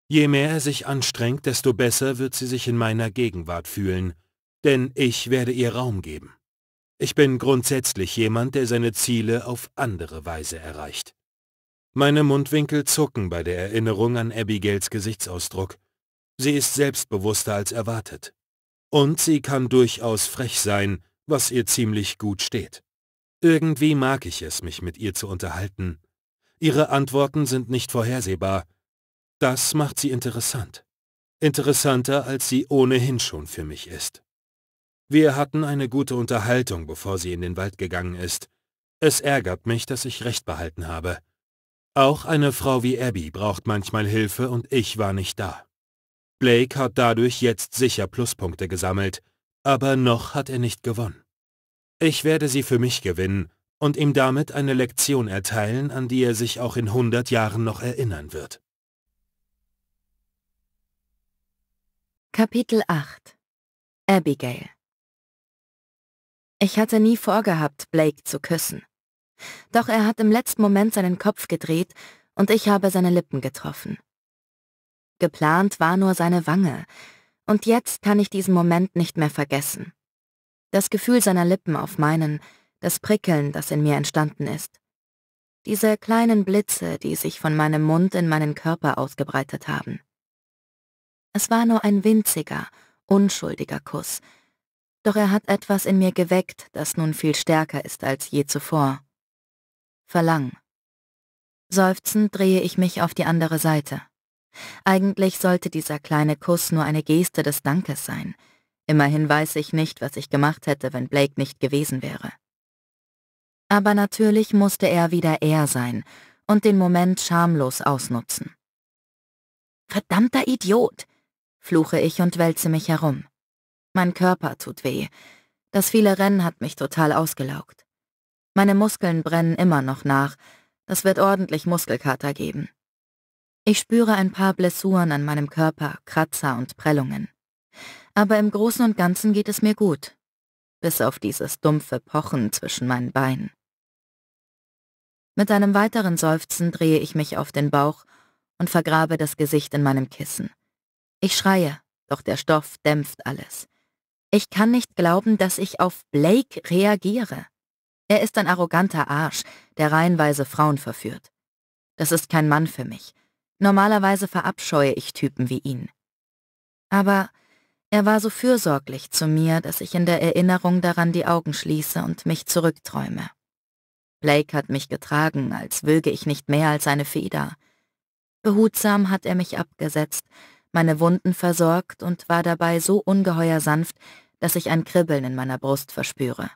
Je mehr er sich anstrengt, desto besser wird sie sich in meiner Gegenwart fühlen, denn ich werde ihr Raum geben. Ich bin grundsätzlich jemand, der seine Ziele auf andere Weise erreicht. Meine Mundwinkel zucken bei der Erinnerung an Abigails Gesichtsausdruck. Sie ist selbstbewusster als erwartet. Und sie kann durchaus frech sein, was ihr ziemlich gut steht. Irgendwie mag ich es, mich mit ihr zu unterhalten. Ihre Antworten sind nicht vorhersehbar. Das macht sie interessant. Interessanter, als sie ohnehin schon für mich ist. Wir hatten eine gute Unterhaltung, bevor sie in den Wald gegangen ist. Es ärgert mich, dass ich recht behalten habe. Auch eine Frau wie Abby braucht manchmal Hilfe und ich war nicht da. Blake hat dadurch jetzt sicher Pluspunkte gesammelt, aber noch hat er nicht gewonnen. Ich werde sie für mich gewinnen und ihm damit eine Lektion erteilen, an die er sich auch in hundert Jahren noch erinnern wird. Kapitel 8 Abigail ich hatte nie vorgehabt, Blake zu küssen. Doch er hat im letzten Moment seinen Kopf gedreht und ich habe seine Lippen getroffen. Geplant war nur seine Wange, und jetzt kann ich diesen Moment nicht mehr vergessen. Das Gefühl seiner Lippen auf meinen, das Prickeln, das in mir entstanden ist. Diese kleinen Blitze, die sich von meinem Mund in meinen Körper ausgebreitet haben. Es war nur ein winziger, unschuldiger Kuss, doch er hat etwas in mir geweckt, das nun viel stärker ist als je zuvor. Verlangen. Seufzend drehe ich mich auf die andere Seite. Eigentlich sollte dieser kleine Kuss nur eine Geste des Dankes sein. Immerhin weiß ich nicht, was ich gemacht hätte, wenn Blake nicht gewesen wäre. Aber natürlich musste er wieder er sein und den Moment schamlos ausnutzen. Verdammter Idiot, fluche ich und wälze mich herum. Mein Körper tut weh. Das viele Rennen hat mich total ausgelaugt. Meine Muskeln brennen immer noch nach. Das wird ordentlich Muskelkater geben. Ich spüre ein paar Blessuren an meinem Körper, Kratzer und Prellungen. Aber im Großen und Ganzen geht es mir gut. Bis auf dieses dumpfe Pochen zwischen meinen Beinen. Mit einem weiteren Seufzen drehe ich mich auf den Bauch und vergrabe das Gesicht in meinem Kissen. Ich schreie, doch der Stoff dämpft alles. Ich kann nicht glauben, dass ich auf Blake reagiere. Er ist ein arroganter Arsch, der reihenweise Frauen verführt. Das ist kein Mann für mich. Normalerweise verabscheue ich Typen wie ihn. Aber er war so fürsorglich zu mir, dass ich in der Erinnerung daran die Augen schließe und mich zurückträume. Blake hat mich getragen, als wöge ich nicht mehr als eine Feder. Behutsam hat er mich abgesetzt meine Wunden versorgt und war dabei so ungeheuer sanft, dass ich ein Kribbeln in meiner Brust verspüre.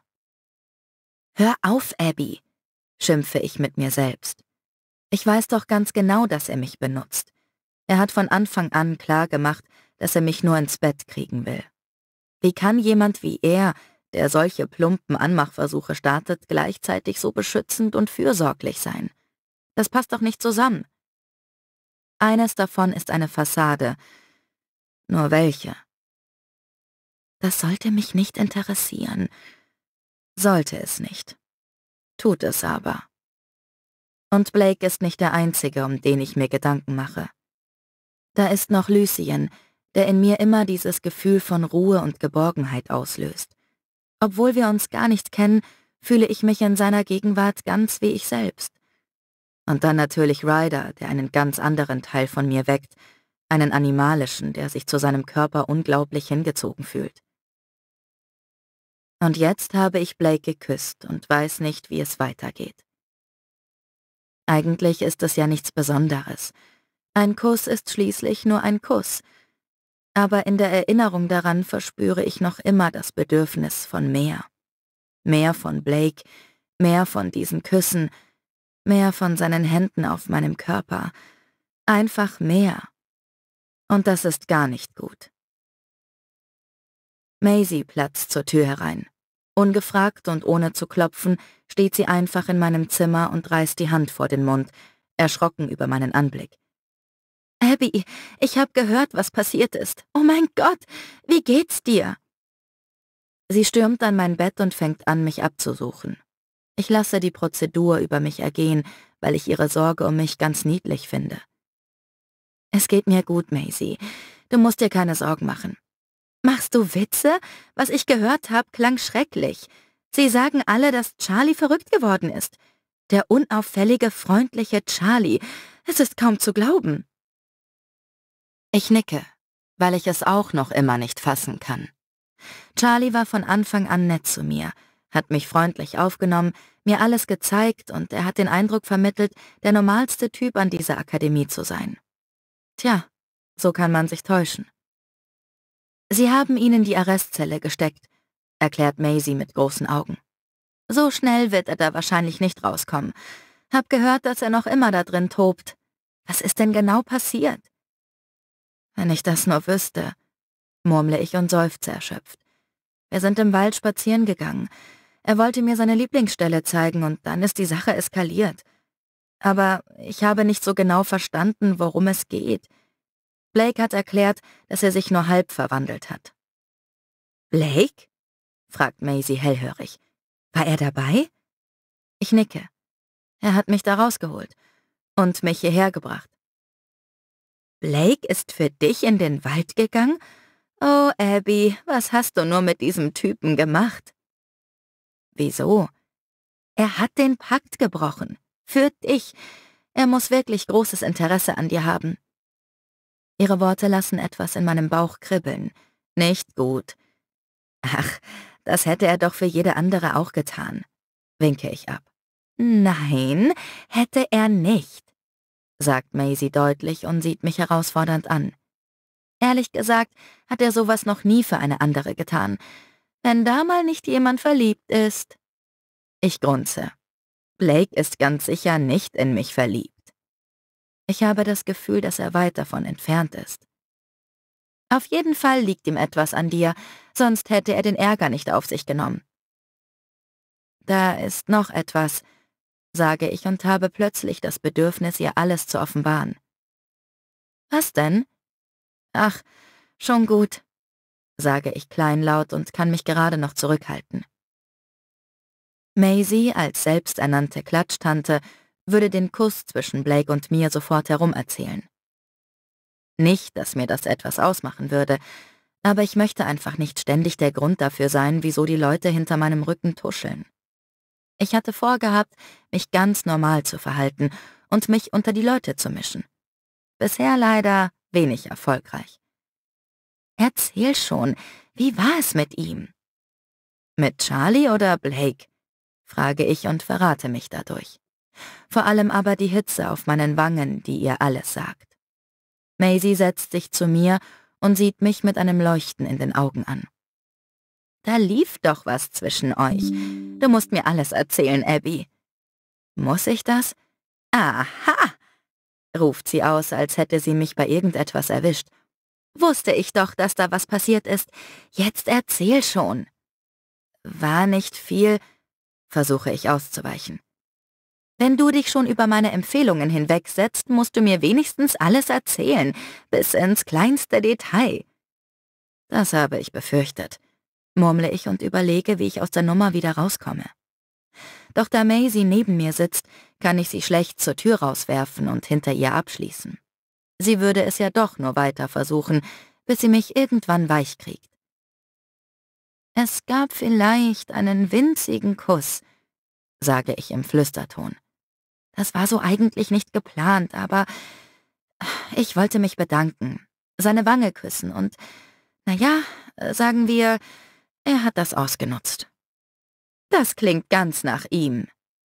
Hör auf, Abby, schimpfe ich mit mir selbst. Ich weiß doch ganz genau, dass er mich benutzt. Er hat von Anfang an klar gemacht, dass er mich nur ins Bett kriegen will. Wie kann jemand wie er, der solche plumpen Anmachversuche startet, gleichzeitig so beschützend und fürsorglich sein? Das passt doch nicht zusammen. Eines davon ist eine Fassade. Nur welche? Das sollte mich nicht interessieren. Sollte es nicht. Tut es aber. Und Blake ist nicht der Einzige, um den ich mir Gedanken mache. Da ist noch Lucien, der in mir immer dieses Gefühl von Ruhe und Geborgenheit auslöst. Obwohl wir uns gar nicht kennen, fühle ich mich in seiner Gegenwart ganz wie ich selbst. Und dann natürlich Ryder, der einen ganz anderen Teil von mir weckt, einen animalischen, der sich zu seinem Körper unglaublich hingezogen fühlt. Und jetzt habe ich Blake geküsst und weiß nicht, wie es weitergeht. Eigentlich ist es ja nichts Besonderes. Ein Kuss ist schließlich nur ein Kuss. Aber in der Erinnerung daran verspüre ich noch immer das Bedürfnis von mehr. Mehr von Blake, mehr von diesen Küssen, mehr von seinen Händen auf meinem Körper, einfach mehr. Und das ist gar nicht gut. Maisie platzt zur Tür herein. Ungefragt und ohne zu klopfen, steht sie einfach in meinem Zimmer und reißt die Hand vor den Mund, erschrocken über meinen Anblick. Abby, ich habe gehört, was passiert ist. Oh mein Gott, wie geht's dir? Sie stürmt an mein Bett und fängt an, mich abzusuchen. Ich lasse die Prozedur über mich ergehen, weil ich ihre Sorge um mich ganz niedlich finde. Es geht mir gut, Maisie. Du musst dir keine Sorgen machen. Machst du Witze? Was ich gehört habe, klang schrecklich. Sie sagen alle, dass Charlie verrückt geworden ist. Der unauffällige, freundliche Charlie. Es ist kaum zu glauben. Ich nicke, weil ich es auch noch immer nicht fassen kann. Charlie war von Anfang an nett zu mir, hat mich freundlich aufgenommen, mir alles gezeigt und er hat den Eindruck vermittelt, der normalste Typ an dieser Akademie zu sein. Tja, so kann man sich täuschen. Sie haben ihn in die Arrestzelle gesteckt, erklärt Maisie mit großen Augen. So schnell wird er da wahrscheinlich nicht rauskommen. Hab gehört, dass er noch immer da drin tobt. Was ist denn genau passiert? Wenn ich das nur wüsste, murmle ich und seufze erschöpft. Wir sind im Wald spazieren gegangen. Er wollte mir seine Lieblingsstelle zeigen und dann ist die Sache eskaliert. Aber ich habe nicht so genau verstanden, worum es geht. Blake hat erklärt, dass er sich nur halb verwandelt hat. Blake? fragt Maisie hellhörig. War er dabei? Ich nicke. Er hat mich da rausgeholt und mich hierher gebracht. Blake ist für dich in den Wald gegangen? Oh, Abby, was hast du nur mit diesem Typen gemacht? Wieso? Er hat den Pakt gebrochen. Für dich. Er muss wirklich großes Interesse an dir haben. Ihre Worte lassen etwas in meinem Bauch kribbeln. Nicht gut. Ach, das hätte er doch für jede andere auch getan, winke ich ab. Nein, hätte er nicht, sagt Maisie deutlich und sieht mich herausfordernd an. Ehrlich gesagt hat er sowas noch nie für eine andere getan, wenn da mal nicht jemand verliebt ist. Ich grunze. Blake ist ganz sicher nicht in mich verliebt. Ich habe das Gefühl, dass er weit davon entfernt ist. Auf jeden Fall liegt ihm etwas an dir, sonst hätte er den Ärger nicht auf sich genommen. Da ist noch etwas, sage ich und habe plötzlich das Bedürfnis, ihr alles zu offenbaren. Was denn? Ach, schon gut, sage ich kleinlaut und kann mich gerade noch zurückhalten. Maisie als selbsternannte Klatschtante würde den Kuss zwischen Blake und mir sofort herumerzählen. Nicht, dass mir das etwas ausmachen würde, aber ich möchte einfach nicht ständig der Grund dafür sein, wieso die Leute hinter meinem Rücken tuscheln. Ich hatte vorgehabt, mich ganz normal zu verhalten und mich unter die Leute zu mischen. Bisher leider wenig erfolgreich. Erzähl schon, wie war es mit ihm? Mit Charlie oder Blake? frage ich und verrate mich dadurch. Vor allem aber die Hitze auf meinen Wangen, die ihr alles sagt. Maisie setzt sich zu mir und sieht mich mit einem Leuchten in den Augen an. Da lief doch was zwischen euch. Du musst mir alles erzählen, Abby. Muss ich das? Aha! ruft sie aus, als hätte sie mich bei irgendetwas erwischt Wusste ich doch, dass da was passiert ist. Jetzt erzähl schon. War nicht viel, versuche ich auszuweichen. Wenn du dich schon über meine Empfehlungen hinwegsetzt, musst du mir wenigstens alles erzählen, bis ins kleinste Detail. Das habe ich befürchtet, murmle ich und überlege, wie ich aus der Nummer wieder rauskomme. Doch da Maisie neben mir sitzt, kann ich sie schlecht zur Tür rauswerfen und hinter ihr abschließen sie würde es ja doch nur weiter versuchen, bis sie mich irgendwann weich kriegt. Es gab vielleicht einen winzigen Kuss, sage ich im Flüsterton. Das war so eigentlich nicht geplant, aber ich wollte mich bedanken, seine Wange küssen und, naja, sagen wir, er hat das ausgenutzt. Das klingt ganz nach ihm,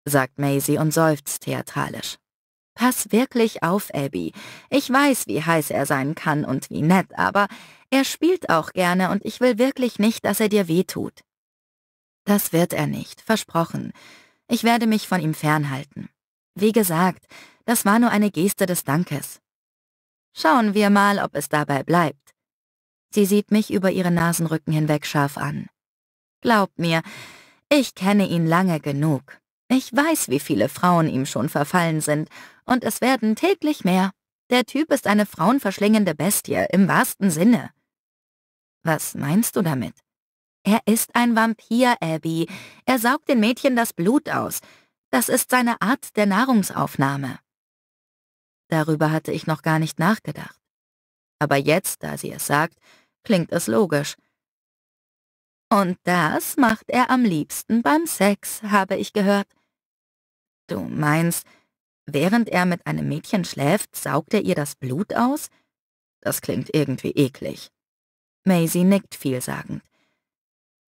sagt Maisie und seufzt theatralisch. Pass wirklich auf, Abby. Ich weiß, wie heiß er sein kann und wie nett, aber er spielt auch gerne und ich will wirklich nicht, dass er dir wehtut. Das wird er nicht, versprochen. Ich werde mich von ihm fernhalten. Wie gesagt, das war nur eine Geste des Dankes. Schauen wir mal, ob es dabei bleibt. Sie sieht mich über ihren Nasenrücken hinweg scharf an. Glaub mir, ich kenne ihn lange genug. Ich weiß, wie viele Frauen ihm schon verfallen sind, und es werden täglich mehr. Der Typ ist eine frauenverschlingende Bestie, im wahrsten Sinne. Was meinst du damit? Er ist ein Vampir, Abby. Er saugt den Mädchen das Blut aus. Das ist seine Art der Nahrungsaufnahme. Darüber hatte ich noch gar nicht nachgedacht. Aber jetzt, da sie es sagt, klingt es logisch. Und das macht er am liebsten beim Sex, habe ich gehört. Du meinst, während er mit einem Mädchen schläft, saugt er ihr das Blut aus? Das klingt irgendwie eklig. Maisie nickt vielsagend.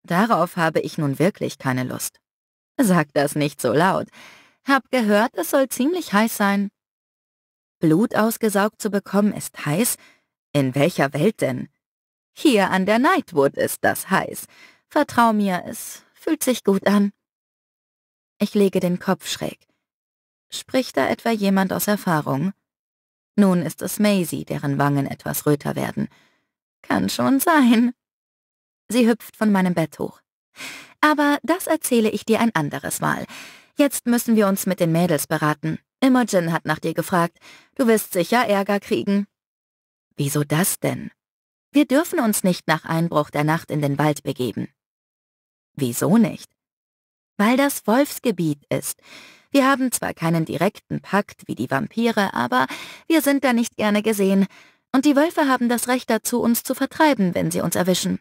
Darauf habe ich nun wirklich keine Lust. Sag das nicht so laut. Hab gehört, es soll ziemlich heiß sein. Blut ausgesaugt zu bekommen ist heiß? In welcher Welt denn? Hier an der Nightwood ist das heiß. Vertrau mir, es fühlt sich gut an. Ich lege den Kopf schräg. Spricht da etwa jemand aus Erfahrung? Nun ist es Maisie, deren Wangen etwas röter werden. Kann schon sein. Sie hüpft von meinem Bett hoch. Aber das erzähle ich dir ein anderes Mal. Jetzt müssen wir uns mit den Mädels beraten. Imogen hat nach dir gefragt. Du wirst sicher Ärger kriegen. Wieso das denn? Wir dürfen uns nicht nach Einbruch der Nacht in den Wald begeben. Wieso nicht? weil das Wolfsgebiet ist. Wir haben zwar keinen direkten Pakt wie die Vampire, aber wir sind da nicht gerne gesehen. Und die Wölfe haben das Recht dazu, uns zu vertreiben, wenn sie uns erwischen.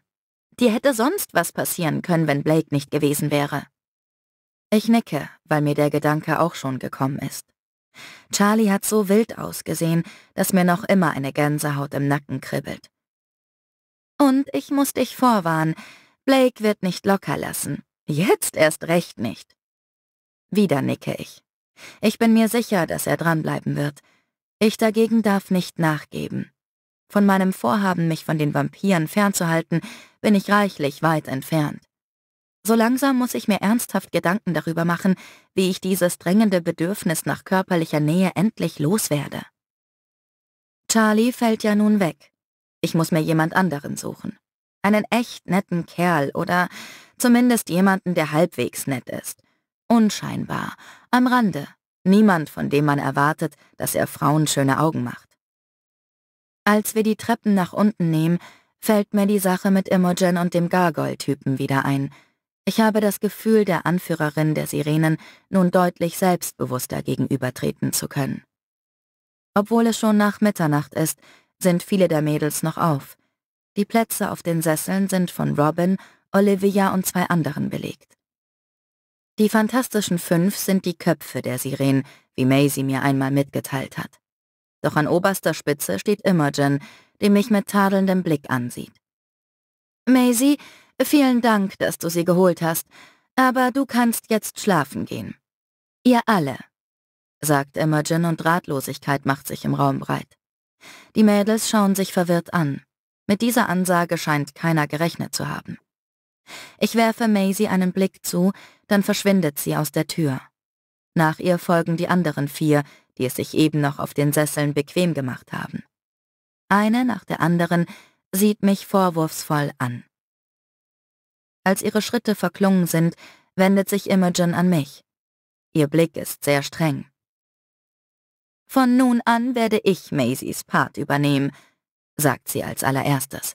Dir hätte sonst was passieren können, wenn Blake nicht gewesen wäre. Ich nicke, weil mir der Gedanke auch schon gekommen ist. Charlie hat so wild ausgesehen, dass mir noch immer eine Gänsehaut im Nacken kribbelt. Und ich muss dich vorwarnen, Blake wird nicht locker lassen. Jetzt erst recht nicht. Wieder nicke ich. Ich bin mir sicher, dass er dranbleiben wird. Ich dagegen darf nicht nachgeben. Von meinem Vorhaben, mich von den Vampiren fernzuhalten, bin ich reichlich weit entfernt. So langsam muss ich mir ernsthaft Gedanken darüber machen, wie ich dieses drängende Bedürfnis nach körperlicher Nähe endlich loswerde. Charlie fällt ja nun weg. Ich muss mir jemand anderen suchen. Einen echt netten Kerl oder Zumindest jemanden, der halbwegs nett ist. Unscheinbar, am Rande, niemand, von dem man erwartet, dass er Frauen schöne Augen macht. Als wir die Treppen nach unten nehmen, fällt mir die Sache mit Imogen und dem Gargoyle-Typen wieder ein. Ich habe das Gefühl, der Anführerin der Sirenen nun deutlich selbstbewusster gegenübertreten zu können. Obwohl es schon nach Mitternacht ist, sind viele der Mädels noch auf. Die Plätze auf den Sesseln sind von Robin Olivia und zwei anderen belegt. Die Fantastischen Fünf sind die Köpfe der Sirenen, wie Maisie mir einmal mitgeteilt hat. Doch an oberster Spitze steht Imogen, die mich mit tadelndem Blick ansieht. Maisie, vielen Dank, dass du sie geholt hast, aber du kannst jetzt schlafen gehen. Ihr alle, sagt Imogen und Ratlosigkeit macht sich im Raum breit. Die Mädels schauen sich verwirrt an. Mit dieser Ansage scheint keiner gerechnet zu haben. Ich werfe Maisie einen Blick zu, dann verschwindet sie aus der Tür. Nach ihr folgen die anderen vier, die es sich eben noch auf den Sesseln bequem gemacht haben. Eine nach der anderen sieht mich vorwurfsvoll an. Als ihre Schritte verklungen sind, wendet sich Imogen an mich. Ihr Blick ist sehr streng. Von nun an werde ich Maisies Part übernehmen, sagt sie als allererstes.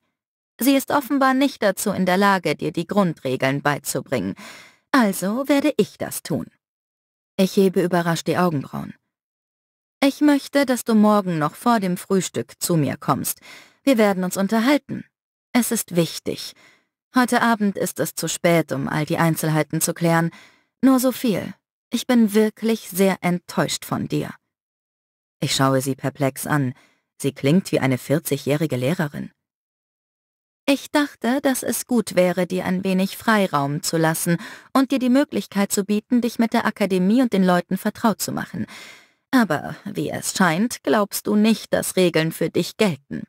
Sie ist offenbar nicht dazu in der Lage, dir die Grundregeln beizubringen. Also werde ich das tun. Ich hebe überrascht die Augenbrauen. Ich möchte, dass du morgen noch vor dem Frühstück zu mir kommst. Wir werden uns unterhalten. Es ist wichtig. Heute Abend ist es zu spät, um all die Einzelheiten zu klären. Nur so viel. Ich bin wirklich sehr enttäuscht von dir. Ich schaue sie perplex an. Sie klingt wie eine 40-jährige Lehrerin. Ich dachte, dass es gut wäre, dir ein wenig Freiraum zu lassen und dir die Möglichkeit zu bieten, dich mit der Akademie und den Leuten vertraut zu machen. Aber wie es scheint, glaubst du nicht, dass Regeln für dich gelten.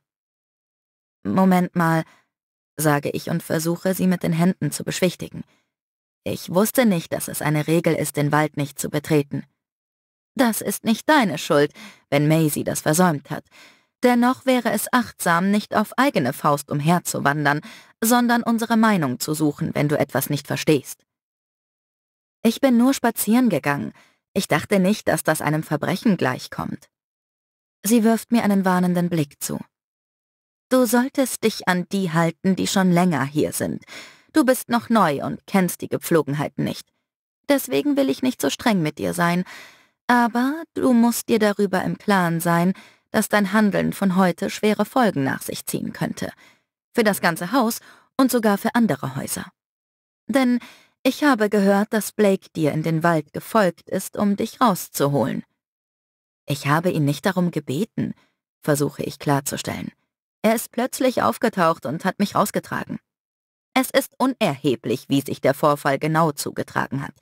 Moment mal, sage ich und versuche, sie mit den Händen zu beschwichtigen. Ich wusste nicht, dass es eine Regel ist, den Wald nicht zu betreten. Das ist nicht deine Schuld, wenn Maisie das versäumt hat. Dennoch wäre es achtsam, nicht auf eigene Faust umherzuwandern, sondern unsere Meinung zu suchen, wenn du etwas nicht verstehst. Ich bin nur spazieren gegangen. Ich dachte nicht, dass das einem Verbrechen gleichkommt. Sie wirft mir einen warnenden Blick zu. Du solltest dich an die halten, die schon länger hier sind. Du bist noch neu und kennst die Gepflogenheiten nicht. Deswegen will ich nicht so streng mit dir sein. Aber du musst dir darüber im Klaren sein, dass dein Handeln von heute schwere Folgen nach sich ziehen könnte. Für das ganze Haus und sogar für andere Häuser. Denn ich habe gehört, dass Blake dir in den Wald gefolgt ist, um dich rauszuholen. Ich habe ihn nicht darum gebeten, versuche ich klarzustellen. Er ist plötzlich aufgetaucht und hat mich rausgetragen. Es ist unerheblich, wie sich der Vorfall genau zugetragen hat.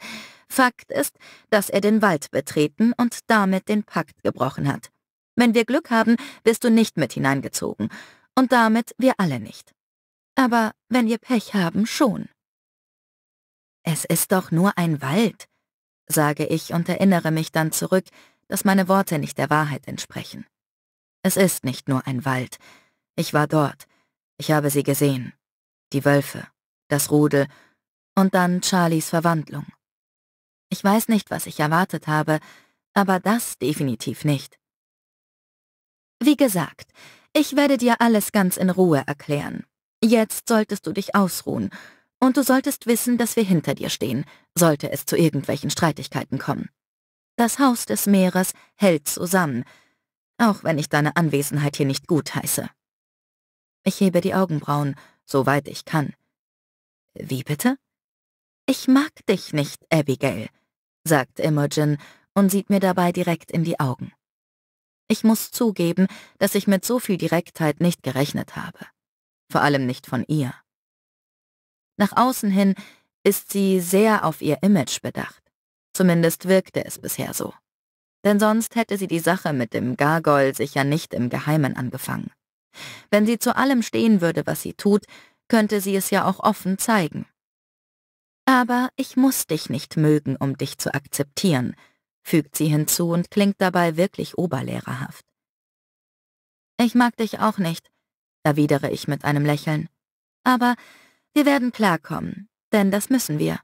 Fakt ist, dass er den Wald betreten und damit den Pakt gebrochen hat. Wenn wir Glück haben, bist du nicht mit hineingezogen. Und damit wir alle nicht. Aber wenn wir Pech haben, schon. Es ist doch nur ein Wald, sage ich und erinnere mich dann zurück, dass meine Worte nicht der Wahrheit entsprechen. Es ist nicht nur ein Wald. Ich war dort. Ich habe sie gesehen. Die Wölfe, das Rudel und dann Charlies Verwandlung. Ich weiß nicht, was ich erwartet habe, aber das definitiv nicht. Wie gesagt, ich werde dir alles ganz in Ruhe erklären. Jetzt solltest du dich ausruhen. Und du solltest wissen, dass wir hinter dir stehen, sollte es zu irgendwelchen Streitigkeiten kommen. Das Haus des Meeres hält zusammen, auch wenn ich deine Anwesenheit hier nicht gutheiße. Ich hebe die Augenbrauen, soweit ich kann. Wie bitte? Ich mag dich nicht, Abigail, sagt Imogen und sieht mir dabei direkt in die Augen. Ich muss zugeben, dass ich mit so viel Direktheit nicht gerechnet habe. Vor allem nicht von ihr. Nach außen hin ist sie sehr auf ihr Image bedacht. Zumindest wirkte es bisher so. Denn sonst hätte sie die Sache mit dem Gargoyle sicher nicht im Geheimen angefangen. Wenn sie zu allem stehen würde, was sie tut, könnte sie es ja auch offen zeigen. Aber ich muss dich nicht mögen, um dich zu akzeptieren, fügt sie hinzu und klingt dabei wirklich oberlehrerhaft. Ich mag dich auch nicht, erwidere ich mit einem Lächeln. Aber wir werden klarkommen, denn das müssen wir.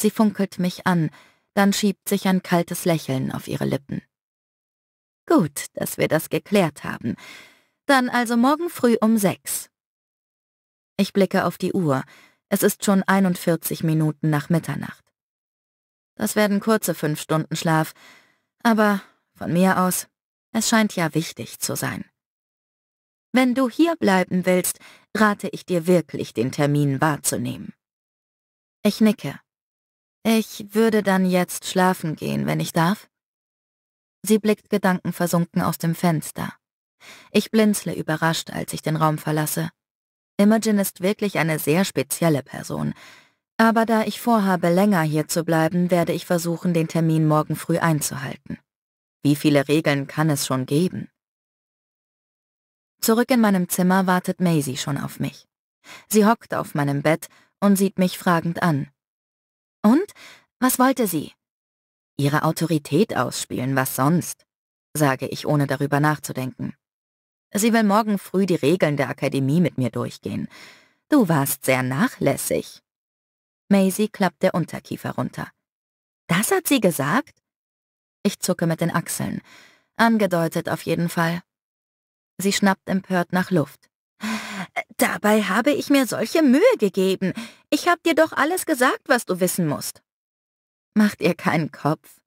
Sie funkelt mich an, dann schiebt sich ein kaltes Lächeln auf ihre Lippen. Gut, dass wir das geklärt haben. Dann also morgen früh um sechs. Ich blicke auf die Uhr. Es ist schon 41 Minuten nach Mitternacht. Das werden kurze fünf Stunden Schlaf, aber von mir aus, es scheint ja wichtig zu sein. Wenn du hier bleiben willst, rate ich dir wirklich, den Termin wahrzunehmen. Ich nicke. Ich würde dann jetzt schlafen gehen, wenn ich darf? Sie blickt gedankenversunken aus dem Fenster. Ich blinzle überrascht, als ich den Raum verlasse. Imogen ist wirklich eine sehr spezielle Person. Aber da ich vorhabe, länger hier zu bleiben, werde ich versuchen, den Termin morgen früh einzuhalten. Wie viele Regeln kann es schon geben? Zurück in meinem Zimmer wartet Maisie schon auf mich. Sie hockt auf meinem Bett und sieht mich fragend an. Und? Was wollte sie? Ihre Autorität ausspielen, was sonst? sage ich, ohne darüber nachzudenken. Sie will morgen früh die Regeln der Akademie mit mir durchgehen. Du warst sehr nachlässig, Maisie klappt der Unterkiefer runter. Das hat sie gesagt? Ich zucke mit den Achseln. Angedeutet auf jeden Fall. Sie schnappt empört nach Luft. Dabei habe ich mir solche Mühe gegeben. Ich habe dir doch alles gesagt, was du wissen musst. Macht ihr keinen Kopf.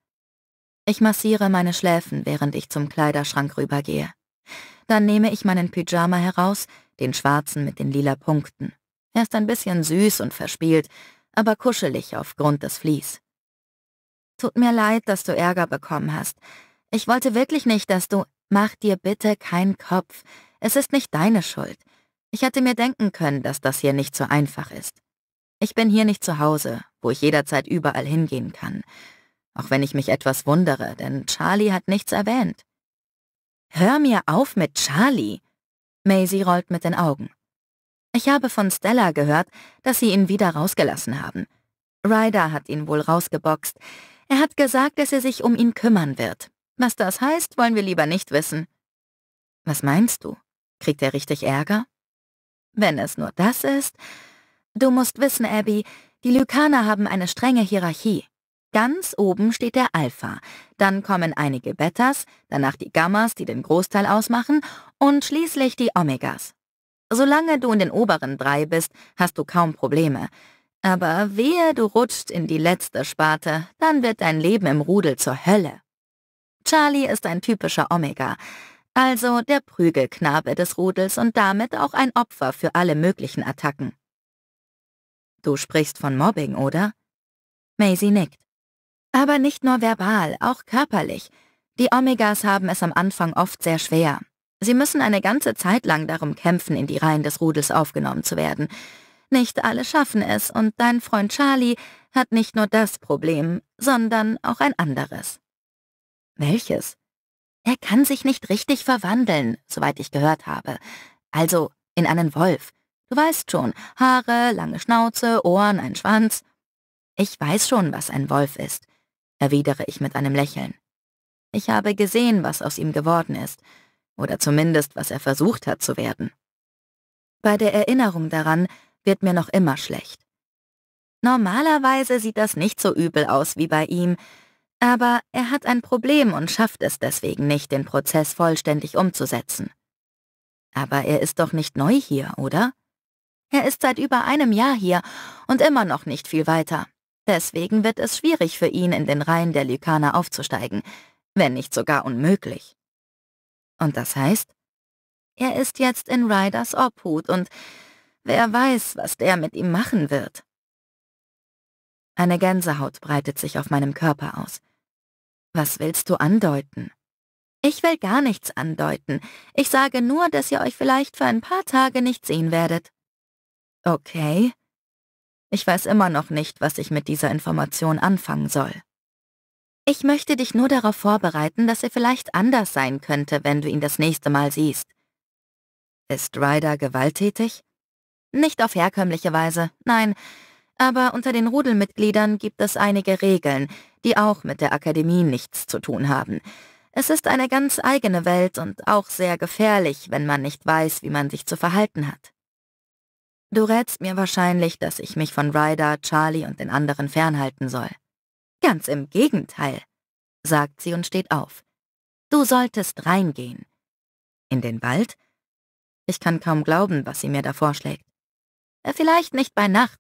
Ich massiere meine Schläfen, während ich zum Kleiderschrank rübergehe. Dann nehme ich meinen Pyjama heraus, den schwarzen mit den lila Punkten. Er ist ein bisschen süß und verspielt, aber kuschelig aufgrund des Vlies. Tut mir leid, dass du Ärger bekommen hast. Ich wollte wirklich nicht, dass du... Mach dir bitte keinen Kopf. Es ist nicht deine Schuld. Ich hätte mir denken können, dass das hier nicht so einfach ist. Ich bin hier nicht zu Hause, wo ich jederzeit überall hingehen kann. Auch wenn ich mich etwas wundere, denn Charlie hat nichts erwähnt. Hör mir auf mit Charlie! Maisie rollt mit den Augen. Ich habe von Stella gehört, dass sie ihn wieder rausgelassen haben. Ryder hat ihn wohl rausgeboxt. Er hat gesagt, dass er sich um ihn kümmern wird. Was das heißt, wollen wir lieber nicht wissen. Was meinst du? Kriegt er richtig Ärger? Wenn es nur das ist. Du musst wissen, Abby, die Lykaner haben eine strenge Hierarchie. Ganz oben steht der Alpha, dann kommen einige Betas, danach die Gammas, die den Großteil ausmachen, und schließlich die Omegas. Solange du in den oberen drei bist, hast du kaum Probleme. Aber wehe, du rutscht in die letzte Sparte, dann wird dein Leben im Rudel zur Hölle. Charlie ist ein typischer Omega, also der Prügelknabe des Rudels und damit auch ein Opfer für alle möglichen Attacken. Du sprichst von Mobbing, oder? Maisie nickt. Aber nicht nur verbal, auch körperlich. Die Omegas haben es am Anfang oft sehr schwer. Sie müssen eine ganze Zeit lang darum kämpfen, in die Reihen des Rudels aufgenommen zu werden. Nicht alle schaffen es und dein Freund Charlie hat nicht nur das Problem, sondern auch ein anderes. Welches? Er kann sich nicht richtig verwandeln, soweit ich gehört habe. Also in einen Wolf. Du weißt schon, Haare, lange Schnauze, Ohren, ein Schwanz. Ich weiß schon, was ein Wolf ist, erwidere ich mit einem Lächeln. Ich habe gesehen, was aus ihm geworden ist oder zumindest was er versucht hat zu werden. Bei der Erinnerung daran wird mir noch immer schlecht. Normalerweise sieht das nicht so übel aus wie bei ihm, aber er hat ein Problem und schafft es deswegen nicht, den Prozess vollständig umzusetzen. Aber er ist doch nicht neu hier, oder? Er ist seit über einem Jahr hier und immer noch nicht viel weiter. Deswegen wird es schwierig für ihn, in den Reihen der Lykaner aufzusteigen, wenn nicht sogar unmöglich. Und das heißt? Er ist jetzt in Ryders Obhut und wer weiß, was der mit ihm machen wird. Eine Gänsehaut breitet sich auf meinem Körper aus. Was willst du andeuten? Ich will gar nichts andeuten. Ich sage nur, dass ihr euch vielleicht für ein paar Tage nicht sehen werdet. Okay. Ich weiß immer noch nicht, was ich mit dieser Information anfangen soll. Ich möchte dich nur darauf vorbereiten, dass er vielleicht anders sein könnte, wenn du ihn das nächste Mal siehst. Ist Ryder gewalttätig? Nicht auf herkömmliche Weise, nein. Aber unter den Rudelmitgliedern gibt es einige Regeln, die auch mit der Akademie nichts zu tun haben. Es ist eine ganz eigene Welt und auch sehr gefährlich, wenn man nicht weiß, wie man sich zu verhalten hat. Du rätst mir wahrscheinlich, dass ich mich von Ryder, Charlie und den anderen fernhalten soll. Ganz im Gegenteil, sagt sie und steht auf. Du solltest reingehen. In den Wald? Ich kann kaum glauben, was sie mir da vorschlägt. Äh, vielleicht nicht bei Nacht,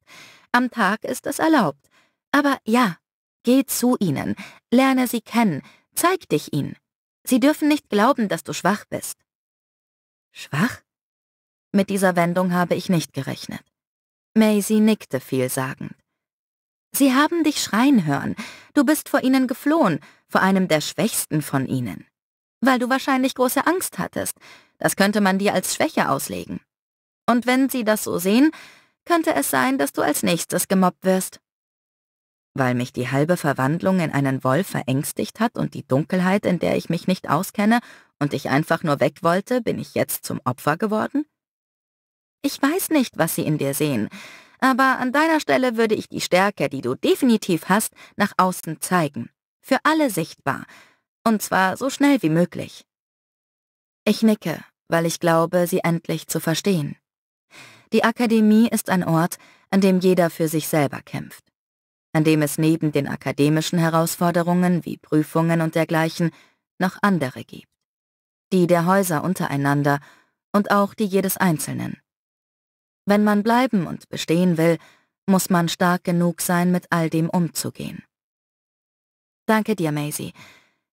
am Tag ist es erlaubt. Aber ja, geh zu ihnen, lerne sie kennen, zeig dich ihnen. Sie dürfen nicht glauben, dass du schwach bist. Schwach? Mit dieser Wendung habe ich nicht gerechnet. Maisie nickte vielsagend. Sie haben dich schreien hören. Du bist vor ihnen geflohen, vor einem der Schwächsten von ihnen. Weil du wahrscheinlich große Angst hattest. Das könnte man dir als Schwäche auslegen. Und wenn sie das so sehen, könnte es sein, dass du als nächstes gemobbt wirst. Weil mich die halbe Verwandlung in einen Wolf verängstigt hat und die Dunkelheit, in der ich mich nicht auskenne und ich einfach nur weg wollte, bin ich jetzt zum Opfer geworden? Ich weiß nicht, was sie in dir sehen, aber an deiner Stelle würde ich die Stärke, die du definitiv hast, nach außen zeigen. Für alle sichtbar. Und zwar so schnell wie möglich. Ich nicke, weil ich glaube, sie endlich zu verstehen. Die Akademie ist ein Ort, an dem jeder für sich selber kämpft. An dem es neben den akademischen Herausforderungen wie Prüfungen und dergleichen noch andere gibt. Die der Häuser untereinander und auch die jedes Einzelnen. Wenn man bleiben und bestehen will, muss man stark genug sein, mit all dem umzugehen. Danke dir, Maisie.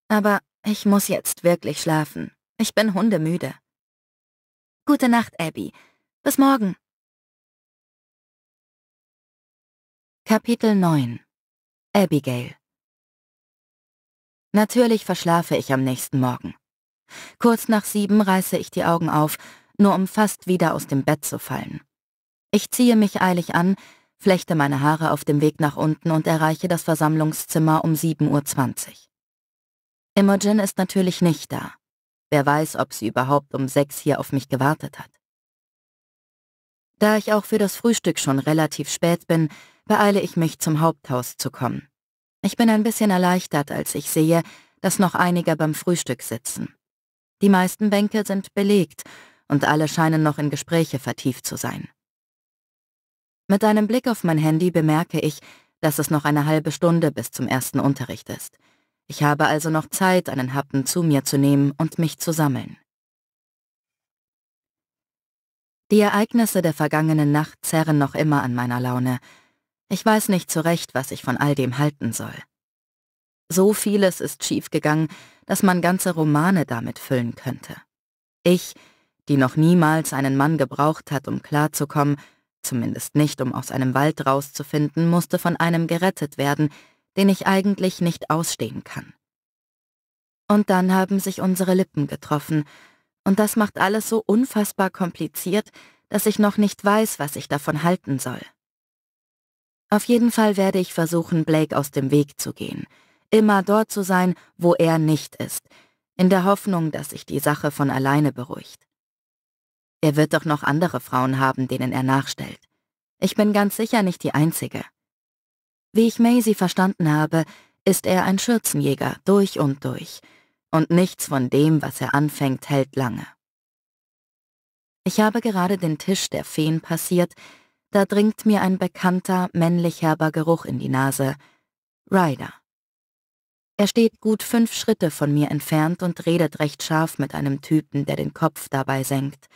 Aber ich muss jetzt wirklich schlafen. Ich bin hundemüde. Gute Nacht, Abby. Bis morgen. Kapitel 9 Abigail Natürlich verschlafe ich am nächsten Morgen. Kurz nach sieben reiße ich die Augen auf, nur um fast wieder aus dem Bett zu fallen. Ich ziehe mich eilig an, flechte meine Haare auf dem Weg nach unten und erreiche das Versammlungszimmer um 7.20 Uhr. Imogen ist natürlich nicht da. Wer weiß, ob sie überhaupt um sechs hier auf mich gewartet hat. Da ich auch für das Frühstück schon relativ spät bin, beeile ich mich, zum Haupthaus zu kommen. Ich bin ein bisschen erleichtert, als ich sehe, dass noch einige beim Frühstück sitzen. Die meisten Bänke sind belegt und alle scheinen noch in Gespräche vertieft zu sein. Mit einem Blick auf mein Handy bemerke ich, dass es noch eine halbe Stunde bis zum ersten Unterricht ist. Ich habe also noch Zeit, einen Happen zu mir zu nehmen und mich zu sammeln. Die Ereignisse der vergangenen Nacht zerren noch immer an meiner Laune. Ich weiß nicht zurecht, was ich von all dem halten soll. So vieles ist schiefgegangen, dass man ganze Romane damit füllen könnte. Ich, die noch niemals einen Mann gebraucht hat, um klarzukommen, zumindest nicht um aus einem Wald rauszufinden, musste von einem gerettet werden, den ich eigentlich nicht ausstehen kann. Und dann haben sich unsere Lippen getroffen, und das macht alles so unfassbar kompliziert, dass ich noch nicht weiß, was ich davon halten soll. Auf jeden Fall werde ich versuchen, Blake aus dem Weg zu gehen, immer dort zu sein, wo er nicht ist, in der Hoffnung, dass sich die Sache von alleine beruhigt. Er wird doch noch andere Frauen haben, denen er nachstellt. Ich bin ganz sicher nicht die Einzige. Wie ich Maisie verstanden habe, ist er ein Schürzenjäger durch und durch, und nichts von dem, was er anfängt, hält lange. Ich habe gerade den Tisch der Feen passiert, da dringt mir ein bekannter, männlich herber Geruch in die Nase. Ryder. Er steht gut fünf Schritte von mir entfernt und redet recht scharf mit einem Typen, der den Kopf dabei senkt.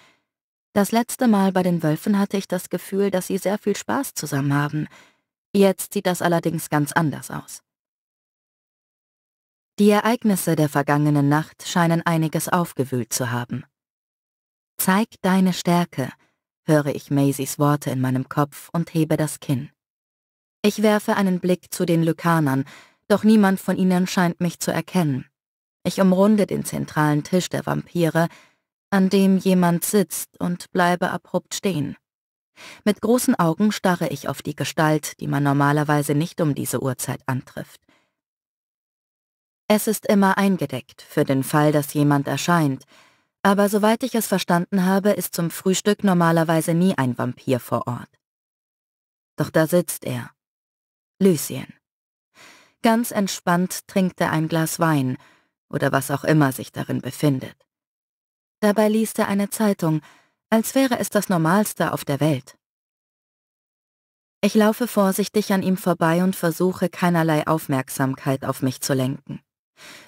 Das letzte Mal bei den Wölfen hatte ich das Gefühl, dass sie sehr viel Spaß zusammen haben. Jetzt sieht das allerdings ganz anders aus. Die Ereignisse der vergangenen Nacht scheinen einiges aufgewühlt zu haben. Zeig deine Stärke, höre ich Maisies Worte in meinem Kopf und hebe das Kinn. Ich werfe einen Blick zu den Lykanern, doch niemand von ihnen scheint mich zu erkennen. Ich umrunde den zentralen Tisch der Vampire, an dem jemand sitzt und bleibe abrupt stehen. Mit großen Augen starre ich auf die Gestalt, die man normalerweise nicht um diese Uhrzeit antrifft. Es ist immer eingedeckt, für den Fall, dass jemand erscheint, aber soweit ich es verstanden habe, ist zum Frühstück normalerweise nie ein Vampir vor Ort. Doch da sitzt er. Lucien. Ganz entspannt trinkt er ein Glas Wein oder was auch immer sich darin befindet. Dabei liest er eine Zeitung, als wäre es das Normalste auf der Welt. Ich laufe vorsichtig an ihm vorbei und versuche keinerlei Aufmerksamkeit auf mich zu lenken.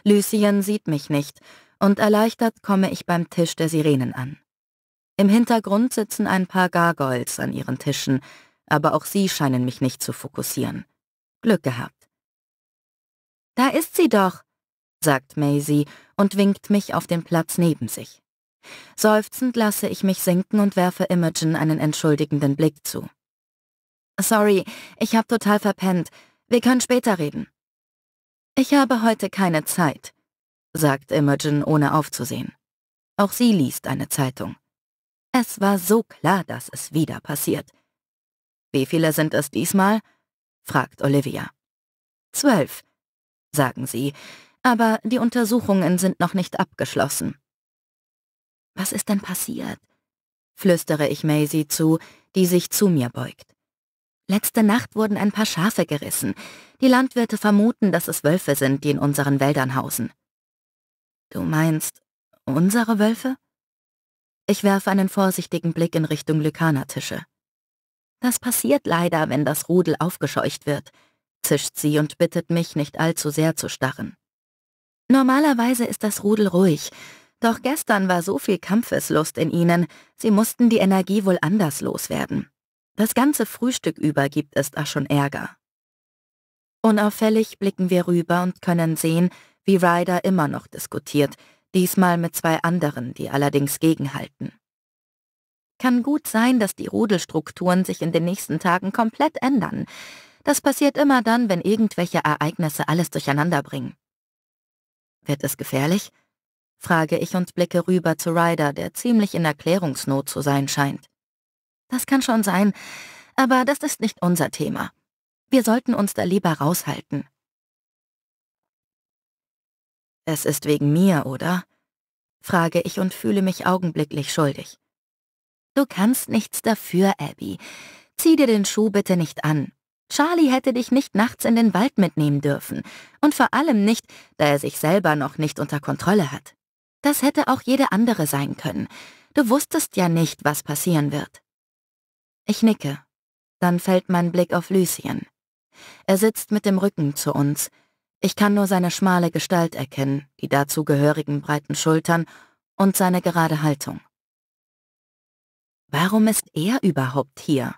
Lucien sieht mich nicht, und erleichtert komme ich beim Tisch der Sirenen an. Im Hintergrund sitzen ein paar Gargoyles an ihren Tischen, aber auch sie scheinen mich nicht zu fokussieren. Glück gehabt. Da ist sie doch, sagt Maisie und winkt mich auf den Platz neben sich. Seufzend lasse ich mich sinken und werfe Imogen einen entschuldigenden Blick zu. Sorry, ich hab total verpennt. Wir können später reden. Ich habe heute keine Zeit, sagt Imogen, ohne aufzusehen. Auch sie liest eine Zeitung. Es war so klar, dass es wieder passiert. Wie viele sind es diesmal? fragt Olivia. Zwölf, sagen sie, aber die Untersuchungen sind noch nicht abgeschlossen. Was ist denn passiert? flüstere ich Maisie zu, die sich zu mir beugt. Letzte Nacht wurden ein paar Schafe gerissen. Die Landwirte vermuten, dass es Wölfe sind, die in unseren Wäldern hausen. Du meinst unsere Wölfe? Ich werfe einen vorsichtigen Blick in Richtung Lykanertische. Das passiert leider, wenn das Rudel aufgescheucht wird, zischt sie und bittet mich, nicht allzu sehr zu starren. Normalerweise ist das Rudel ruhig, doch gestern war so viel Kampfeslust in ihnen, sie mussten die Energie wohl anders loswerden. Das ganze Frühstück über gibt es da schon Ärger. Unauffällig blicken wir rüber und können sehen, wie Ryder immer noch diskutiert, diesmal mit zwei anderen, die allerdings gegenhalten. Kann gut sein, dass die Rudelstrukturen sich in den nächsten Tagen komplett ändern. Das passiert immer dann, wenn irgendwelche Ereignisse alles durcheinander bringen. Wird es gefährlich? frage ich und blicke rüber zu Ryder, der ziemlich in Erklärungsnot zu sein scheint. Das kann schon sein, aber das ist nicht unser Thema. Wir sollten uns da lieber raushalten. Es ist wegen mir, oder? frage ich und fühle mich augenblicklich schuldig. Du kannst nichts dafür, Abby. Zieh dir den Schuh bitte nicht an. Charlie hätte dich nicht nachts in den Wald mitnehmen dürfen und vor allem nicht, da er sich selber noch nicht unter Kontrolle hat. Das hätte auch jede andere sein können. Du wusstest ja nicht, was passieren wird. Ich nicke. Dann fällt mein Blick auf Lucien. Er sitzt mit dem Rücken zu uns. Ich kann nur seine schmale Gestalt erkennen, die dazugehörigen breiten Schultern und seine gerade Haltung. Warum ist er überhaupt hier?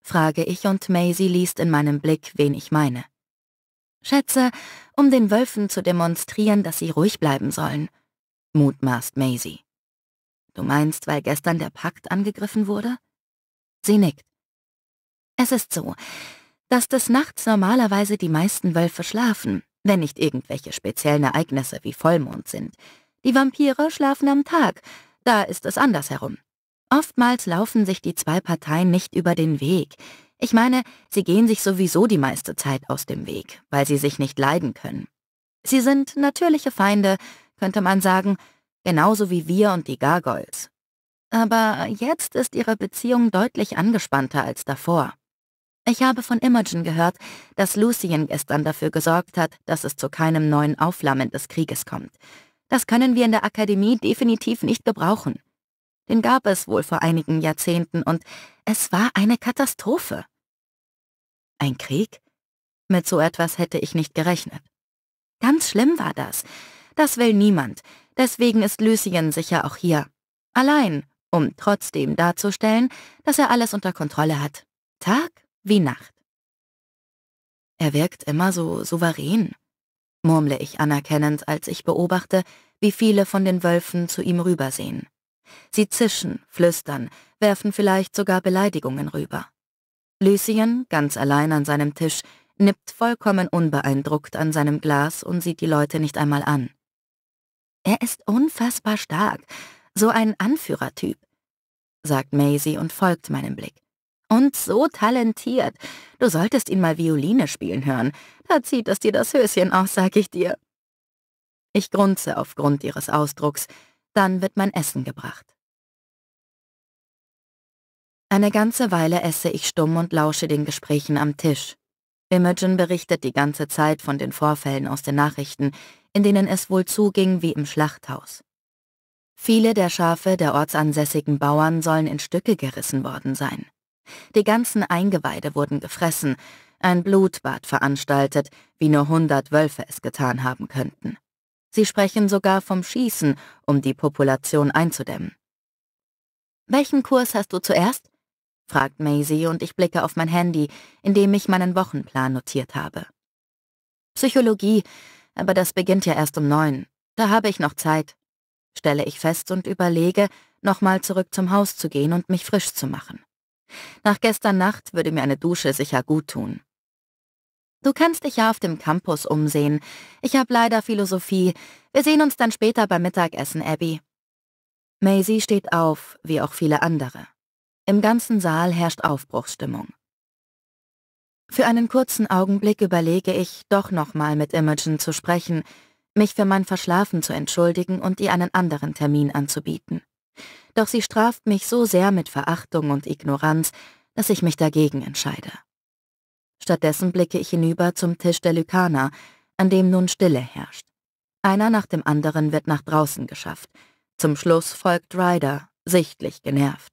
frage ich und Maisie liest in meinem Blick, wen ich meine. Schätze, um den Wölfen zu demonstrieren, dass sie ruhig bleiben sollen mutmaßt Maisie. Du meinst, weil gestern der Pakt angegriffen wurde? Sie nickt. Es ist so, dass des Nachts normalerweise die meisten Wölfe schlafen, wenn nicht irgendwelche speziellen Ereignisse wie Vollmond sind. Die Vampire schlafen am Tag, da ist es andersherum. Oftmals laufen sich die zwei Parteien nicht über den Weg. Ich meine, sie gehen sich sowieso die meiste Zeit aus dem Weg, weil sie sich nicht leiden können. Sie sind natürliche Feinde könnte man sagen, genauso wie wir und die Gargoyles. Aber jetzt ist ihre Beziehung deutlich angespannter als davor. Ich habe von Imogen gehört, dass Lucien gestern dafür gesorgt hat, dass es zu keinem neuen Aufflammen des Krieges kommt. Das können wir in der Akademie definitiv nicht gebrauchen. Den gab es wohl vor einigen Jahrzehnten und es war eine Katastrophe. Ein Krieg? Mit so etwas hätte ich nicht gerechnet. Ganz schlimm war das. Das will niemand, deswegen ist Lucien sicher auch hier. Allein, um trotzdem darzustellen, dass er alles unter Kontrolle hat. Tag wie Nacht. Er wirkt immer so souverän, murmle ich anerkennend, als ich beobachte, wie viele von den Wölfen zu ihm rübersehen. Sie zischen, flüstern, werfen vielleicht sogar Beleidigungen rüber. Lucien, ganz allein an seinem Tisch, nippt vollkommen unbeeindruckt an seinem Glas und sieht die Leute nicht einmal an. Er ist unfassbar stark, so ein Anführertyp, sagt Maisie und folgt meinem Blick. Und so talentiert. Du solltest ihn mal Violine spielen hören. Da zieht es dir das Höschen aus, sag ich dir. Ich grunze aufgrund ihres Ausdrucks. Dann wird mein Essen gebracht. Eine ganze Weile esse ich stumm und lausche den Gesprächen am Tisch. Imogen berichtet die ganze Zeit von den Vorfällen aus den Nachrichten, in denen es wohl zuging wie im Schlachthaus. Viele der Schafe der ortsansässigen Bauern sollen in Stücke gerissen worden sein. Die ganzen Eingeweide wurden gefressen, ein Blutbad veranstaltet, wie nur hundert Wölfe es getan haben könnten. Sie sprechen sogar vom Schießen, um die Population einzudämmen. Welchen Kurs hast du zuerst? fragt Maisie und ich blicke auf mein Handy, in dem ich meinen Wochenplan notiert habe. Psychologie, aber das beginnt ja erst um neun. Da habe ich noch Zeit, stelle ich fest und überlege, nochmal zurück zum Haus zu gehen und mich frisch zu machen. Nach gestern Nacht würde mir eine Dusche sicher gut tun. Du kannst dich ja auf dem Campus umsehen. Ich habe leider Philosophie. Wir sehen uns dann später beim Mittagessen, Abby. Maisie steht auf, wie auch viele andere. Im ganzen Saal herrscht Aufbruchsstimmung. Für einen kurzen Augenblick überlege ich, doch nochmal mit Imogen zu sprechen, mich für mein Verschlafen zu entschuldigen und ihr einen anderen Termin anzubieten. Doch sie straft mich so sehr mit Verachtung und Ignoranz, dass ich mich dagegen entscheide. Stattdessen blicke ich hinüber zum Tisch der Lykaner, an dem nun Stille herrscht. Einer nach dem anderen wird nach draußen geschafft. Zum Schluss folgt Ryder, sichtlich genervt.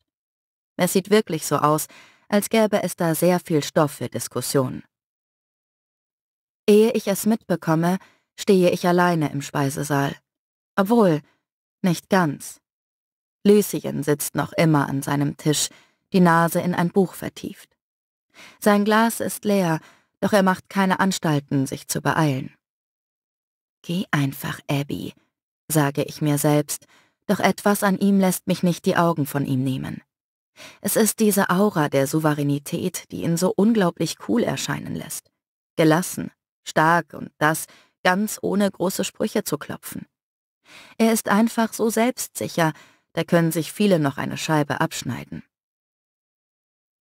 Es sieht wirklich so aus, als gäbe es da sehr viel Stoff für Diskussion. Ehe ich es mitbekomme, stehe ich alleine im Speisesaal. Obwohl, nicht ganz. Lüsien sitzt noch immer an seinem Tisch, die Nase in ein Buch vertieft. Sein Glas ist leer, doch er macht keine Anstalten, sich zu beeilen. Geh einfach, Abby, sage ich mir selbst, doch etwas an ihm lässt mich nicht die Augen von ihm nehmen. Es ist diese Aura der Souveränität, die ihn so unglaublich cool erscheinen lässt. Gelassen, stark und das ganz ohne große Sprüche zu klopfen. Er ist einfach so selbstsicher, da können sich viele noch eine Scheibe abschneiden.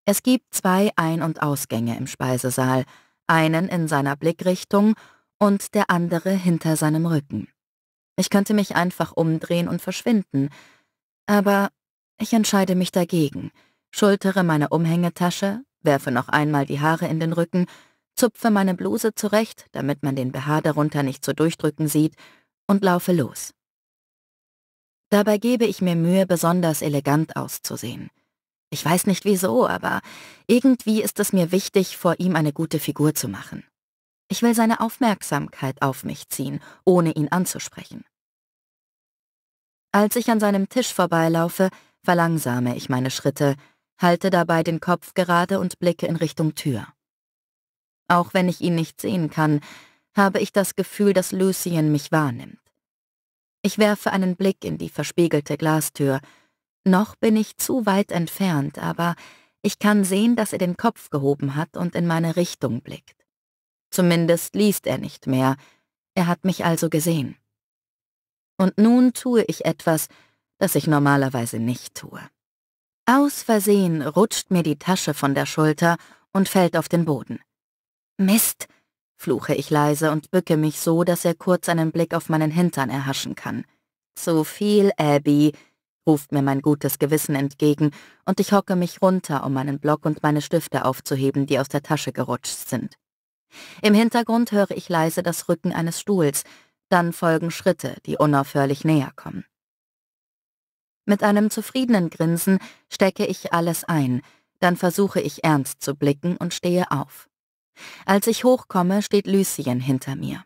Es gibt zwei Ein- und Ausgänge im Speisesaal, einen in seiner Blickrichtung und der andere hinter seinem Rücken. Ich könnte mich einfach umdrehen und verschwinden, aber ich entscheide mich dagegen, schultere meine Umhängetasche, werfe noch einmal die Haare in den Rücken, zupfe meine Bluse zurecht, damit man den BH darunter nicht zu so durchdrücken sieht, und laufe los. Dabei gebe ich mir Mühe, besonders elegant auszusehen. Ich weiß nicht wieso, aber irgendwie ist es mir wichtig, vor ihm eine gute Figur zu machen. Ich will seine Aufmerksamkeit auf mich ziehen, ohne ihn anzusprechen. Als ich an seinem Tisch vorbeilaufe, verlangsame ich meine Schritte, halte dabei den Kopf gerade und blicke in Richtung Tür. Auch wenn ich ihn nicht sehen kann, habe ich das Gefühl, dass Lucien mich wahrnimmt. Ich werfe einen Blick in die verspiegelte Glastür. Noch bin ich zu weit entfernt, aber ich kann sehen, dass er den Kopf gehoben hat und in meine Richtung blickt. Zumindest liest er nicht mehr, er hat mich also gesehen. Und nun tue ich etwas, das ich normalerweise nicht tue. Aus Versehen rutscht mir die Tasche von der Schulter und fällt auf den Boden. Mist, fluche ich leise und bücke mich so, dass er kurz einen Blick auf meinen Hintern erhaschen kann. Zu viel, Abby, ruft mir mein gutes Gewissen entgegen, und ich hocke mich runter, um meinen Block und meine Stifte aufzuheben, die aus der Tasche gerutscht sind. Im Hintergrund höre ich leise das Rücken eines Stuhls, dann folgen Schritte, die unaufhörlich näher kommen. Mit einem zufriedenen Grinsen stecke ich alles ein, dann versuche ich ernst zu blicken und stehe auf. Als ich hochkomme, steht Lucien hinter mir.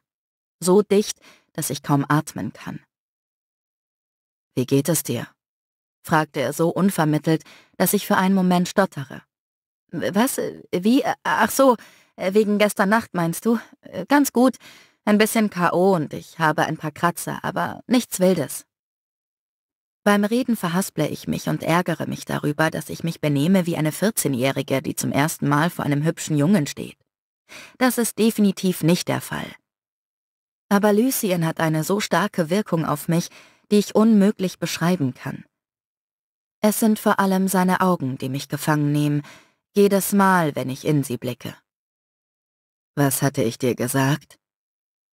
So dicht, dass ich kaum atmen kann. Wie geht es dir? fragte er so unvermittelt, dass ich für einen Moment stottere. Was? Wie? Ach so, wegen gestern Nacht meinst du? Ganz gut. Ein bisschen K.O. und ich habe ein paar Kratzer, aber nichts Wildes. Beim Reden verhasple ich mich und ärgere mich darüber, dass ich mich benehme wie eine 14-Jährige, die zum ersten Mal vor einem hübschen Jungen steht. Das ist definitiv nicht der Fall. Aber Lucien hat eine so starke Wirkung auf mich, die ich unmöglich beschreiben kann. Es sind vor allem seine Augen, die mich gefangen nehmen, jedes Mal, wenn ich in sie blicke. Was hatte ich dir gesagt?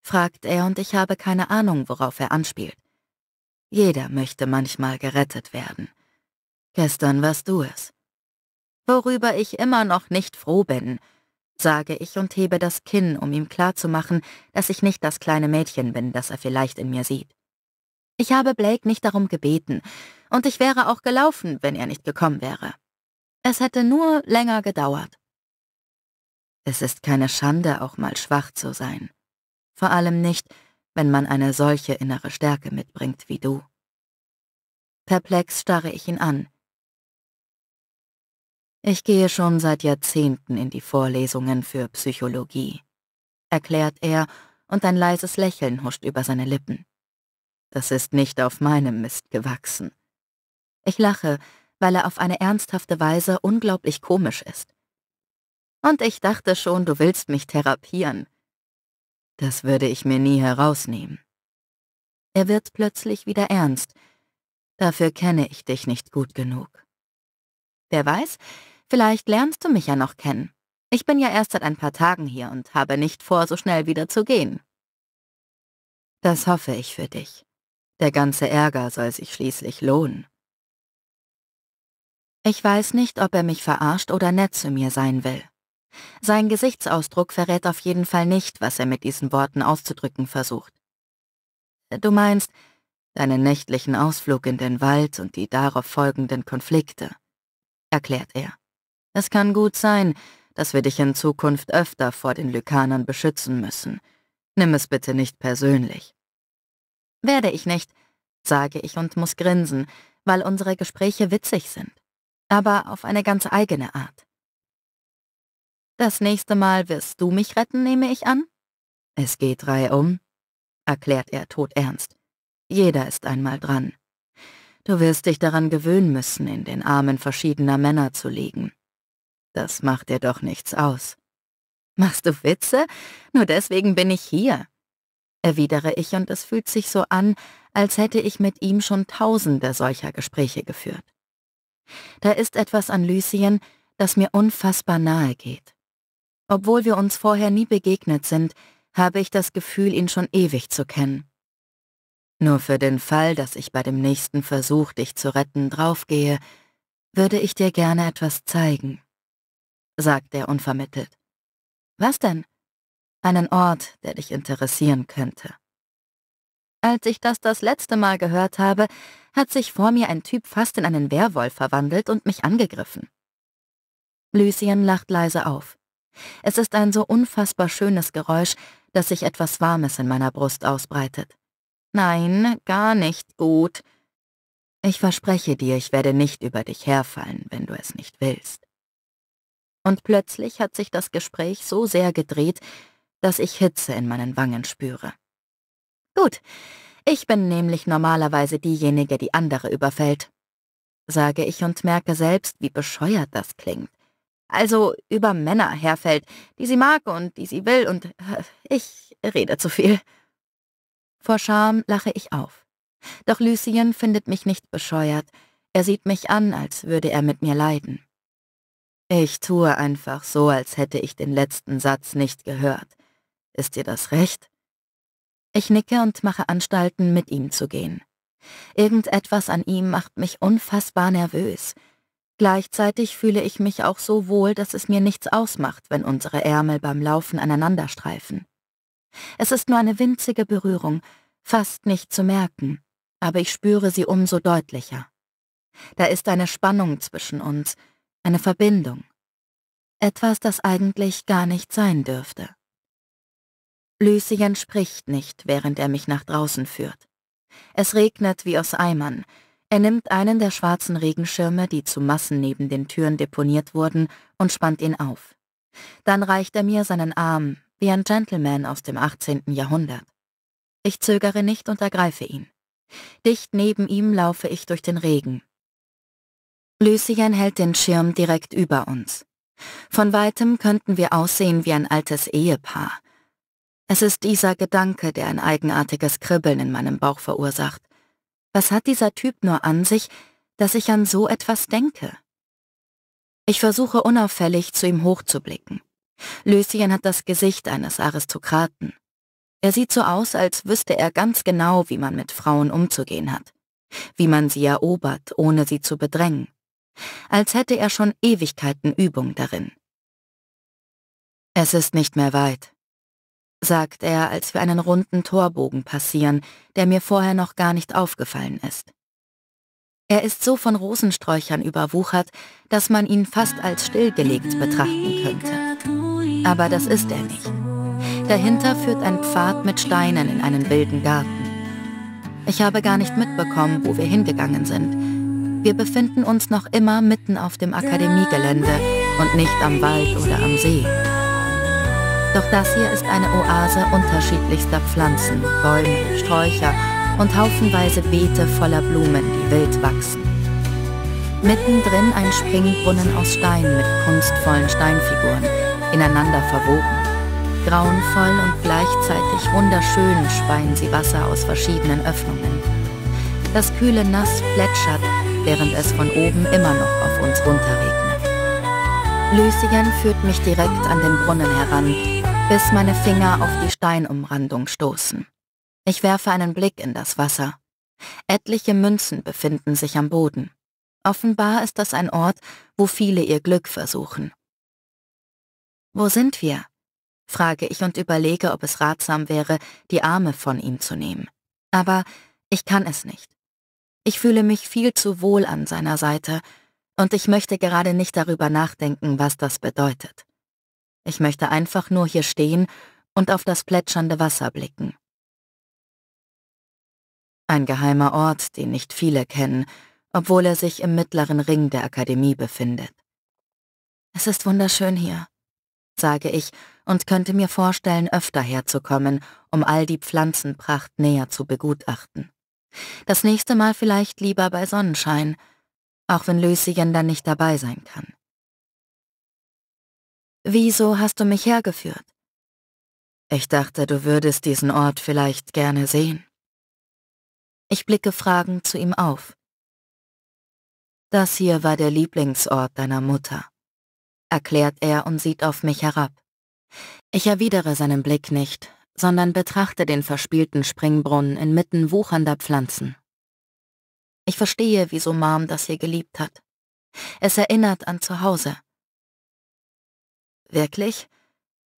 fragt er und ich habe keine Ahnung, worauf er anspielt. Jeder möchte manchmal gerettet werden. Gestern warst du es. Worüber ich immer noch nicht froh bin, sage ich und hebe das Kinn, um ihm klarzumachen, dass ich nicht das kleine Mädchen bin, das er vielleicht in mir sieht. Ich habe Blake nicht darum gebeten, und ich wäre auch gelaufen, wenn er nicht gekommen wäre. Es hätte nur länger gedauert. Es ist keine Schande, auch mal schwach zu sein. Vor allem nicht, wenn man eine solche innere Stärke mitbringt wie du. Perplex starre ich ihn an. Ich gehe schon seit Jahrzehnten in die Vorlesungen für Psychologie, erklärt er, und ein leises Lächeln huscht über seine Lippen. Das ist nicht auf meinem Mist gewachsen. Ich lache, weil er auf eine ernsthafte Weise unglaublich komisch ist. Und ich dachte schon, du willst mich therapieren, das würde ich mir nie herausnehmen. Er wird plötzlich wieder ernst. Dafür kenne ich dich nicht gut genug. Wer weiß, vielleicht lernst du mich ja noch kennen. Ich bin ja erst seit ein paar Tagen hier und habe nicht vor, so schnell wieder zu gehen. Das hoffe ich für dich. Der ganze Ärger soll sich schließlich lohnen. Ich weiß nicht, ob er mich verarscht oder nett zu mir sein will. Sein Gesichtsausdruck verrät auf jeden Fall nicht, was er mit diesen Worten auszudrücken versucht. Du meinst, deinen nächtlichen Ausflug in den Wald und die darauf folgenden Konflikte, erklärt er. Es kann gut sein, dass wir dich in Zukunft öfter vor den Lykanern beschützen müssen. Nimm es bitte nicht persönlich. Werde ich nicht, sage ich und muss grinsen, weil unsere Gespräche witzig sind, aber auf eine ganz eigene Art. Das nächste Mal wirst du mich retten, nehme ich an? Es geht drei um, erklärt er todernst. Jeder ist einmal dran. Du wirst dich daran gewöhnen müssen, in den Armen verschiedener Männer zu liegen. Das macht dir doch nichts aus. Machst du Witze? Nur deswegen bin ich hier, erwidere ich und es fühlt sich so an, als hätte ich mit ihm schon tausende solcher Gespräche geführt. Da ist etwas an Lucien, das mir unfassbar nahe geht. Obwohl wir uns vorher nie begegnet sind, habe ich das Gefühl, ihn schon ewig zu kennen. Nur für den Fall, dass ich bei dem nächsten Versuch, dich zu retten, draufgehe, würde ich dir gerne etwas zeigen, sagt er unvermittelt. Was denn? Einen Ort, der dich interessieren könnte. Als ich das das letzte Mal gehört habe, hat sich vor mir ein Typ fast in einen Werwolf verwandelt und mich angegriffen. Lucien lacht leise auf. Es ist ein so unfassbar schönes Geräusch, dass sich etwas Warmes in meiner Brust ausbreitet. Nein, gar nicht gut. Ich verspreche dir, ich werde nicht über dich herfallen, wenn du es nicht willst. Und plötzlich hat sich das Gespräch so sehr gedreht, dass ich Hitze in meinen Wangen spüre. Gut, ich bin nämlich normalerweise diejenige, die andere überfällt, sage ich und merke selbst, wie bescheuert das klingt also über Männer herfällt, die sie mag und die sie will und äh, ich rede zu viel. Vor Scham lache ich auf. Doch Lucien findet mich nicht bescheuert. Er sieht mich an, als würde er mit mir leiden. Ich tue einfach so, als hätte ich den letzten Satz nicht gehört. Ist dir das recht? Ich nicke und mache Anstalten, mit ihm zu gehen. Irgendetwas an ihm macht mich unfassbar nervös. Gleichzeitig fühle ich mich auch so wohl, dass es mir nichts ausmacht, wenn unsere Ärmel beim Laufen aneinander streifen. Es ist nur eine winzige Berührung, fast nicht zu merken, aber ich spüre sie umso deutlicher. Da ist eine Spannung zwischen uns, eine Verbindung. Etwas, das eigentlich gar nicht sein dürfte. Lucien spricht nicht, während er mich nach draußen führt. Es regnet wie aus Eimern, er nimmt einen der schwarzen Regenschirme, die zu Massen neben den Türen deponiert wurden, und spannt ihn auf. Dann reicht er mir seinen Arm, wie ein Gentleman aus dem 18. Jahrhundert. Ich zögere nicht und ergreife ihn. Dicht neben ihm laufe ich durch den Regen. Lucien hält den Schirm direkt über uns. Von weitem könnten wir aussehen wie ein altes Ehepaar. Es ist dieser Gedanke, der ein eigenartiges Kribbeln in meinem Bauch verursacht. Was hat dieser Typ nur an sich, dass ich an so etwas denke? Ich versuche unauffällig zu ihm hochzublicken. Löschen hat das Gesicht eines Aristokraten. Er sieht so aus, als wüsste er ganz genau, wie man mit Frauen umzugehen hat. Wie man sie erobert, ohne sie zu bedrängen. Als hätte er schon Ewigkeiten Übung darin. Es ist nicht mehr weit, sagt er, als wir einen runden Torbogen passieren, der mir vorher noch gar nicht aufgefallen ist. Er ist so von Rosensträuchern überwuchert, dass man ihn fast als stillgelegt betrachten könnte. Aber das ist er nicht. Dahinter führt ein Pfad mit Steinen in einen wilden Garten. Ich habe gar nicht mitbekommen, wo wir hingegangen sind. Wir befinden uns noch immer mitten auf dem Akademiegelände und nicht am Wald oder am See. Doch das hier ist eine Oase unterschiedlichster Pflanzen, Bäume, Sträucher und haufenweise Beete voller Blumen, die wild wachsen. Mittendrin ein Springbrunnen aus Stein mit kunstvollen Steinfiguren, ineinander verwoben. Grauenvoll und gleichzeitig wunderschön speien sie Wasser aus verschiedenen Öffnungen. Das kühle Nass plätschert, während es von oben immer noch auf uns runterregnet. Lösingen führt mich direkt an den Brunnen heran, bis meine Finger auf die Steinumrandung stoßen. Ich werfe einen Blick in das Wasser. Etliche Münzen befinden sich am Boden. Offenbar ist das ein Ort, wo viele ihr Glück versuchen. Wo sind wir? frage ich und überlege, ob es ratsam wäre, die Arme von ihm zu nehmen. Aber ich kann es nicht. Ich fühle mich viel zu wohl an seiner Seite und ich möchte gerade nicht darüber nachdenken, was das bedeutet. Ich möchte einfach nur hier stehen und auf das plätschernde Wasser blicken. Ein geheimer Ort, den nicht viele kennen, obwohl er sich im mittleren Ring der Akademie befindet. Es ist wunderschön hier, sage ich und könnte mir vorstellen, öfter herzukommen, um all die Pflanzenpracht näher zu begutachten. Das nächste Mal vielleicht lieber bei Sonnenschein, auch wenn Lösien dann nicht dabei sein kann. Wieso hast du mich hergeführt? Ich dachte, du würdest diesen Ort vielleicht gerne sehen. Ich blicke fragend zu ihm auf. Das hier war der Lieblingsort deiner Mutter, erklärt er und sieht auf mich herab. Ich erwidere seinen Blick nicht, sondern betrachte den verspielten Springbrunnen inmitten wuchernder Pflanzen. Ich verstehe, wieso Mom das hier geliebt hat. Es erinnert an zu Hause. Wirklich?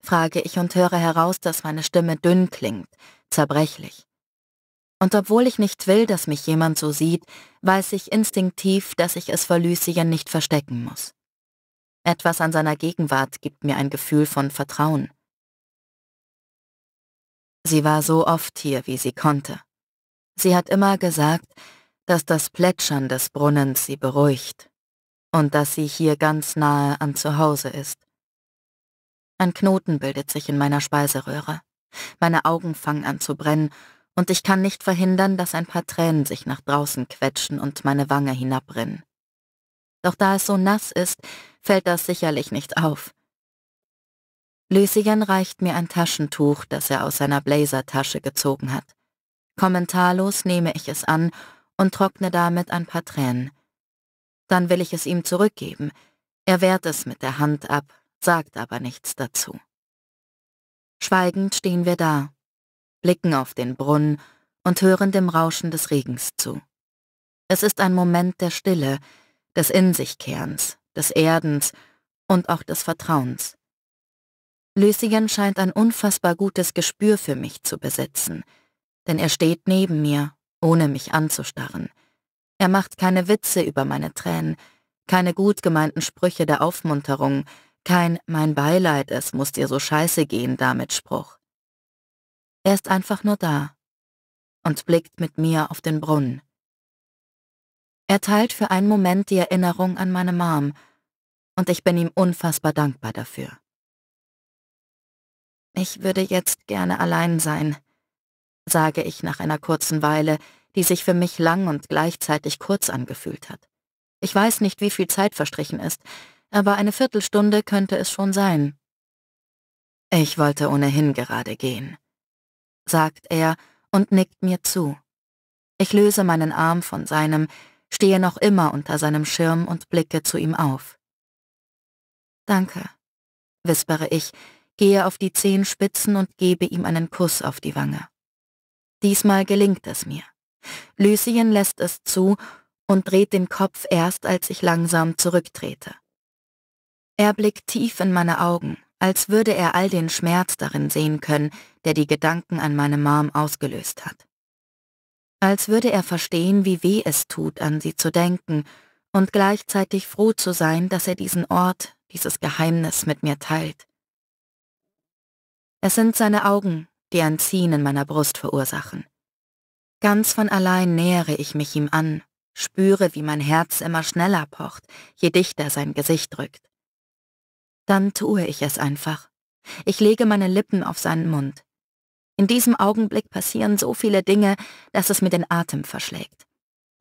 frage ich und höre heraus, dass meine Stimme dünn klingt, zerbrechlich. Und obwohl ich nicht will, dass mich jemand so sieht, weiß ich instinktiv, dass ich es vor Lucien nicht verstecken muss. Etwas an seiner Gegenwart gibt mir ein Gefühl von Vertrauen. Sie war so oft hier, wie sie konnte. Sie hat immer gesagt, dass das Plätschern des Brunnens sie beruhigt und dass sie hier ganz nahe an zu Hause ist. Ein Knoten bildet sich in meiner Speiseröhre. Meine Augen fangen an zu brennen und ich kann nicht verhindern, dass ein paar Tränen sich nach draußen quetschen und meine Wange hinabrinnen. Doch da es so nass ist, fällt das sicherlich nicht auf. Lucien reicht mir ein Taschentuch, das er aus seiner Blazertasche gezogen hat. Kommentarlos nehme ich es an und trockne damit ein paar Tränen. Dann will ich es ihm zurückgeben. Er wehrt es mit der Hand ab, sagt aber nichts dazu. Schweigend stehen wir da, blicken auf den Brunnen und hören dem Rauschen des Regens zu. Es ist ein Moment der Stille, des In sich Kehrens, des Erdens und auch des Vertrauens. Lösingen scheint ein unfassbar gutes Gespür für mich zu besitzen, denn er steht neben mir, ohne mich anzustarren. Er macht keine Witze über meine Tränen, keine gut gemeinten Sprüche der Aufmunterung, kein Mein Beileid, es muss dir so scheiße gehen damit Spruch. Er ist einfach nur da und blickt mit mir auf den Brunnen. Er teilt für einen Moment die Erinnerung an meine Mom und ich bin ihm unfassbar dankbar dafür. Ich würde jetzt gerne allein sein, sage ich nach einer kurzen Weile, die sich für mich lang und gleichzeitig kurz angefühlt hat. Ich weiß nicht, wie viel Zeit verstrichen ist, aber eine Viertelstunde könnte es schon sein. Ich wollte ohnehin gerade gehen, sagt er und nickt mir zu. Ich löse meinen Arm von seinem, stehe noch immer unter seinem Schirm und blicke zu ihm auf. Danke, wispere ich, gehe auf die Zehenspitzen und gebe ihm einen Kuss auf die Wange. Diesmal gelingt es mir. Lucien lässt es zu und dreht den Kopf erst, als ich langsam zurücktrete. Er blickt tief in meine Augen, als würde er all den Schmerz darin sehen können, der die Gedanken an meine Mom ausgelöst hat. Als würde er verstehen, wie weh es tut, an sie zu denken und gleichzeitig froh zu sein, dass er diesen Ort, dieses Geheimnis mit mir teilt. Es sind seine Augen, die ein Ziehen in meiner Brust verursachen. Ganz von allein nähere ich mich ihm an, spüre, wie mein Herz immer schneller pocht, je dichter sein Gesicht drückt. Dann tue ich es einfach. Ich lege meine Lippen auf seinen Mund. In diesem Augenblick passieren so viele Dinge, dass es mir den Atem verschlägt.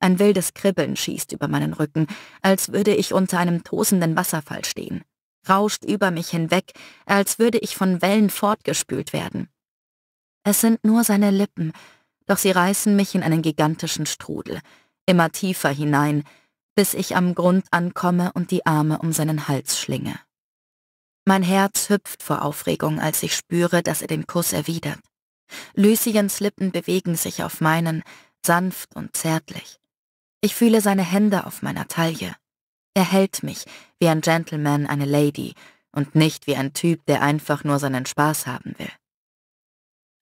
Ein wildes Kribbeln schießt über meinen Rücken, als würde ich unter einem tosenden Wasserfall stehen, rauscht über mich hinweg, als würde ich von Wellen fortgespült werden. Es sind nur seine Lippen, doch sie reißen mich in einen gigantischen Strudel, immer tiefer hinein, bis ich am Grund ankomme und die Arme um seinen Hals schlinge. Mein Herz hüpft vor Aufregung, als ich spüre, dass er den Kuss erwidert. Luciens Lippen bewegen sich auf meinen, sanft und zärtlich. Ich fühle seine Hände auf meiner Taille. Er hält mich, wie ein Gentleman eine Lady und nicht wie ein Typ, der einfach nur seinen Spaß haben will.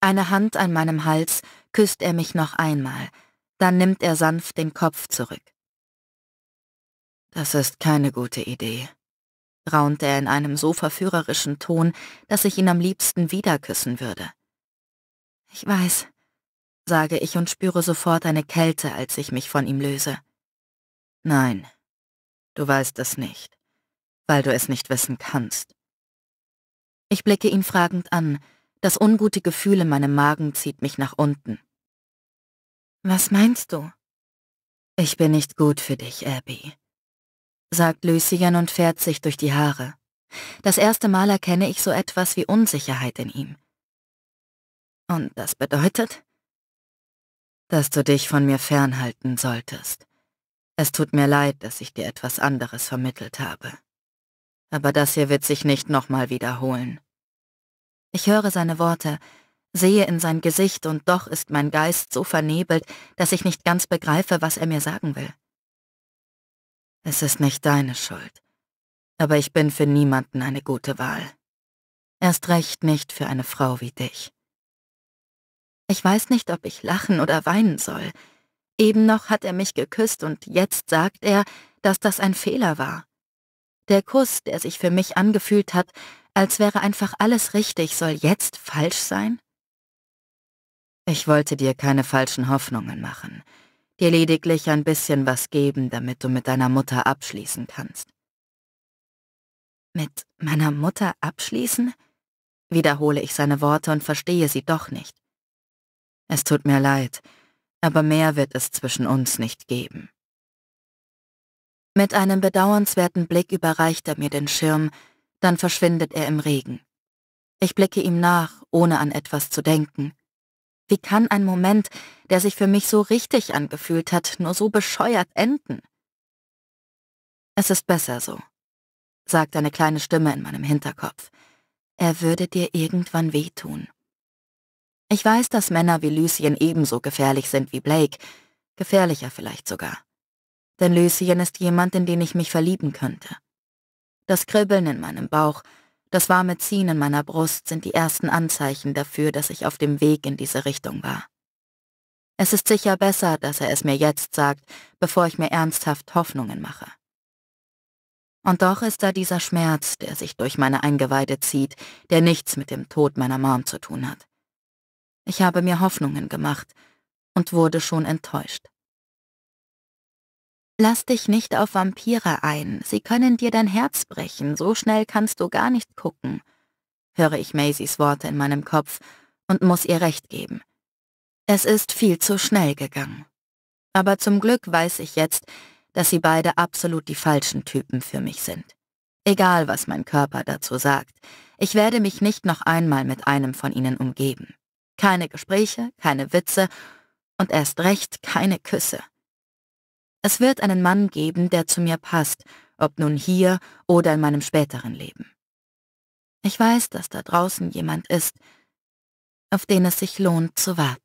Eine Hand an meinem Hals küsst er mich noch einmal, dann nimmt er sanft den Kopf zurück. Das ist keine gute Idee, raunte er in einem so verführerischen Ton, dass ich ihn am liebsten wieder küssen würde. Ich weiß, sage ich und spüre sofort eine Kälte, als ich mich von ihm löse. Nein, du weißt es nicht, weil du es nicht wissen kannst. Ich blicke ihn fragend an, das ungute Gefühl in meinem Magen zieht mich nach unten. Was meinst du? Ich bin nicht gut für dich, Abby sagt Lucien und fährt sich durch die Haare. Das erste Mal erkenne ich so etwas wie Unsicherheit in ihm. Und das bedeutet, dass du dich von mir fernhalten solltest. Es tut mir leid, dass ich dir etwas anderes vermittelt habe. Aber das hier wird sich nicht nochmal wiederholen. Ich höre seine Worte, sehe in sein Gesicht und doch ist mein Geist so vernebelt, dass ich nicht ganz begreife, was er mir sagen will. Es ist nicht deine Schuld. Aber ich bin für niemanden eine gute Wahl. Erst recht nicht für eine Frau wie dich. Ich weiß nicht, ob ich lachen oder weinen soll. Eben noch hat er mich geküsst und jetzt sagt er, dass das ein Fehler war. Der Kuss, der sich für mich angefühlt hat, als wäre einfach alles richtig, soll jetzt falsch sein? Ich wollte dir keine falschen Hoffnungen machen dir lediglich ein bisschen was geben, damit du mit deiner Mutter abschließen kannst. Mit meiner Mutter abschließen? Wiederhole ich seine Worte und verstehe sie doch nicht. Es tut mir leid, aber mehr wird es zwischen uns nicht geben. Mit einem bedauernswerten Blick überreicht er mir den Schirm, dann verschwindet er im Regen. Ich blicke ihm nach, ohne an etwas zu denken. Wie kann ein Moment, der sich für mich so richtig angefühlt hat, nur so bescheuert enden? Es ist besser so, sagt eine kleine Stimme in meinem Hinterkopf. Er würde dir irgendwann wehtun. Ich weiß, dass Männer wie Lucien ebenso gefährlich sind wie Blake, gefährlicher vielleicht sogar. Denn Lucien ist jemand, in den ich mich verlieben könnte. Das Kribbeln in meinem Bauch, das warme Ziehen in meiner Brust sind die ersten Anzeichen dafür, dass ich auf dem Weg in diese Richtung war. Es ist sicher besser, dass er es mir jetzt sagt, bevor ich mir ernsthaft Hoffnungen mache. Und doch ist da dieser Schmerz, der sich durch meine Eingeweide zieht, der nichts mit dem Tod meiner Mom zu tun hat. Ich habe mir Hoffnungen gemacht und wurde schon enttäuscht. Lass dich nicht auf Vampire ein, sie können dir dein Herz brechen, so schnell kannst du gar nicht gucken, höre ich Maisies Worte in meinem Kopf und muss ihr recht geben. Es ist viel zu schnell gegangen. Aber zum Glück weiß ich jetzt, dass sie beide absolut die falschen Typen für mich sind. Egal, was mein Körper dazu sagt, ich werde mich nicht noch einmal mit einem von ihnen umgeben. Keine Gespräche, keine Witze und erst recht keine Küsse. Es wird einen Mann geben, der zu mir passt, ob nun hier oder in meinem späteren Leben. Ich weiß, dass da draußen jemand ist, auf den es sich lohnt zu warten.